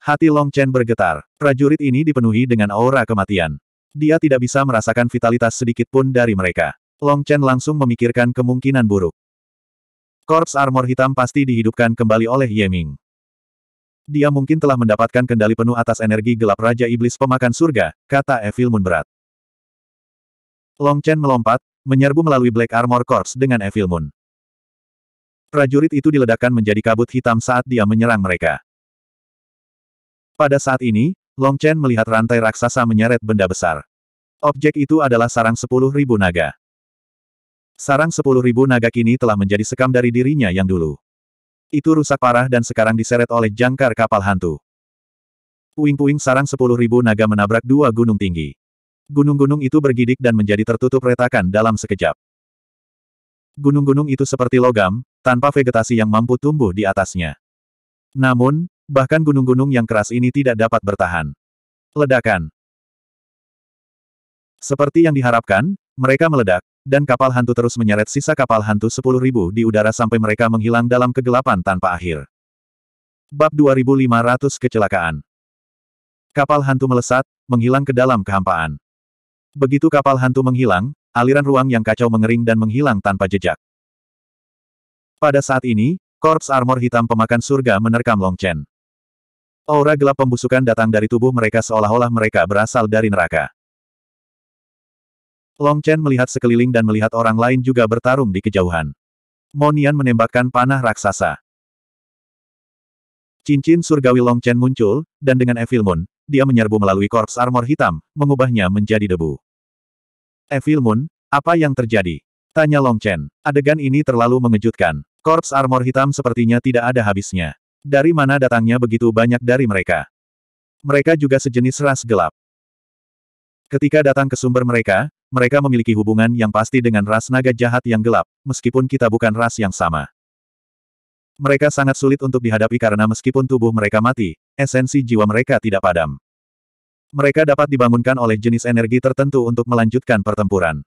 Hati Long Chen bergetar. Prajurit ini dipenuhi dengan aura kematian. Dia tidak bisa merasakan vitalitas sedikit pun dari mereka. Long Chen langsung memikirkan kemungkinan buruk. Korps armor hitam pasti dihidupkan kembali oleh Ye Ming. Dia mungkin telah mendapatkan kendali penuh atas energi gelap Raja Iblis Pemakan Surga, kata Evil Moon berat. Long Chen melompat, menyerbu melalui Black Armor Corps dengan Evil Moon. Prajurit itu diledakkan menjadi kabut hitam saat dia menyerang mereka. Pada saat ini, Long Chen melihat rantai raksasa menyeret benda besar. Objek itu adalah sarang sepuluh ribu naga. Sarang sepuluh ribu naga kini telah menjadi sekam dari dirinya yang dulu. Itu rusak parah dan sekarang diseret oleh jangkar kapal hantu. Puing-puing sarang sepuluh ribu naga menabrak dua gunung tinggi. Gunung-gunung itu bergidik dan menjadi tertutup retakan dalam sekejap. Gunung-gunung itu seperti logam, tanpa vegetasi yang mampu tumbuh di atasnya. Namun, bahkan gunung-gunung yang keras ini tidak dapat bertahan. Ledakan. Seperti yang diharapkan, mereka meledak, dan kapal hantu terus menyeret sisa kapal hantu sepuluh ribu di udara sampai mereka menghilang dalam kegelapan tanpa akhir. Bab 2500 Kecelakaan Kapal hantu melesat, menghilang ke dalam kehampaan. Begitu kapal hantu menghilang, aliran ruang yang kacau mengering dan menghilang tanpa jejak. Pada saat ini, korps armor hitam pemakan surga menerkam Long Chen. Aura gelap pembusukan datang dari tubuh mereka seolah-olah mereka berasal dari neraka. Long Chen melihat sekeliling dan melihat orang lain juga bertarung di kejauhan. Monian menembakkan panah raksasa. Cincin surgawi Long Chen muncul, dan dengan Evil Moon, dia menyerbu melalui korps armor hitam, mengubahnya menjadi debu. Evil Moon, apa yang terjadi? Tanya Long Chen. Adegan ini terlalu mengejutkan. Korps armor hitam sepertinya tidak ada habisnya. Dari mana datangnya begitu banyak dari mereka? Mereka juga sejenis ras gelap. Ketika datang ke sumber mereka, mereka memiliki hubungan yang pasti dengan ras naga jahat yang gelap, meskipun kita bukan ras yang sama. Mereka sangat sulit untuk dihadapi karena meskipun tubuh mereka mati, esensi jiwa mereka tidak padam. Mereka dapat dibangunkan oleh jenis energi tertentu untuk melanjutkan pertempuran.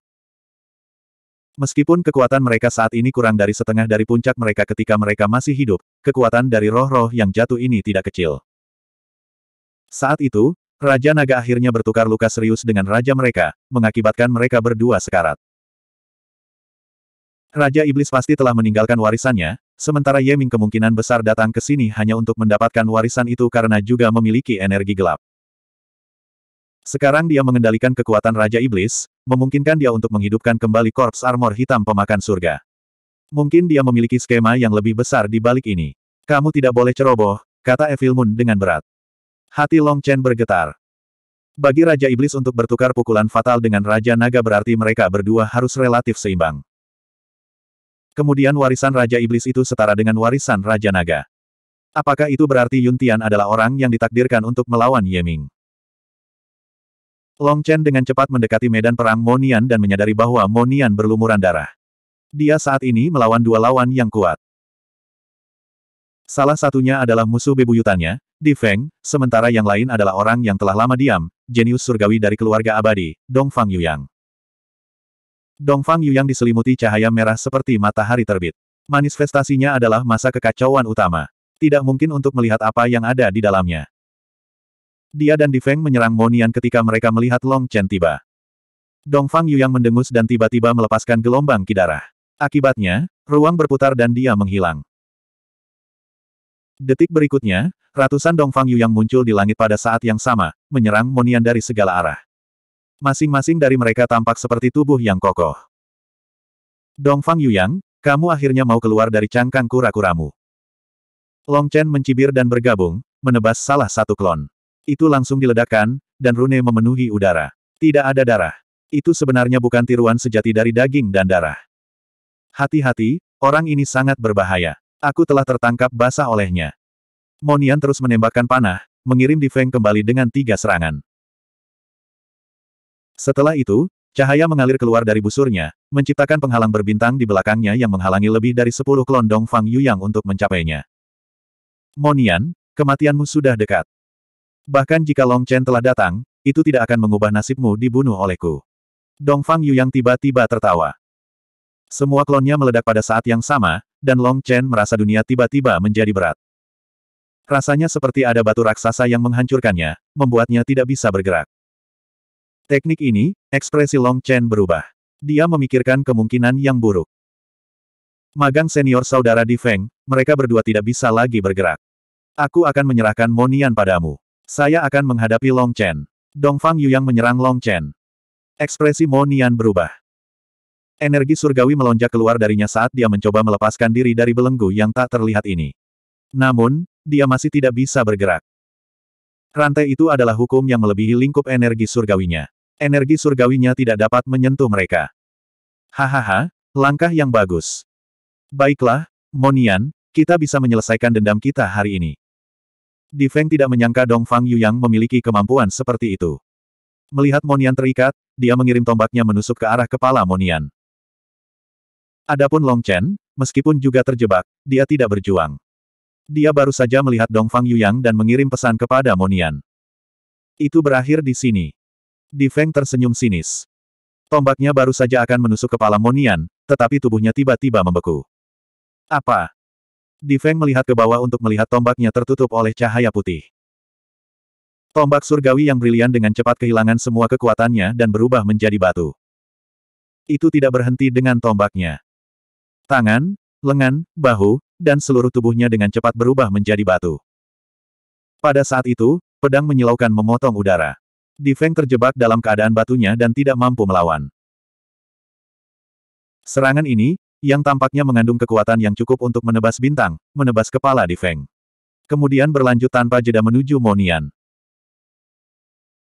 Meskipun kekuatan mereka saat ini kurang dari setengah dari puncak mereka ketika mereka masih hidup, kekuatan dari roh-roh yang jatuh ini tidak kecil. Saat itu, Raja Naga akhirnya bertukar luka serius dengan raja mereka, mengakibatkan mereka berdua sekarat. Raja Iblis pasti telah meninggalkan warisannya, sementara Yeming kemungkinan besar datang ke sini hanya untuk mendapatkan warisan itu karena juga memiliki energi gelap. Sekarang dia mengendalikan kekuatan Raja Iblis, memungkinkan dia untuk menghidupkan kembali korps armor hitam pemakan surga. Mungkin dia memiliki skema yang lebih besar di balik ini. Kamu tidak boleh ceroboh, kata Evil dengan berat. Hati Long Chen bergetar. Bagi Raja Iblis untuk bertukar pukulan fatal dengan Raja Naga berarti mereka berdua harus relatif seimbang. Kemudian warisan Raja Iblis itu setara dengan warisan Raja Naga. Apakah itu berarti Yun Tian adalah orang yang ditakdirkan untuk melawan Ye Ming? Long Chen dengan cepat mendekati medan perang Monian dan menyadari bahwa Monian berlumuran darah. Dia saat ini melawan dua lawan yang kuat. Salah satunya adalah musuh bebuyutannya, di Feng, sementara yang lain adalah orang yang telah lama diam, jenius surgawi dari keluarga abadi, Dong Fang Yuyang. Dong Fang Yuyang diselimuti cahaya merah seperti matahari terbit. Manifestasinya adalah masa kekacauan utama. Tidak mungkin untuk melihat apa yang ada di dalamnya. Dia dan Di Feng menyerang Monian ketika mereka melihat Long Chen tiba. Dong Fang Yuyang mendengus dan tiba-tiba melepaskan gelombang kidarah. Akibatnya, ruang berputar dan dia menghilang. Detik berikutnya, ratusan Dongfang Yu yang muncul di langit pada saat yang sama, menyerang Monian dari segala arah. Masing-masing dari mereka tampak seperti tubuh yang kokoh. Dongfang Yu kamu akhirnya mau keluar dari cangkang kura-kuramu. Long Chen mencibir dan bergabung, menebas salah satu klon. Itu langsung diledakkan, dan rune memenuhi udara. Tidak ada darah. Itu sebenarnya bukan tiruan sejati dari daging dan darah. Hati-hati, orang ini sangat berbahaya. Aku telah tertangkap basah olehnya. Monian terus menembakkan panah, mengirim di Feng kembali dengan tiga serangan. Setelah itu, cahaya mengalir keluar dari busurnya, menciptakan penghalang berbintang di belakangnya yang menghalangi lebih dari sepuluh kelondong Fang Yuyang untuk mencapainya. Monian, kematianmu sudah dekat. Bahkan jika Long Chen telah datang, itu tidak akan mengubah nasibmu dibunuh olehku. Dong Fang Yuyang tiba-tiba tertawa. Semua klonnya meledak pada saat yang sama, dan Long Chen merasa dunia tiba-tiba menjadi berat. Rasanya seperti ada batu raksasa yang menghancurkannya, membuatnya tidak bisa bergerak. Teknik ini, ekspresi Long Chen berubah. Dia memikirkan kemungkinan yang buruk. Magang senior saudara di Feng, mereka berdua tidak bisa lagi bergerak. Aku akan menyerahkan Monian padamu. Saya akan menghadapi Long Chen. Dong Fang Yu yang menyerang Long Chen. Ekspresi Monian berubah. Energi surgawi melonjak keluar darinya saat dia mencoba melepaskan diri dari belenggu yang tak terlihat ini. Namun, dia masih tidak bisa bergerak. Rantai itu adalah hukum yang melebihi lingkup energi surgawinya. Energi surgawinya tidak dapat menyentuh mereka. Hahaha, langkah yang bagus. Baiklah, Monian, kita bisa menyelesaikan dendam kita hari ini. Di Feng tidak menyangka Dong Fang Yu yang memiliki kemampuan seperti itu. Melihat Monian terikat, dia mengirim tombaknya menusuk ke arah kepala Monian. Adapun Long Chen, meskipun juga terjebak, dia tidak berjuang. Dia baru saja melihat Dongfang Yuyang dan mengirim pesan kepada Monian. Itu berakhir di sini. Di Feng tersenyum sinis. Tombaknya baru saja akan menusuk kepala Monian, tetapi tubuhnya tiba-tiba membeku. Apa? Di Feng melihat ke bawah untuk melihat tombaknya tertutup oleh cahaya putih. Tombak surgawi yang brilian dengan cepat kehilangan semua kekuatannya dan berubah menjadi batu. Itu tidak berhenti dengan tombaknya. Tangan, lengan, bahu, dan seluruh tubuhnya dengan cepat berubah menjadi batu. Pada saat itu, pedang menyilaukan memotong udara. Di Feng terjebak dalam keadaan batunya dan tidak mampu melawan. Serangan ini, yang tampaknya mengandung kekuatan yang cukup untuk menebas bintang, menebas kepala di Feng. Kemudian berlanjut tanpa jeda menuju Monian.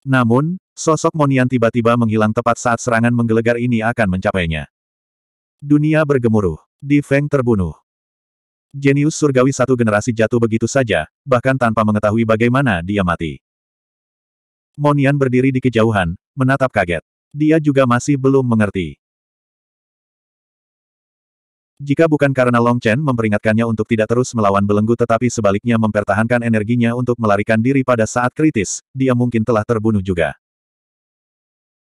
Namun, sosok Monian tiba-tiba menghilang tepat saat serangan menggelegar ini akan mencapainya. Dunia bergemuruh. Di Feng terbunuh. Jenius surgawi satu generasi jatuh begitu saja, bahkan tanpa mengetahui bagaimana dia mati. Monian berdiri di kejauhan, menatap kaget. Dia juga masih belum mengerti. Jika bukan karena Long Chen memperingatkannya untuk tidak terus melawan belenggu tetapi sebaliknya mempertahankan energinya untuk melarikan diri pada saat kritis, dia mungkin telah terbunuh juga.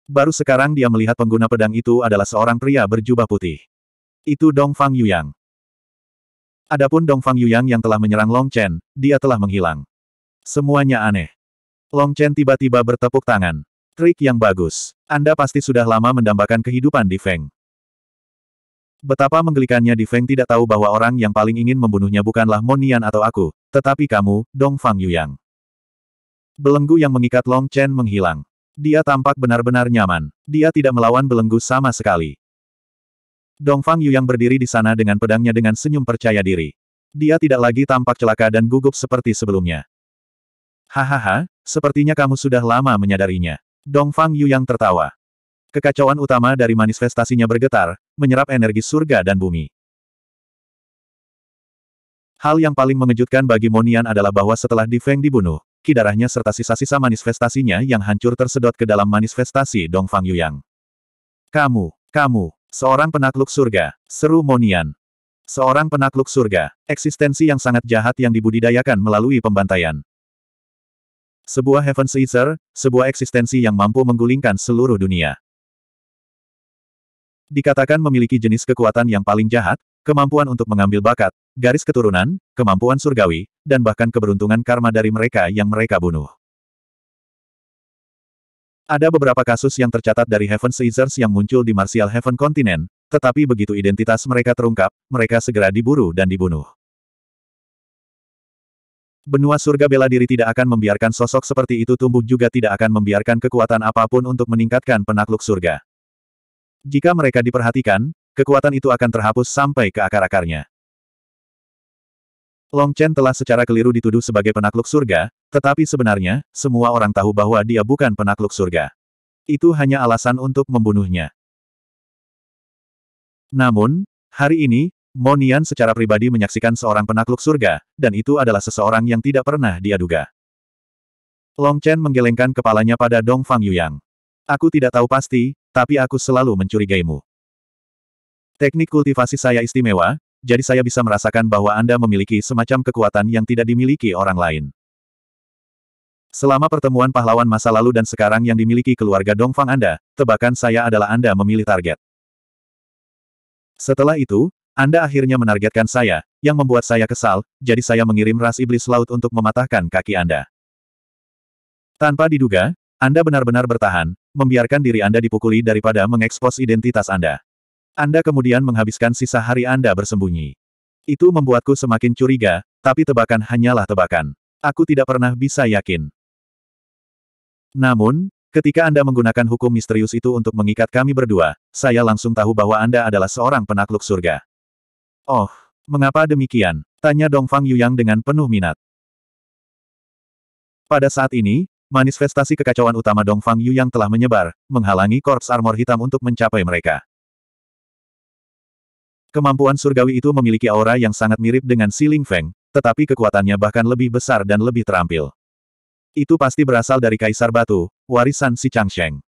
Baru sekarang dia melihat pengguna pedang itu adalah seorang pria berjubah putih. Itu Dong Fang Yuyang. Adapun Dong Fang Yuyang yang telah menyerang Long Chen, dia telah menghilang. Semuanya aneh. Long Chen tiba-tiba bertepuk tangan. Trik yang bagus. Anda pasti sudah lama mendambakan kehidupan di Feng. Betapa menggelikannya Di Feng tidak tahu bahwa orang yang paling ingin membunuhnya bukanlah Monian atau aku, tetapi kamu, Dong Fang Yuyang. Belenggu yang mengikat Long Chen menghilang. Dia tampak benar-benar nyaman. Dia tidak melawan belenggu sama sekali. Dongfang Yu yang berdiri di sana dengan pedangnya dengan senyum percaya diri. Dia tidak lagi tampak celaka dan gugup seperti sebelumnya. Hahaha, sepertinya kamu sudah lama menyadarinya. Dongfang Yu yang tertawa. Kekacauan utama dari manifestasinya bergetar, menyerap energi surga dan bumi. Hal yang paling mengejutkan bagi Monian adalah bahwa setelah Di Feng dibunuh, ki darahnya serta sisa-sisa manifestasinya yang hancur tersedot ke dalam manifestasi Dong Fang Yuyang. Kamu, kamu, seorang penakluk surga, seru Monian. Seorang penakluk surga, eksistensi yang sangat jahat yang dibudidayakan melalui pembantaian. Sebuah Heaven Seizer, sebuah eksistensi yang mampu menggulingkan seluruh dunia. Dikatakan memiliki jenis kekuatan yang paling jahat, kemampuan untuk mengambil bakat, garis keturunan, kemampuan surgawi, dan bahkan keberuntungan karma dari mereka yang mereka bunuh. Ada beberapa kasus yang tercatat dari Heaven Caesars yang muncul di Martial Heaven Continent, tetapi begitu identitas mereka terungkap, mereka segera diburu dan dibunuh. Benua surga bela diri tidak akan membiarkan sosok seperti itu tumbuh juga tidak akan membiarkan kekuatan apapun untuk meningkatkan penakluk surga. Jika mereka diperhatikan, kekuatan itu akan terhapus sampai ke akar-akarnya. Long Chen telah secara keliru dituduh sebagai penakluk surga, tetapi sebenarnya, semua orang tahu bahwa dia bukan penakluk surga. Itu hanya alasan untuk membunuhnya. Namun, hari ini, Monian secara pribadi menyaksikan seorang penakluk surga, dan itu adalah seseorang yang tidak pernah dia Long Chen menggelengkan kepalanya pada Dong Fang Yuyang. Aku tidak tahu pasti, tapi aku selalu mencurigaimu. Teknik kultivasi saya istimewa, jadi saya bisa merasakan bahwa Anda memiliki semacam kekuatan yang tidak dimiliki orang lain. Selama pertemuan pahlawan masa lalu dan sekarang yang dimiliki keluarga Dongfang Anda, tebakan saya adalah Anda memilih target. Setelah itu, Anda akhirnya menargetkan saya, yang membuat saya kesal, jadi saya mengirim ras iblis laut untuk mematahkan kaki Anda. Tanpa diduga, Anda benar-benar bertahan, membiarkan diri Anda dipukuli daripada mengekspos identitas Anda. Anda kemudian menghabiskan sisa hari Anda bersembunyi. Itu membuatku semakin curiga, tapi tebakan hanyalah tebakan. Aku tidak pernah bisa yakin. Namun, ketika Anda menggunakan hukum misterius itu untuk mengikat kami berdua, saya langsung tahu bahwa Anda adalah seorang penakluk surga. Oh, mengapa demikian? Tanya Dongfang Yuyang dengan penuh minat. Pada saat ini, manifestasi kekacauan utama Dongfang Yuyang telah menyebar, menghalangi korps armor hitam untuk mencapai mereka. Kemampuan surgawi itu memiliki aura yang sangat mirip dengan Si Ling Feng, tetapi kekuatannya bahkan lebih besar dan lebih terampil. Itu pasti berasal dari Kaisar Batu, warisan si Chang Sheng.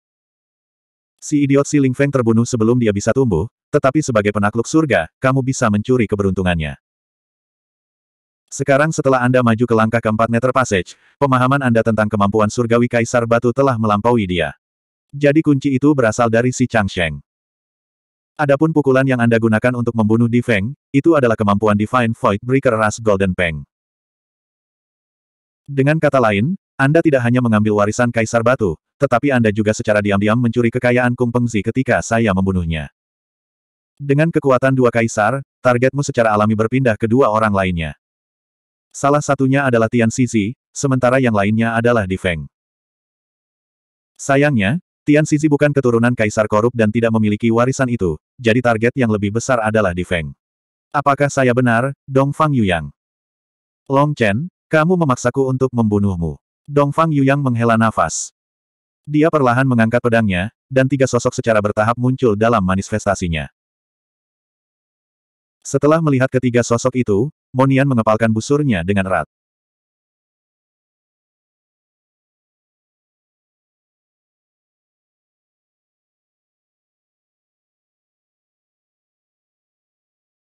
Si idiot Si Ling Feng terbunuh sebelum dia bisa tumbuh, tetapi sebagai penakluk surga, kamu bisa mencuri keberuntungannya. Sekarang setelah Anda maju ke langkah keempat meter passage, pemahaman Anda tentang kemampuan surgawi Kaisar Batu telah melampaui dia. Jadi kunci itu berasal dari si Chang Sheng. Adapun pukulan yang Anda gunakan untuk membunuh Di Feng, itu adalah kemampuan Divine Void Breaker Ras Golden Peng. Dengan kata lain, Anda tidak hanya mengambil warisan Kaisar Batu, tetapi Anda juga secara diam-diam mencuri kekayaan Kung Pengzi ketika saya membunuhnya. Dengan kekuatan dua kaisar, targetmu secara alami berpindah ke dua orang lainnya. Salah satunya adalah Tian Sisi, sementara yang lainnya adalah Di Feng. Sayangnya, Tian Sisi bukan keturunan kaisar korup dan tidak memiliki warisan itu, jadi target yang lebih besar adalah di Feng. Apakah saya benar, Dong Fang Yuyang? Long Chen, kamu memaksaku untuk membunuhmu. Dong Fang Yuyang menghela nafas. Dia perlahan mengangkat pedangnya, dan tiga sosok secara bertahap muncul dalam manifestasinya. Setelah melihat ketiga sosok itu, Monian mengepalkan busurnya dengan erat.